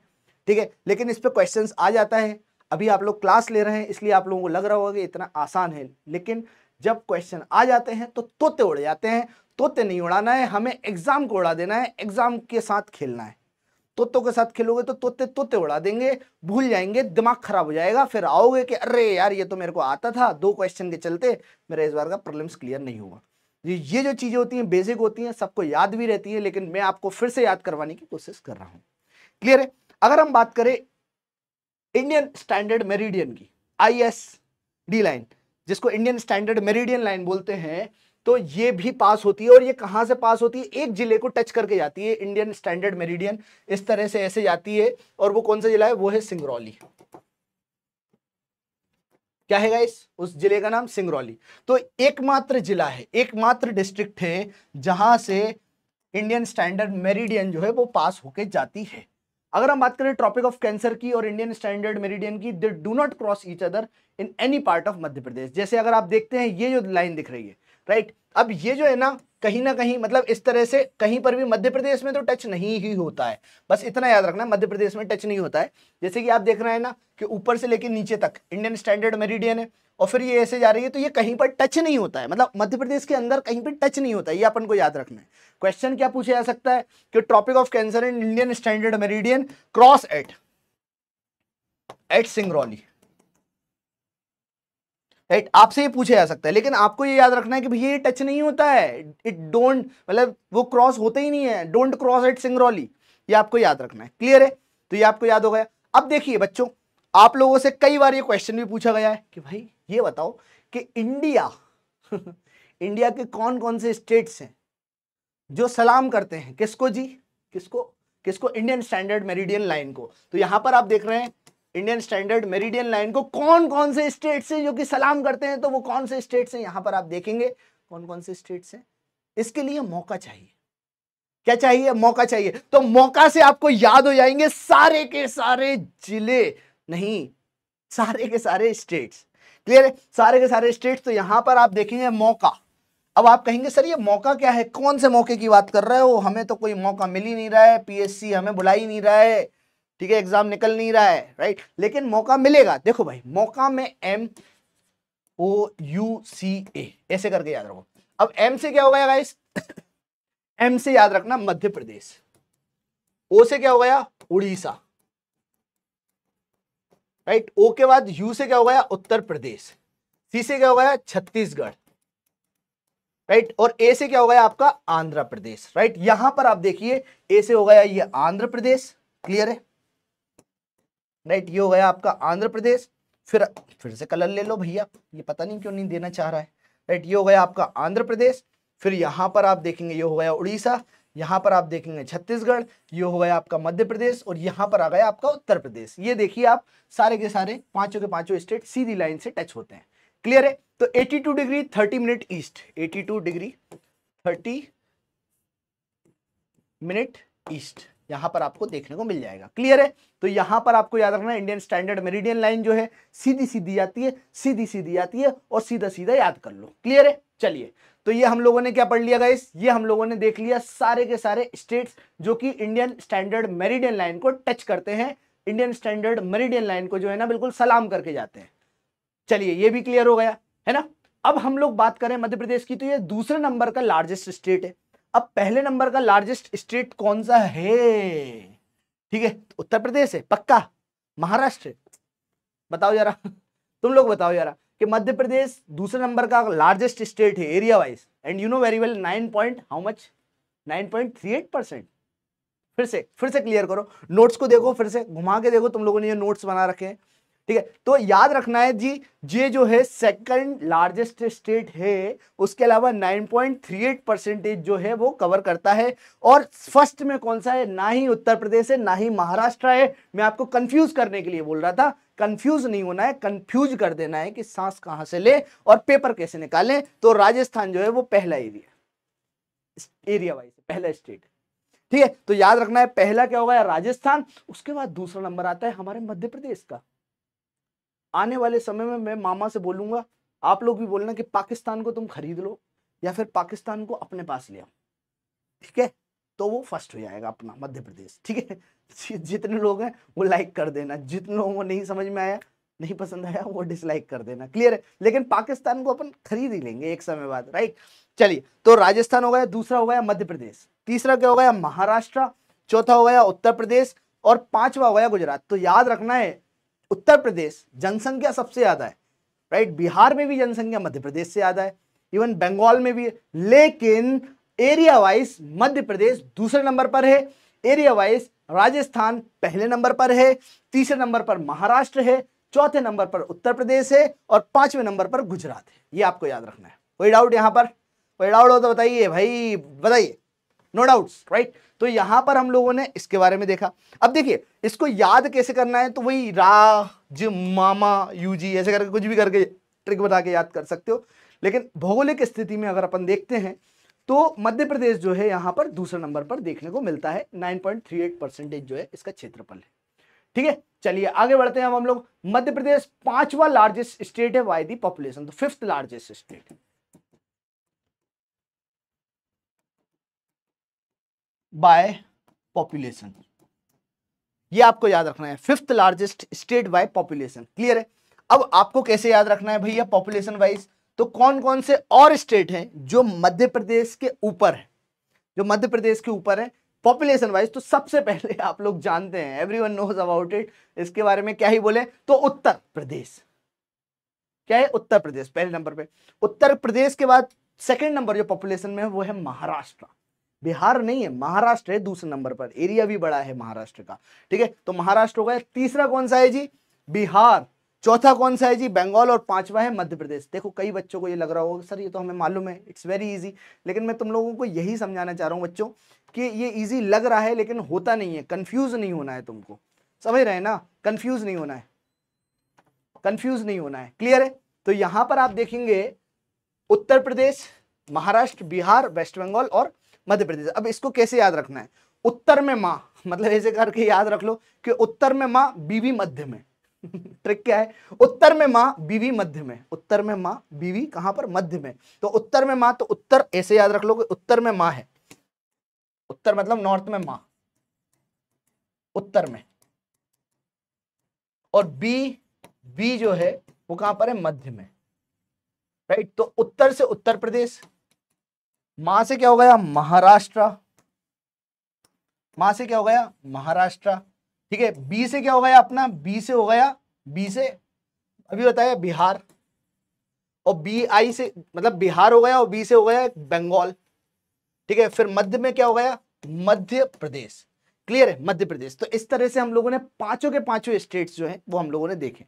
ठीक है लेकिन इस पर क्वेश्चन आ जाता है अभी आप लोग क्लास ले रहे हैं इसलिए आप लोगों को लग रहा होगा कि इतना आसान है लेकिन जब क्वेश्चन आ जाते हैं तो तोते उड़ जाते हैं तोते नहीं उड़ाना है हमें एग्ज़ाम को उड़ा देना है एग्ज़ाम के साथ खेलना है तोतों के साथ खेलोगे तो तोते तोते उड़ा देंगे भूल जाएंगे दिमाग खराब हो जाएगा फिर आओगे कि अरे यार ये तो मेरे को आता था दो क्वेश्चन के चलते मेरा इस बार का प्रॉब्लम्स क्लियर नहीं हुआ ये जो चीज़ें होती हैं बेसिक होती हैं सबको याद भी रहती है लेकिन मैं आपको फिर से याद करवाने की कोशिश कर रहा हूँ क्लियर है अगर हम बात करें इंडियन स्टैंडर्ड मेरिडियन की आई एस डी लाइन जिसको इंडियन स्टैंडर्ड मेरिडियन लाइन बोलते हैं तो ये भी पास होती है और ये कहां से पास होती है एक जिले को टच करके जाती है इंडियन स्टैंडर्ड मेरिडियन इस तरह से ऐसे जाती है और वो कौन सा जिला है वो है सिंगरौली क्या है गाइस उस जिले का नाम सिंगरौली तो एकमात्र जिला है एकमात्र डिस्ट्रिक्ट है जहां से इंडियन स्टैंडर्ड मेरिडियन जो है वो पास होके जाती है अगर हम बात करें ट्रॉपिक ऑफ कैंसर की और इंडियन स्टैंडर्ड मेरिडियन की they do not cross each other in any part of Madhya Pradesh जैसे अगर आप देखते हैं ये जो लाइन दिख रही है राइट अब ये जो है ना कहीं ना कहीं मतलब इस तरह से कहीं पर भी मध्य प्रदेश में तो टच नहीं ही होता है बस इतना याद रखना मध्य प्रदेश में टच नहीं होता है जैसे कि आप देख रहे हैं ना कि ऊपर से लेकर नीचे तक इंडियन स्टैंडर्ड मेरिडियन है और फिर ये ऐसे जा रही है तो ये कहीं पर टच नहीं होता है मतलब मध्य प्रदेश के अंदर कहीं पर टच नहीं होता है ये अपन को याद रखना है क्वेश्चन क्या पूछा जा सकता है कि tropic of Cancer in Indian standard meridian cross at at Singrauli right आपसे ये पूछा जा सकता है लेकिन आपको ये याद रखना है कि भैया ये टच नहीं होता है इट डोंट मतलब वो क्रॉस होता ही नहीं है डोंट क्रॉस इट सिंगरौली ये आपको याद रखना है क्लियर है तो ये आपको याद हो गया अब देखिए बच्चों आप लोगों से कई बार ये क्वेश्चन भी पूछा गया है कि भाई ये बताओ कि इंडिया इंडिया के कौन कौन से स्टेट्स हैं जो सलाम करते हैं किसको जी किसको किसको इंडियन स्टैंडर्ड मेरिडियन लाइन को तो यहां पर आप देख रहे हैं इंडियन स्टैंडर्ड मेरिडियन लाइन को कौन कौन से स्टेट से जो कि सलाम करते हैं तो वो कौन से स्टेट से यहां पर आप देखेंगे कौन कौन से स्टेट से इसके लिए मौका चाहिए क्या चाहिए मौका चाहिए तो मौका से आपको याद हो जाएंगे सारे के सारे जिले नहीं सारे के सारे स्टेट्स क्लियर है सारे के सारे स्टेट्स तो यहाँ पर आप देखेंगे मौका अब आप कहेंगे सर ये मौका क्या है कौन से मौके की बात कर रहे हो हमें तो कोई मौका मिल ही नहीं रहा है पीएससी हमें बुला ही नहीं रहा है ठीक है एग्जाम निकल नहीं रहा है राइट लेकिन मौका मिलेगा देखो भाई मौका में एम ओ यू सी ए ऐसे करके याद रखो अब एम से क्या हो गया गाइस एम से याद रखना मध्य प्रदेश ओ से क्या हो गया उड़ीसा राइट ओ के बाद यू से क्या हो गया उत्तर प्रदेश सी से क्या हो गया छत्तीसगढ़ राइट और ए से क्या हो गया आपका आंध्र प्रदेश राइट यहां पर आप देखिए ए से हो गया ये आंध्र प्रदेश क्लियर है राइट ये हो गया आपका आंध्र प्रदेश फिर फिर से कलर ले लो भैया ये पता नहीं क्यों नहीं देना चाह रहा है राइट ये हो गया आपका आंध्र प्रदेश फिर यहाँ पर आप देखेंगे ये हो गया उड़ीसा यहाँ पर आप देखेंगे छत्तीसगढ़ ये हो गया आपका मध्य प्रदेश और यहाँ पर आ गया आपका उत्तर प्रदेश ये देखिए आप सारे के सारे पांचों के पांचों स्टेट सीधी लाइन से टच होते हैं क्लियर है तो 82 degree 30 minute east 82 degree 30 minute east यहां पर आपको देखने को मिल जाएगा क्लियर है तो यहां पर आपको याद रखना इंडियन स्टैंडर्ड मेरिडियन लाइन जो है सीधी सीधी आती है सीधी सीधी आती है और सीधा सीधा याद कर लो क्लियर है चलिए तो ये हम लोगों ने क्या पढ़ लिया गाइस ये हम लोगों ने देख लिया सारे के सारे स्टेट्स जो कि इंडियन स्टैंडर्ड मेरिडियन लाइन को टच करते हैं इंडियन स्टैंडर्ड मेरिडियन लाइन को जो है ना बिल्कुल सलाम करके जाते हैं चलिए ये भी क्लियर हो गया है ना अब हम लोग बात करें मध्य प्रदेश की तो ये दूसरे नंबर का लार्जेस्ट स्टेट है अब पहले नंबर का लार्जेस्ट स्टेट कौन सा है ठीक है तो उत्तर प्रदेश है पक्का महाराष्ट्र बताओ जरा तुम लोग बताओ जरा कि मध्य प्रदेश दूसरे नंबर का लार्जेस्ट स्टेट है area wise and you know very well nine point how much nine point three eight percent फिर से फिर से क्लियर करो नोट्स को देखो फिर से घुमा के देखो तुम लोगों ने ये नोट्स बना रखे हैं ठीक है तो याद रखना है जी ये जो है सेकंड लार्जेस्ट स्टेट है उसके अलावा 9.38 परसेंटेज जो है वो कवर करता है और फर्स्ट में कौन सा है ना ही उत्तर प्रदेश है ना ही महाराष्ट्र है मैं आपको कंफ्यूज करने के लिए बोल रहा था कंफ्यूज नहीं होना है कंफ्यूज कर देना है कि सांस कहां से ले और पेपर कैसे निकालें तो राजस्थान जो है वो पहला एरिया एरिया वाइज पहला स्टेट ठीक है तो याद रखना है पहला क्या होगा राजस्थान उसके बाद दूसरा नंबर आता है हमारे मध्य प्रदेश का आने वाले समय में मैं मामा से बोलूंगा आप लोग भी बोलना कि पाकिस्तान को तुम खरीद लो या फिर पाकिस्तान को अपने पास ले आओ ठीक है तो वो फर्स्ट हो जाएगा अपना मध्य प्रदेश ठीक है जितने लोग हैं वो लाइक कर देना जितने लोगों को नहीं समझ में आया नहीं पसंद आया वो डिसलाइक कर देना क्लियर है लेकिन पाकिस्तान को अपन खरीद ही लेंगे एक समय बाद राइट चलिए तो राजस्थान हो गया दूसरा हो गया मध्य प्रदेश तीसरा क्या हो गया महाराष्ट्र चौथा हो गया उत्तर प्रदेश और पांचवा हो गया गुजरात तो याद रखना है उत्तर प्रदेश जनसंख्या सबसे ज़्यादा है राइट बिहार में भी जनसंख्या मध्य प्रदेश से ज़्यादा है इवन बंगाल में भी लेकिन एरिया वाइज मध्य प्रदेश दूसरे नंबर पर है एरिया वाइज राजस्थान पहले नंबर पर है तीसरे नंबर पर महाराष्ट्र है चौथे नंबर पर उत्तर प्रदेश है और पांचवें नंबर पर गुजरात है ये आपको याद रखना है कोई डाउट यहां पर कोई डाउट हो तो बताइए भाई बताइए नो डाउट राइट तो यहां पर हम लोगों ने इसके बारे में देखा अब देखिए इसको याद कैसे करना है तो वही रा ज मामा यू जी ऐसे करके कुछ भी करके ट्रिक बता के याद कर सकते हो लेकिन भौगोलिक स्थिति में अगर अपन देखते हैं तो मध्य प्रदेश जो है यहाँ पर दूसरे नंबर पर देखने को मिलता है 9.38 परसेंटेज जो है इसका क्षेत्रफल है ठीक है चलिए आगे बढ़ते हैं हम हम लोग मध्य प्रदेश पांचवा लार्जेस्ट स्टेट है वाई दी पॉपुलेशन तो फिफ्थ लार्जेस्ट स्टेट है बाय पॉपुलेशन ये आपको याद रखना है fifth largest state by population clear है अब आपको कैसे याद रखना है भैया पॉपुलेशन वाइज तो कौन कौन से और स्टेट हैं जो मध्य प्रदेश के ऊपर है जो मध्य प्रदेश के ऊपर है पॉपुलेशन वाइज तो सबसे पहले आप लोग जानते हैं everyone knows about it इसके बारे में क्या ही बोले तो उत्तर प्रदेश क्या है उत्तर प्रदेश पहले नंबर पे उत्तर प्रदेश के बाद सेकंड नंबर जो पॉपुलेशन में है वो है महाराष्ट्र बिहार नहीं है महाराष्ट्र है दूसरे नंबर पर एरिया भी बड़ा है महाराष्ट्र का ठीक है तो महाराष्ट्र हो गया तीसरा कौन सा है जी बिहार चौथा कौन सा है जी बंगाल और पांचवा है मध्य प्रदेश देखो कई बच्चों को ये लग रहा होगा सर ये तो हमें मालूम है इट्स वेरी इजी लेकिन मैं तुम लोगों को यही समझाना चाह रहा हूँ बच्चों कि ये इजी लग रहा है लेकिन होता नहीं है कंफ्यूज नहीं होना है तुमको समझ रहे ना कंफ्यूज नहीं होना है कंफ्यूज नहीं होना है क्लियर है तो यहां पर आप देखेंगे उत्तर प्रदेश महाराष्ट्र बिहार वेस्ट बंगाल और मध्य प्रदेश अब इसको कैसे याद रखना है उत्तर में माँ मतलब ऐसे करके याद रख लो कि उत्तर में माँ बीवी मध्य में ट्रिक क्या है उत्तर में माँ बीवी मध्य में उत्तर में माँ बीवी कहां पर मध्य में तो उत्तर में माँ तो उत्तर ऐसे याद रख लो कि उत्तर में माँ है उत्तर मतलब नॉर्थ में माँ उत्तर में और बी बी जो है वो कहां पर है मध्य में राइट तो उत्तर से उत्तर प्रदेश मां से क्या हो गया महाराष्ट्र मां से क्या हो गया महाराष्ट्र ठीक है बी से क्या हो गया अपना बी से हो गया बी से अभी बताया बिहार और बी आई से मतलब बिहार हो गया और बी से हो गया बंगाल ठीक है फिर मध्य में क्या हो गया मध्य प्रदेश क्लियर है मध्य प्रदेश तो इस तरह से हम लोगों ने पांचों के पांचों स्टेट्स जो हैं वो हम लोगों ने देखे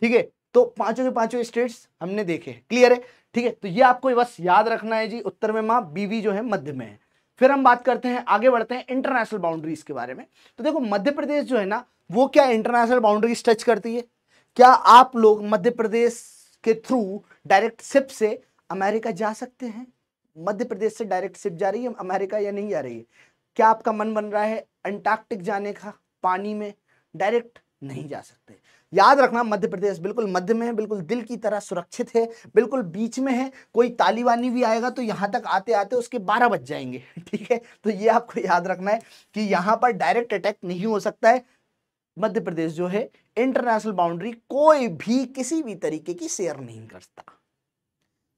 ठीक है तो पांचों के पांचों स्टेट्स हमने देखे हैं क्लियर है ठीक है तो ये आपको बस याद रखना है जी उत्तर में माँ बीवी जो है मध्य में है फिर हम बात करते हैं आगे बढ़ते हैं इंटरनेशनल बाउंड्रीज के बारे में तो देखो मध्य प्रदेश जो है ना वो क्या इंटरनेशनल बाउंड्रीज टच करती है क्या आप लोग मध्य प्रदेश के थ्रू डायरेक्ट सिप से अमेरिका जा सकते हैं मध्य प्रदेश से डायरेक्ट सिप जा रही है अमेरिका या नहीं जा रही है क्या आपका मन बन रहा है अंटार्कटिक जाने का पानी में डायरेक्ट नहीं जा सकते याद रखना मध्य प्रदेश बिल्कुल मध्य में है बिल्कुल दिल की तरह सुरक्षित है बिल्कुल बीच में है कोई तालिबानी भी आएगा तो यहाँ तक आते आते उसके बारह बज जाएंगे ठीक है तो ये आपको याद रखना है कि यहाँ पर डायरेक्ट अटैक नहीं हो सकता है मध्य प्रदेश जो है इंटरनेशनल बाउंड्री कोई भी किसी भी तरीके की शेयर नहीं करता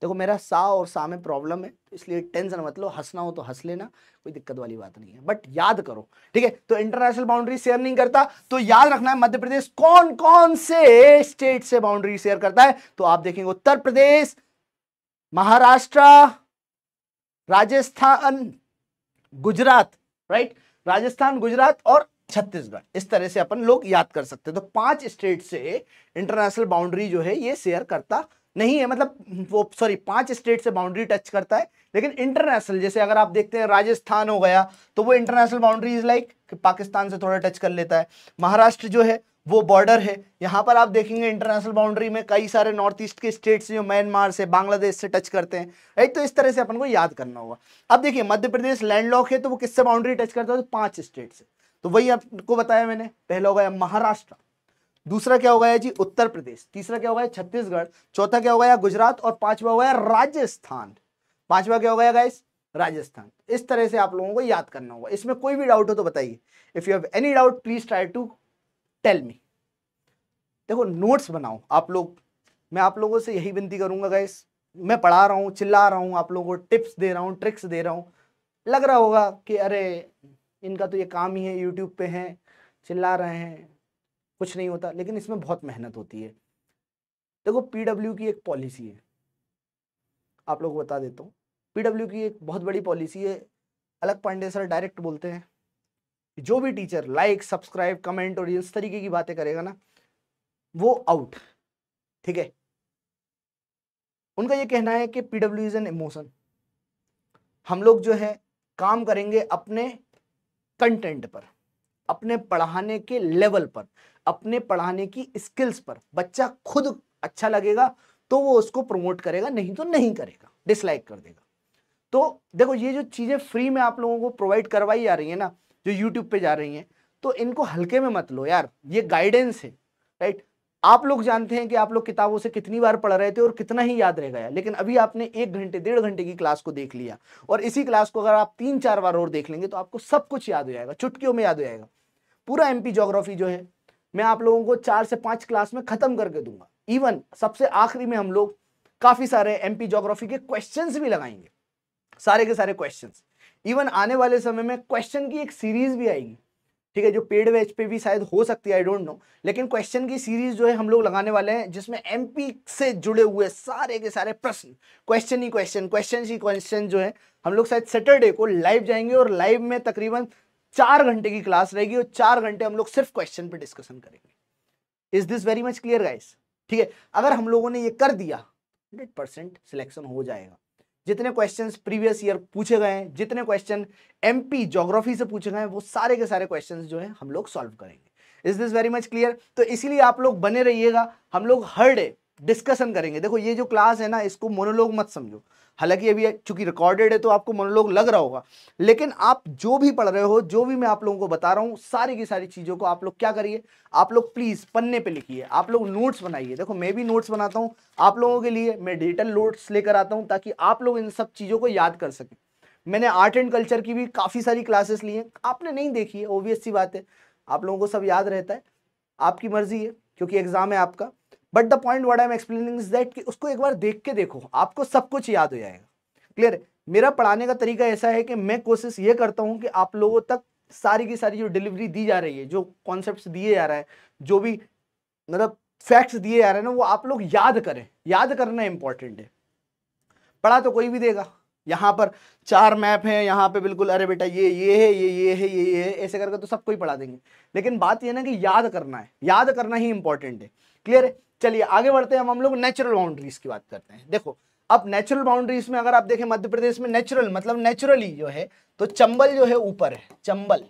देखो मेरा सा और सा में प्रॉब्लम है तो इसलिए टेंशन मत लो हंसना हो तो हंस लेना कोई दिक्कत वाली बात नहीं है बट याद करो ठीक है तो इंटरनेशनल बाउंड्री शेयर नहीं करता तो याद रखना है मध्य प्रदेश कौन कौन से स्टेट से बाउंड्री शेयर करता है तो आप देखेंगे उत्तर प्रदेश महाराष्ट्र राजस्थान गुजरात राइट राजस्थान गुजरात और छत्तीसगढ़ इस तरह से अपन लोग याद कर सकते हैं तो पांच स्टेट से इंटरनेशनल बाउंड्री जो है ये शेयर करता नहीं है मतलब वो सॉरी पांच स्टेट से बाउंड्री टच करता है लेकिन इंटरनेशनल जैसे अगर आप देखते हैं राजस्थान हो गया तो वो इंटरनेशनल बाउंड्री इज लाइक कि पाकिस्तान से थोड़ा टच कर लेता है महाराष्ट्र जो है वो बॉर्डर है यहाँ पर आप देखेंगे इंटरनेशनल बाउंड्री में कई सारे नॉर्थ ईस्ट के स्टेट्स जो म्यांमार से बांग्लादेश से टच करते हैं राइट तो इस तरह से अपन को याद करना होगा अब देखिए मध्य प्रदेश लैंडलॉक है तो वो किससे बाउंड्री टच करता है तो पांच स्टेट से तो वही आपको बताया मैंने पहला हो गया महाराष्ट्र दूसरा क्या होगा जी उत्तर प्रदेश तीसरा क्या होगा छत्तीसगढ़ चौथा क्या होगा गुजरात और पांचवा होगा राजस्थान पांचवा क्या होगा गाइस राजस्थान इस तरह से आप लोगों को याद करना होगा इसमें कोई भी डाउट हो तो बताइए if you have any doubt please try to tell me देखो नोट्स बनाओ आप लोग मैं आप लोगों से यही विनती करूंगा गाइस मैं पढ़ा रहा हूँ चिल्ला रहा हूँ आप लोगों को टिप्स दे रहा हूँ ट्रिक्स दे रहा हूँ लग रहा होगा कि अरे इनका तो ये काम ही है यूट्यूब पे हैं चिल्ला रहे हैं कुछ नहीं होता लेकिन इसमें बहुत मेहनत होती है देखो पीडब्ल्यू की एक पॉलिसी है आप लोग बता देता हूँ पीडब्ल्यू की एक बहुत बड़ी पॉलिसी है अलग पांडे सर डायरेक्ट बोलते हैं जो भी टीचर लाइक सब्सक्राइब कमेंट और इस तरीके की बातें करेगा ना वो आउट ठीक है उनका ये कहना है कि पीडब्ल्यू इज एन इमोशन हम लोग जो है काम करेंगे अपने कंटेंट पर अपने पढ़ाने के लेवल पर अपने पढ़ाने की स्किल्स पर बच्चा खुद अच्छा लगेगा तो वो उसको प्रमोट करेगा नहीं तो नहीं करेगा डिसलाइक कर देगा तो देखो ये जो चीज़ें फ्री में आप लोगों को प्रोवाइड करवाई जा रही है ना जो यूट्यूब पे जा रही हैं तो इनको हल्के में मत लो यार ये गाइडेंस है राइट आप लोग जानते हैं कि आप लोग किताबों से कितनी बार पढ़ रहे थे और कितना ही याद रह गया लेकिन अभी आपने एक घंटे डेढ़ घंटे की क्लास को देख लिया और इसी क्लास को अगर आप तीन चार बार और देख लेंगे तो आपको सब कुछ याद हो जाएगा चुटकियों में याद हो जाएगा पूरा एमपी ज्योग्राफी जो है मैं आप लोगों को चार से पांच क्लास में खत्म करके दूंगा इवन सबसे आखिरी में हम लोग काफी सारे एमपी जोग्राफी के क्वेश्चन भी लगाएंगे सारे के सारे क्वेश्चन इवन आने वाले समय में क्वेश्चन की एक सीरीज भी आएगी ठीक है जो पेड वेज पे भी शायद हो सकती है आई डोंट नो लेकिन क्वेश्चन की सीरीज जो है हम लोग लगाने वाले हैं जिसमें एमपी से जुड़े हुए सारे के सारे प्रश्न क्वेश्चन ही क्वेश्चन क्वेश्चन ही क्वेश्चन जो है हम लोग शायद सैटरडे को लाइव जाएंगे और लाइव में तकरीबन चार घंटे की क्लास रहेगी और चार घंटे हम लोग सिर्फ क्वेश्चन पे डिस्कशन करेंगे is this very much clear guys ठीक है अगर हम लोगों ने ये कर दिया हंड्रेड परसेंट सिलेक्शन हो जाएगा जितने क्वेश्चन प्रीवियस ईयर पूछे गए हैं जितने क्वेश्चन एम पी से पूछे गए हैं वो सारे के सारे क्वेश्चन जो है हम लोग सॉल्व करेंगे is this very much clear तो इसीलिए आप लोग बने रहिएगा हम लोग हर डे डिस्कशन करेंगे देखो ये जो क्लास है ना इसको मोनोलॉग मत समझो हालांकि अभी चूंकि रिकॉर्डेड है तो आपको मोनोलॉग लग रहा होगा लेकिन आप जो भी पढ़ रहे हो जो भी मैं आप लोगों को बता रहा हूँ सारी की सारी चीज़ों को आप लोग क्या करिए आप लोग प्लीज़ पन्ने पे लिखिए आप लोग नोट्स बनाइए देखो मैं भी नोट्स बनाता हूँ आप लोगों के लिए मैं डिजिटल नोट्स लेकर आता हूँ ताकि आप लोग इन सब चीज़ों को याद कर सकें मैंने आर्ट एंड कल्चर की भी काफ़ी सारी क्लासेस ली हैं आपने नहीं देखी है ओबियस सी बात है आप लोगों को सब याद रहता है आपकी मर्जी है क्योंकि एग्ज़ाम है आपका but the point word I am explaining is that कि उसको एक बार देख के देखो आपको सब कुछ याद हो जाएगा क्लियर मेरा पढ़ाने का तरीका ऐसा है कि मैं कोशिश ये करता हूँ कि आप लोगों तक सारी की सारी जो डिलीवरी दी जा रही है जो कॉन्सेप्ट दिए जा रहा है जो भी मतलब फैक्ट्स दिए जा रहे हैं ना वो आप लोग याद करें याद करना इंपॉर्टेंट है पढ़ा तो कोई भी देगा यहाँ पर चार मैप हैं यहाँ पे बिल्कुल अरे बेटा ये ये है ये ये है ये ये है ऐसे करके तो सबको ही पढ़ा देंगे लेकिन बात ये ना कि याद करना है याद करना ही इंपॉर्टेंट है क्लियर है चलिए आगे बढ़ते हैं हम लोग नेचुरल बाउंड्रीज की बात करते हैं देखो अब नेचुरल बाउंड्रीज में अगर आप देखें मध्य प्रदेश में नेचुरल मतलब नेचुरली जो है तो चंबल जो है ऊपर है चंबल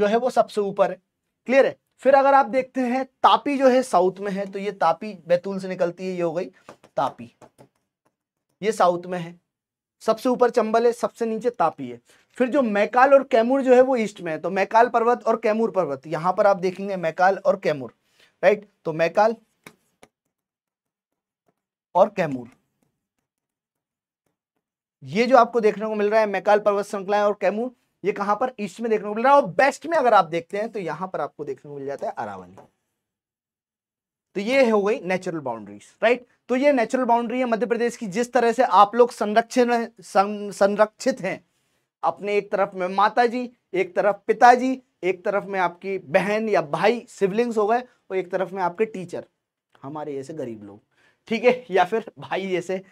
जो है वो सबसे ऊपर है क्लियर है फिर अगर आप देखते हैं तापी जो है साउथ में है तो ये तापी बैतूल से निकलती है ये हो गई तापी ये साउथ में है सबसे ऊपर चंबल है सबसे नीचे तापी है फिर जो मैकाल और कैमूर जो है वो ईस्ट में है तो मैकाल पर्वत और कैमूर पर्वत यहां पर आप देखेंगे मैकाल और कैमूर राइट तो मैकाल और कैमूर ये जो आपको देखने को मिल रहा है मैकाल पर्वत श्रृंखलाएं और कैमूर ये कहां पर ईस्ट में देखने को मिल रहा है और बेस्ट में अगर आप देखते हैं तो यहां पर आपको देखने को मिल जाता है अरावली तो ये हो गई नेचुरल बाउंड्रीज राइट तो ये नेचुरल बाउंड्री है मध्य प्रदेश की जिस तरह से आप लोग संरक्षण संरक्षित हैं अपने एक तरफ में माता जी एक तरफ पिताजी एक तरफ में आपकी बहन या भाई सिबलिंग्स हो गए और एक तरफ में आपके टीचर हमारे ऐसे गरीब लोग ठीक है या फिर भाई जैसे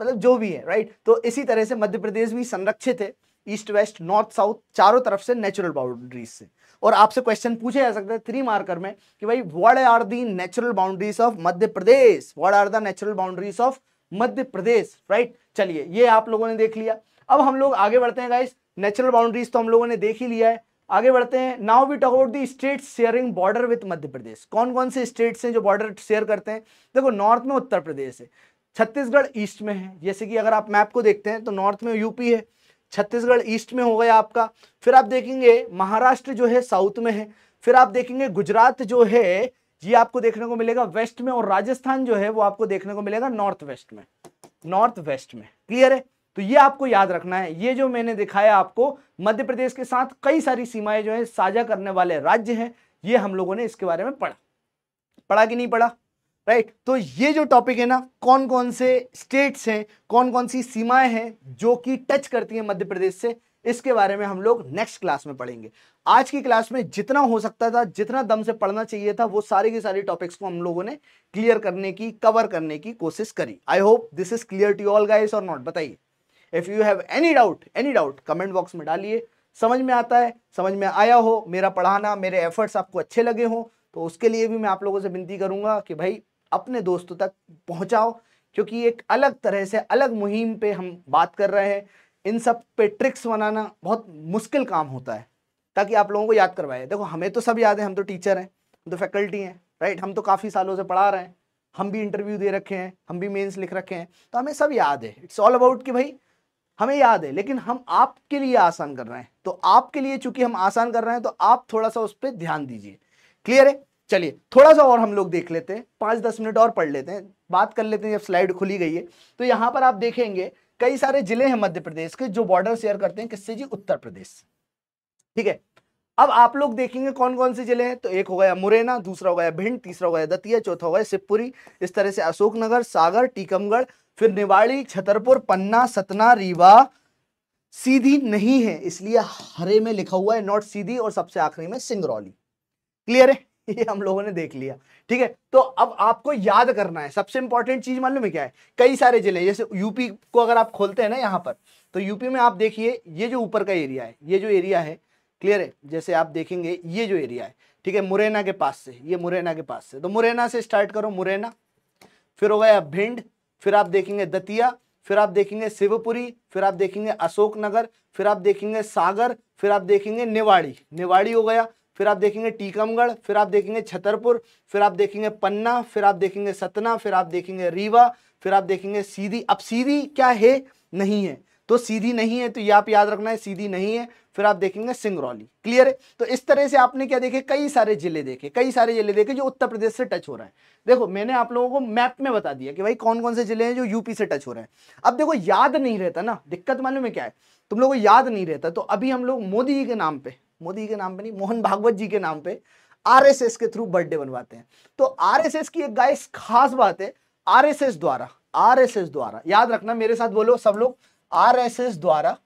मतलब जो भी है राइट तो इसी तरह से मध्य प्रदेश भी संरक्षित है ईस्ट वेस्ट नॉर्थ साउथ चारों तरफ से नेचुरल बाउंड्रीज से और आपसे क्वेश्चन पूछे जा सकते हैं थ्री मार्कर में कि भाई what are the natural boundaries of Madhya Pradesh what are the natural boundaries of Madhya Pradesh right चलिए ये आप लोगों ने देख लिया अब हम लोग आगे बढ़ते हैं गाइस नेचुरल बाउंड्रीज तो हम लोगों ने देख ही लिया है आगे बढ़ते हैं now we talk about the state sharing border with Madhya Pradesh कौन कौन से स्टेट्स हैं जो बॉर्डर शेयर करते हैं देखो नॉर्थ में उत्तर प्रदेश है छत्तीसगढ़ ईस्ट में है जैसे कि अगर आप मैप को देखते हैं तो नॉर्थ में यूपी है छत्तीसगढ़ ईस्ट में हो गया आपका फिर आप देखेंगे महाराष्ट्र जो है साउथ में है फिर आप देखेंगे गुजरात जो है ये आपको देखने को मिलेगा वेस्ट में और राजस्थान जो है वो आपको देखने को मिलेगा नॉर्थ वेस्ट में नॉर्थ वेस्ट में क्लियर है तो ये आपको याद रखना है ये जो मैंने दिखाया आपको मध्य प्रदेश के साथ कई सारी सीमाएं जो है साझा करने वाले राज्य हैं ये हम लोगों ने इसके बारे में पढ़ा पढ़ा कि नहीं पढ़ा राइट तो ये जो टॉपिक है ना कौन कौन से स्टेट्स हैं कौन कौन सी सीमाएं हैं जो कि टच करती हैं मध्य प्रदेश से इसके बारे में हम लोग नेक्स्ट क्लास में पढ़ेंगे आज की क्लास में जितना हो सकता था जितना दम से पढ़ना चाहिए था वो सारे के सारे टॉपिक्स को हम लोगों ने क्लियर करने की कवर करने की कोशिश करी I hope this is clear to all guys और नॉट बताइए if you have any doubt any doubt comment box में डालिए समझ में आता है समझ में आया हो मेरा पढ़ाना मेरे एफर्ट्स आपको अच्छे लगे हों तो उसके लिए भी मैं आप लोगों से विनती करूँगा कि भाई अपने दोस्तों तक पहुँचाओ क्योंकि एक अलग तरह से अलग मुहिम पे हम बात कर रहे हैं इन सब पे ट्रिक्स बनाना बहुत मुश्किल काम होता है ताकि आप लोगों को याद करवाए देखो हमें तो सब याद है हम तो टीचर हैं हम तो फैकल्टी हैं राइट हम तो काफ़ी सालों से पढ़ा रहे हैं हम भी इंटरव्यू दे रखे हैं हम भी मेन्स लिख रखे हैं तो हमें सब याद है इट्स ऑल अबाउट कि भाई हमें याद है लेकिन हम आपके लिए आसान कर रहे हैं तो आपके लिए चूंकि हम आसान कर रहे हैं तो आप थोड़ा सा उस पर ध्यान दीजिए क्लियर है चलिए थोड़ा सा और हम लोग देख लेते हैं पांच दस मिनट और पढ़ लेते हैं बात कर लेते हैं जब स्लाइड खुली गई है तो यहाँ पर आप देखेंगे कई सारे जिले हैं मध्य प्रदेश के जो बॉर्डर शेयर करते हैं किससे जी उत्तर प्रदेश ठीक है अब आप लोग देखेंगे कौन कौन से जिले हैं तो एक हो गया मुरैना दूसरा हो गया भिंड तीसरा हो गया दतिया चौथा हो गया शिवपुरी इस तरह से अशोकनगर सागर टीकमगढ़ फिर निवाड़ी छतरपुर पन्ना सतना रीवा सीधी नहीं है इसलिए हरे में लिखा हुआ है नॉट सीधी और सबसे आखिरी में सिंगरौली क्लियर है ये हम लोगों ने देख लिया ठीक है तो अब आपको याद करना है सबसे इंपॉर्टेंट चीज मालूम है क्या है कई सारे जिले जैसे यूपी को अगर आप खोलते हैं ना यहाँ पर तो यूपी में आप देखिए ये जो ऊपर का एरिया है ये जो एरिया है क्लियर है जैसे आप देखेंगे ये जो एरिया है ठीक है मुरैना के पास से ये मुरैना के पास से तो मुरैना से स्टार्ट करो मुरैना फिर हो गया भिंड फिर आप देखेंगे दतिया फिर आप देखेंगे शिवपुरी फिर आप देखेंगे अशोकनगर फिर आप देखेंगे सागर फिर आप देखेंगे निवाड़ी निवाड़ी हो गया फिर आप देखेंगे टीकमगढ़ फिर आप देखेंगे छतरपुर फिर आप देखेंगे पन्ना फिर आप देखेंगे सतना फिर आप देखेंगे रीवा फिर आप देखेंगे सीधी अब सीधी क्या है नहीं है तो सीधी नहीं है तो ये आप याद रखना है सीधी नहीं है फिर आप देखेंगे सिंगरौली क्लियर है तो इस तरह से आपने क्या देखे कई सारे जिले देखे कई सारे जिले देखे जो उत्तर प्रदेश से टच हो रहा है देखो मैंने आप लोगों को मैप में बता दिया कि भाई कौन कौन से जिले हैं जो यूपी से टच हो रहे हैं अब देखो याद नहीं रहता ना दिक्कत मालूम है क्या है तुम लोगों को याद नहीं रहता तो अभी हम लोग मोदी जी के नाम पे मोदी जी के नाम पे नहीं मोहन भागवत जी के नाम पे आर के थ्रू बर्थडे बनवाते हैं तो आर की एक गाय खास बात है आर द्वारा आर द्वारा याद रखना मेरे साथ बोलो सब लोग आर द्वारा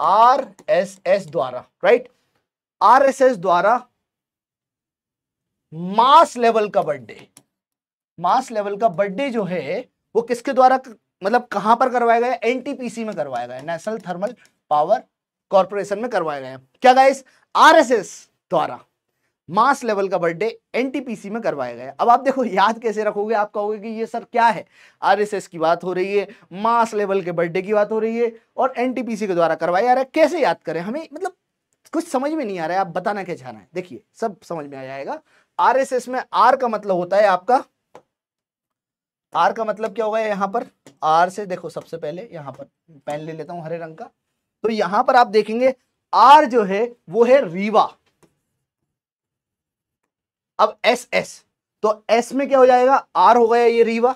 आर एस एस द्वारा राइट आर एस एस द्वारा मास लेवल का बर्थडे मास लेवल का बर्थडे जो है वो किसके द्वारा मतलब कहां पर करवाया गया एनटीपीसी में करवाया गया नेशनल थर्मल पावर कॉर्पोरेशन में करवाया गया क्या गाइस आरएसएस द्वारा मास लेवल का बर्थडे एनटीपीसी में करवाया गया अब आप देखो याद कैसे रखोगे आप कहोगे कि ये सर क्या है आरएसएस की बात हो रही है मास लेवल के बर्थडे की बात हो रही है और एनटीपीसी के द्वारा करवाया जा रहा है कैसे याद करें हमें मतलब कुछ समझ में नहीं आ रहा है आप बताना क्या चाह रहे हैं देखिए सब समझ में आ जाएगा आर में आर का मतलब होता है आपका आर का मतलब क्या होगा यहाँ पर आर से देखो सबसे पहले यहाँ पर पेन ले लेता हूँ हरे रंग का तो यहाँ पर आप देखेंगे आर जो है वो है रीवा अब एस एस तो एस में क्या हो जाएगा आर हो गया ये रीवा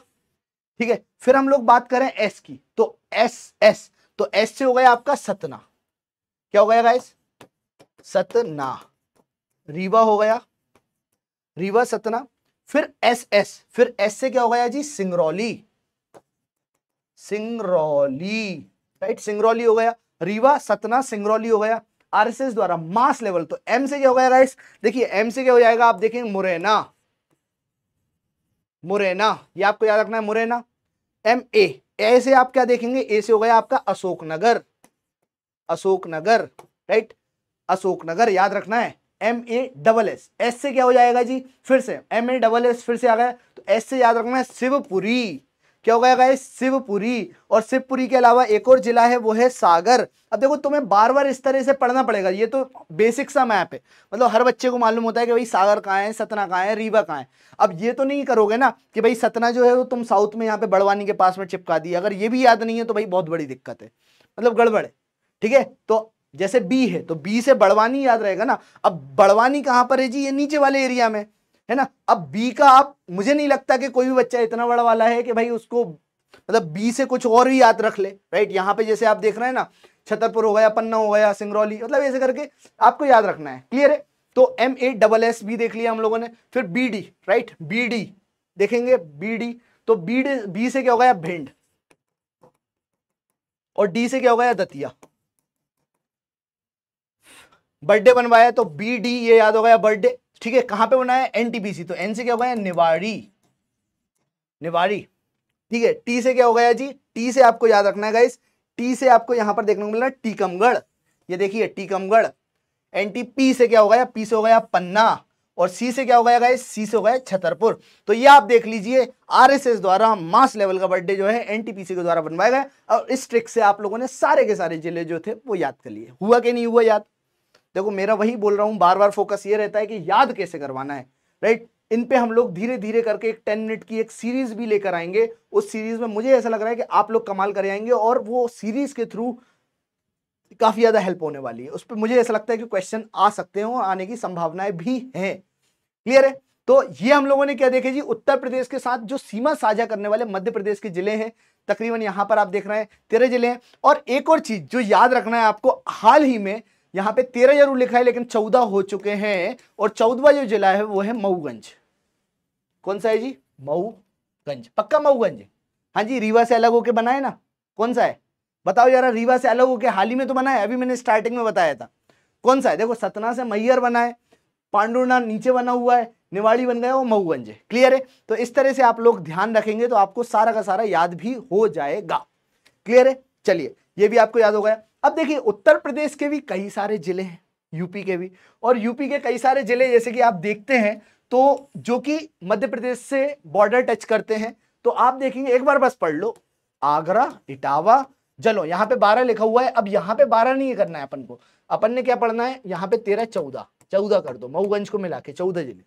ठीक है फिर हम लोग बात करें एस की तो एस एस तो एस से हो गया आपका सतना क्या हो गया गाइस सतना रीवा हो गया रीवा सतना फिर एस एस फिर एस से क्या हो गया जी सिंगरौली सिंगरौली राइट सिंगरौली हो गया रीवा सतना सिंगरौली हो गया आरएसएस द्वारा मास लेवल तो एम से क्या हो गया राइट देखिए एम से क्या हो जाएगा आप देखेंगे मुरैना मुरैना ये आपको याद रखना है मुरैना एम ए ऐसे आप क्या देखेंगे ए से हो गया आपका अशोकनगर अशोकनगर राइट अशोकनगर याद रखना है M A double S S से क्या हो जाएगा जी फिर से एम ए डबल एस फिर से आ गया तो एस से याद रखना है शिवपुरी क्या हो गया गाइस शिवपुरी और शिवपुरी के अलावा एक और जिला है वो है सागर अब देखो तुम्हें बार बार इस तरह से पढ़ना पड़ेगा ये तो बेसिक सा मैप है मतलब हर बच्चे को मालूम होता है कि भाई सागर कहाँ है सतना कहाँ है रीवा कहाँ है अब ये तो नहीं करोगे ना कि भाई सतना जो है वो तुम साउथ में यहाँ पे बड़वानी के पास में चिपका दी अगर ये भी याद नहीं है तो भाई बहुत बड़ी दिक्कत है मतलब गड़बड़ है ठीक है तो जैसे बी है तो बी से बड़वानी याद रहेगा ना अब बड़वानी कहाँ पर है जी ये नीचे वाले एरिया में है ना अब बी का आप मुझे नहीं लगता कि कोई भी बच्चा इतना बड़ा वाला है कि भाई उसको मतलब बी से कुछ और भी याद रख ले राइट यहाँ पे जैसे आप देख रहे हैं ना छतरपुर हो गया पन्ना हो गया सिंगरौली मतलब ऐसे करके आपको याद रखना है क्लियर है तो एम ए डबल एस भी देख लिया हम लोगों ने फिर B D right B D देखेंगे बी डी तो बी डी बी से क्या हो गया भिंड और डी से क्या हो गया दतिया बर्थडे बनवाया तो बी डी ये याद हो गया बर्थडे ठीक है कहां पे बना एनटीपीसी तो एन से क्या हो गया निवाड़ी निवाड़ी ठीक है टी से क्या हो गया जी टी से आपको याद रखना है टी से आपको यहां पर देखने को मिलना टीकमगढ़ ये देखिए टीकमगढ़ एनटीपी से क्या हो गया पी से हो गया पन्ना और सी से क्या हो गया गाइस सी से हो गया छतरपुर तो ये आप देख लीजिए आरएसएस द्वारा मास लेवल का बर्थडे जो है एनटीपीसी के द्वारा बनवाया गया और इस ट्रिक से आप लोगों ने सारे के सारे जिले जो थे वो याद कर लिए हुआ कि नहीं हुआ याद देखो मेरा वही बोल रहा हूं बार बार फोकस ये रहता है कि याद कैसे करवाना है राइट इन पे हम लोग धीरे धीरे करके एक टेन मिनट की एक सीरीज भी लेकर आएंगे उस सीरीज में मुझे ऐसा लग रहा है कि आप लोग कमाल कर आएंगे और वो सीरीज के थ्रू काफ़ी ज़्यादा हेल्प होने वाली है उस पर मुझे ऐसा लगता है कि क्वेश्चन आ सकते हैं आने की संभावनाएं भी हैं क्लियर है तो ये हम लोगों ने क्या देखे जी उत्तर प्रदेश के साथ जो सीमा साझा करने वाले मध्य प्रदेश के जिले हैं तकरीबन यहां पर आप देख रहे हैं तेरह जिले हैं और एक और चीज़ जो याद रखना है आपको हाल ही में यहाँ पे तेरह जरूर लिखा है लेकिन चौदह हो चुके हैं और चौदवा जो जिला है वो है मऊगंज कौन सा है जी मऊगंज पक्का मऊगंज हाँ जी रीवा से अलग होके बना है ना कौन सा है बताओ यार रीवा से अलग होके हाल ही में तो बना है अभी मैंने स्टार्टिंग में बताया था कौन सा है देखो सतना से मैयर बना है पांडुना नीचे बना हुआ है निवाड़ी बन गया वो मऊगंज है क्लियर है तो इस तरह से आप लोग ध्यान रखेंगे तो आपको सारा का सारा याद भी हो जाएगा क्लियर है चलिए ये भी आपको याद हो गया अब देखिए उत्तर प्रदेश के भी कई सारे जिले हैं यूपी के भी और यूपी के कई सारे जिले जैसे कि आप देखते हैं तो जो कि मध्य प्रदेश से बॉर्डर टच करते हैं तो आप देखेंगे एक बार बस पढ़ लो आगरा इटावा चलो यहाँ पे बारह लिखा हुआ है अब यहाँ पे बारह नहीं करना है अपन को अपन ने क्या पढ़ना है यहाँ पे तेरह चौदह चौदह कर दो मऊगंज को मिला के चौदह जिले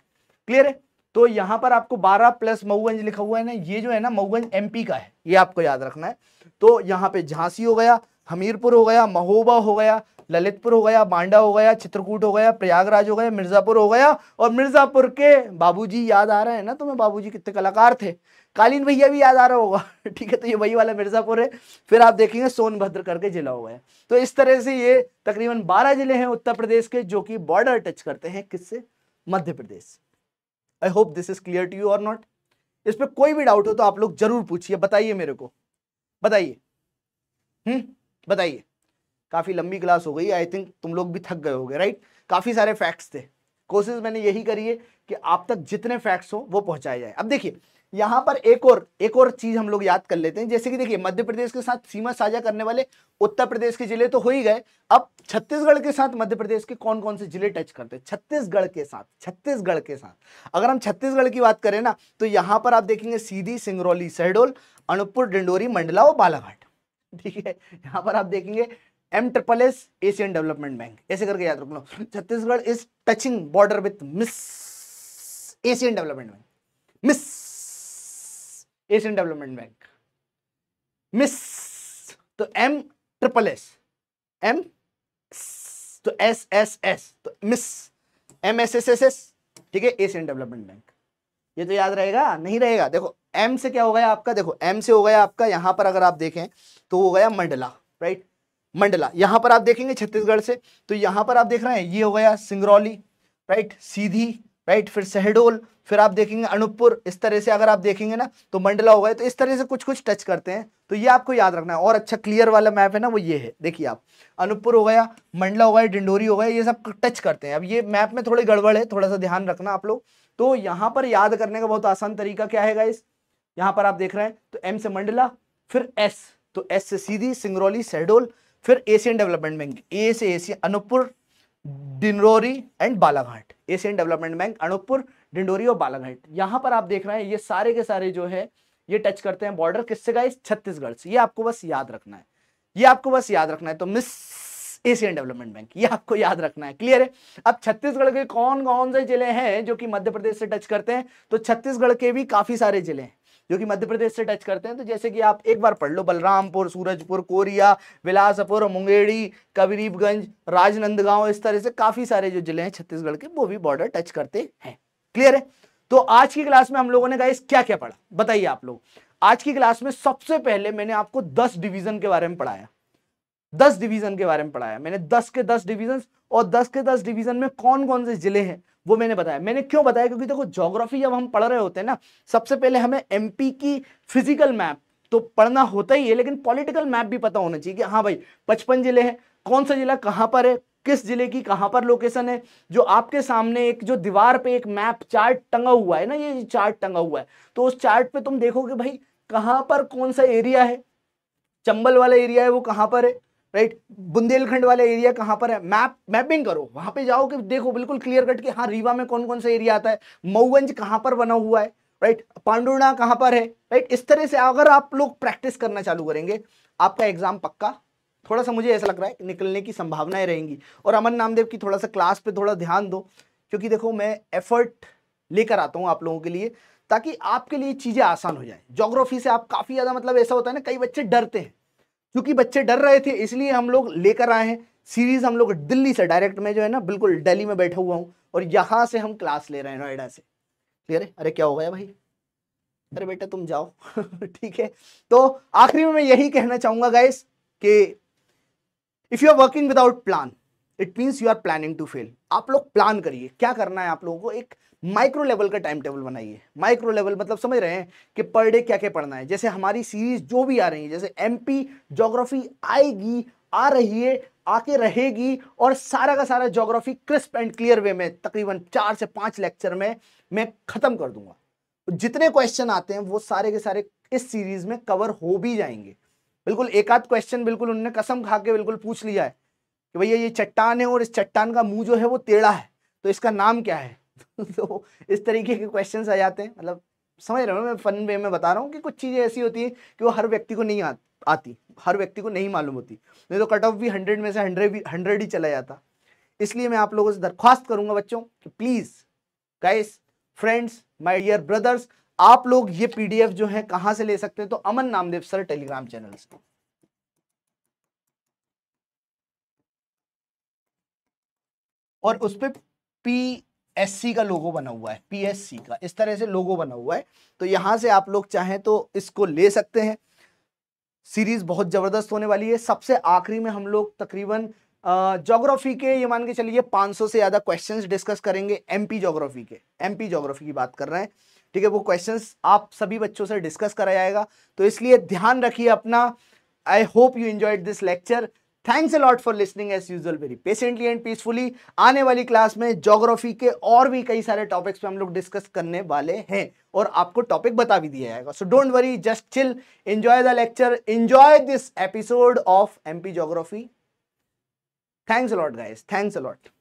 क्लियर है तो यहाँ पर आपको बारह प्लस मऊगंज लिखा हुआ है ना ये जो है ना मऊगंज एमपी का है ये आपको याद रखना है तो यहाँ पे झांसी हो गया हमीरपुर हो गया महोबा हो गया ललितपुर हो गया बांडा हो गया चित्रकूट हो गया प्रयागराज हो गया मिर्ज़ापुर हो गया और मिर्ज़ापुर के बाबूजी याद आ रहे हैं ना तुम्हें बाबूजी कितने कलाकार थे कालीन भैया भी याद आ रहा होगा ठीक है तो ये वही वाला मिर्ज़ापुर है फिर आप देखेंगे सोनभद्र करके जिला हो गया तो इस तरह से ये तकरीबन बारह जिले हैं उत्तर प्रदेश के जो कि बॉर्डर टच करते हैं किससे Madhya Pradesh I hope this is clear to you और नॉट इस पर कोई भी डाउट हो तो आप लोग जरूर पूछिए बताइए मेरे को बताइए हम्म बताइए काफ़ी लंबी क्लास हो गई आई थिंक तुम लोग भी थक गए होगे राइट काफ़ी सारे फैक्ट्स थे कोशिश मैंने यही करी है कि आप तक जितने फैक्ट्स हो वो पहुंचाए जाए अब देखिए यहाँ पर एक और एक और चीज़ हम लोग याद कर लेते हैं जैसे कि देखिए मध्य प्रदेश के साथ सीमा साझा करने वाले उत्तर प्रदेश के जिले तो हो ही गए अब छत्तीसगढ़ के साथ मध्य प्रदेश के कौन कौन से जिले टच करते हैं छत्तीसगढ़ के साथ छत्तीसगढ़ के साथ अगर हम छत्तीसगढ़ की बात करें ना तो यहाँ पर आप देखेंगे सीधी सिंगरौली शहडोल अनूपपुर डिंडोरी मंडला और बालाघाट ठीक है यहाँ पर आप देखेंगे M triple S Asian development bank ऐसे करके याद रख लो Chhattisgarh is touching border with miss Asian development bank miss Asian development bank miss तो एम ट्रिपल एस एम तो एस एस एस तो miss M S S S S ठीक है एशियन डेवलपमेंट बैंक ये तो याद रहेगा नहीं रहेगा देखो एम से क्या हो गया आपका देखो एम से हो गया आपका यहाँ पर अगर आप देखें तो हो गया मंडला राइट मंडला यहाँ पर आप देखेंगे छत्तीसगढ़ से तो यहाँ पर आप देख रहे हैं ये हो गया सिंगरौली राइट सीधी राइट फिर सहडोल फिर आप देखेंगे अनूपपुर इस तरह से अगर आप देखेंगे ना तो मंडला हो गए तो इस तरह से कुछ कुछ टच करते हैं तो ये आपको याद रखना है और अच्छा क्लियर वाला मैप है ना वो ये है देखिए आप अनूपपुर हो गया मंडला हो गया डिंडोरी हो गया ये सब टच करते हैं अब ये मैप में थोड़ी गड़बड़ है थोड़ा सा ध्यान रखना आप लोग तो यहां पर याद करने का बहुत आसान तरीका क्या है गाइस यहां पर आप देख रहे हैं तो एम से मंडला फिर एस तो एस से सीधी सिंगरौली सहडोल फिर एशियन डेवलपमेंट बैंक ए से Asian Anuppur Dindori and Balaghat Asian development bank Anuppur Dindori और बालाघाट यहां पर आप देख रहे हैं ये सारे के सारे जो है ये टच करते हैं बॉर्डर किससे गाइस छत्तीसगढ़ से ये आपको बस याद रखना है ये आपको बस याद रखना है तो मिस एशियन डेवलपमेंट बैंक ये आपको याद रखना है क्लियर है अब छत्तीसगढ़ के कौन कौन से जिले हैं जो कि मध्य प्रदेश से टच करते हैं तो छत्तीसगढ़ के भी काफी सारे जिले हैं जो कि मध्य प्रदेश से टच करते हैं तो जैसे कि आप एक बार पढ़ लो बलरामपुर सूरजपुर कोरिया विलासपुर मुंगेड़ी कबीरीबगंज राजनंदगांव इस तरह से काफी सारे जो जिले हैं छत्तीसगढ़ के वो भी बॉर्डर टच करते हैं क्लियर है तो आज की क्लास में हम लोगों ने गाइस क्या क्या पढ़ा बताइए आप लोग आज की क्लास में सबसे पहले मैंने आपको दस डिवीजन के बारे में पढ़ाया दस डिवीजन के बारे में पढ़ाया मैंने दस के दस डिवीजन और दस के दस डिवीजन में कौन कौन से जिले हैं वो मैंने बताया मैंने क्यों बताया क्योंकि देखो जोग्राफी जब हम पढ़ रहे होते हैं ना सबसे पहले हमें एमपी की फिजिकल मैप तो पढ़ना होता ही है लेकिन पॉलिटिकल मैप भी पता होना चाहिए कि हाँ भाई पचपन जिले हैं कौन सा जिला कहाँ पर है किस जिले की कहाँ पर लोकेशन है जो आपके सामने एक जो दीवार पे एक मैप चार्ट टंगा हुआ है ना ये चार्ट टंगा हुआ है तो उस चार्ट पे तुम देखोगे भाई कहाँ पर कौन सा एरिया है चंबल वाला एरिया है वो कहाँ पर है राइट बुंदेलखंड वाला एरिया कहाँ पर है मैप मैपिंग करो वहाँ पे जाओ कि देखो बिल्कुल क्लियर कट के हाँ रीवा में कौन कौन सा एरिया आता है मऊगंज कहाँ पर बना हुआ है राइट पांडुना कहाँ पर है राइट इस तरह से अगर आप लोग प्रैक्टिस करना चालू करेंगे आपका एग्जाम पक्का थोड़ा सा मुझे ऐसा लग रहा है निकलने की संभावनाएं रहेंगी और अमन नामदेव की थोड़ा सा क्लास पे थोड़ा ध्यान दो क्योंकि देखो मैं एफर्ट लेकर आता हूँ आप लोगों के लिए ताकि आपके लिए चीज़ें आसान हो जाए जोग्राफी से आप काफ़ी ज़्यादा मतलब ऐसा होता है ना कई बच्चे डरते हैं क्योंकि बच्चे डर रहे थे इसलिए हम लोग लेकर आए हैं सीरीज़ हम लोग दिल्ली से डायरेक्ट में जो है ना बिल्कुल दिल्ली में बैठा हुआ हूँ और यहाँ से हम क्लास ले रहे हैं नोएडा से क्लियर है अरे क्या हो गया भाई अरे बेटा तुम जाओ ठीक है तो आखिरी में मैं यही कहना चाहूंगा गाइस कि if you are working without plan it means you are planning to fail आप लोग प्लान करिए क्या करना है आप लोगों को एक माइक्रो लेवल का टाइम टेबल बनाइए माइक्रो लेवल मतलब समझ रहे हैं कि पर डे क्या क्या पढ़ना है जैसे हमारी सीरीज जो भी आ रही है जैसे एमपी जोग्राफी आएगी आ रही है आके रहेगी और सारा का सारा geography crisp and clear way में तकरीबन चार से पाँच लेक्चर में मैं ख़त्म कर दूंगा जितने क्वेश्चन आते हैं वो सारे के सारे इस सीरीज में कवर हो भी जाएंगे बिल्कुल एक आध क्वेश्चन बिल्कुल उन्होंने कसम खा के बिल्कुल पूछ लिया है कि भैया ये चट्टान है और इस चट्टान का मुंह जो है वो टेढ़ा है तो इसका नाम क्या है तो इस तरीके के क्वेश्चन आ जाते हैं मतलब समझ रहे हो मैं फन वे में बता रहा हूँ कि कुछ चीज़ें ऐसी होती हैं कि वो हर व्यक्ति को नहीं आ, आती हर व्यक्ति को नहीं मालूम होती नहीं तो कट ऑफ भी हंड्रेड में से हंड्रेड भी हंड्रेड ही चला जाता इसलिए मैं आप लोगों से दरख्वास्त करूंगा बच्चों कि please guys friends my dear brothers आप लोग ये पीडीएफ जो है कहाँ से ले सकते हैं तो Aman Namdev sir Telegram channel से और उस पर पी एस का लोगो बना हुआ है पी का इस तरह से लोगो बना हुआ है तो यहाँ से आप लोग चाहें तो इसको ले सकते हैं सीरीज बहुत ज़बरदस्त होने वाली है सबसे आखिरी में हम लोग तकरीबन जोग्राफी के ये मान के चलिए 500 से ज़्यादा क्वेश्चंस डिस्कस करेंगे एमपी जोग्राफी के एमपी जोग्राफी की बात कर रहे हैं ठीक है वो क्वेश्चंस आप सभी बच्चों से डिस्कस कराया जाएगा तो इसलिए ध्यान रखिए अपना I hope you enjoyed this lecture thanks a lot for listening as usual very patiently and peacefully आने वाली क्लास में जोग्राफी के और भी कई सारे टॉपिक्स पे हम लोग डिस्कस करने वाले हैं और आपको टॉपिक बता भी दिया जाएगा so don't worry just chill enjoy the lecture enjoy this episode of MP geography thanks a lot guys thanks allot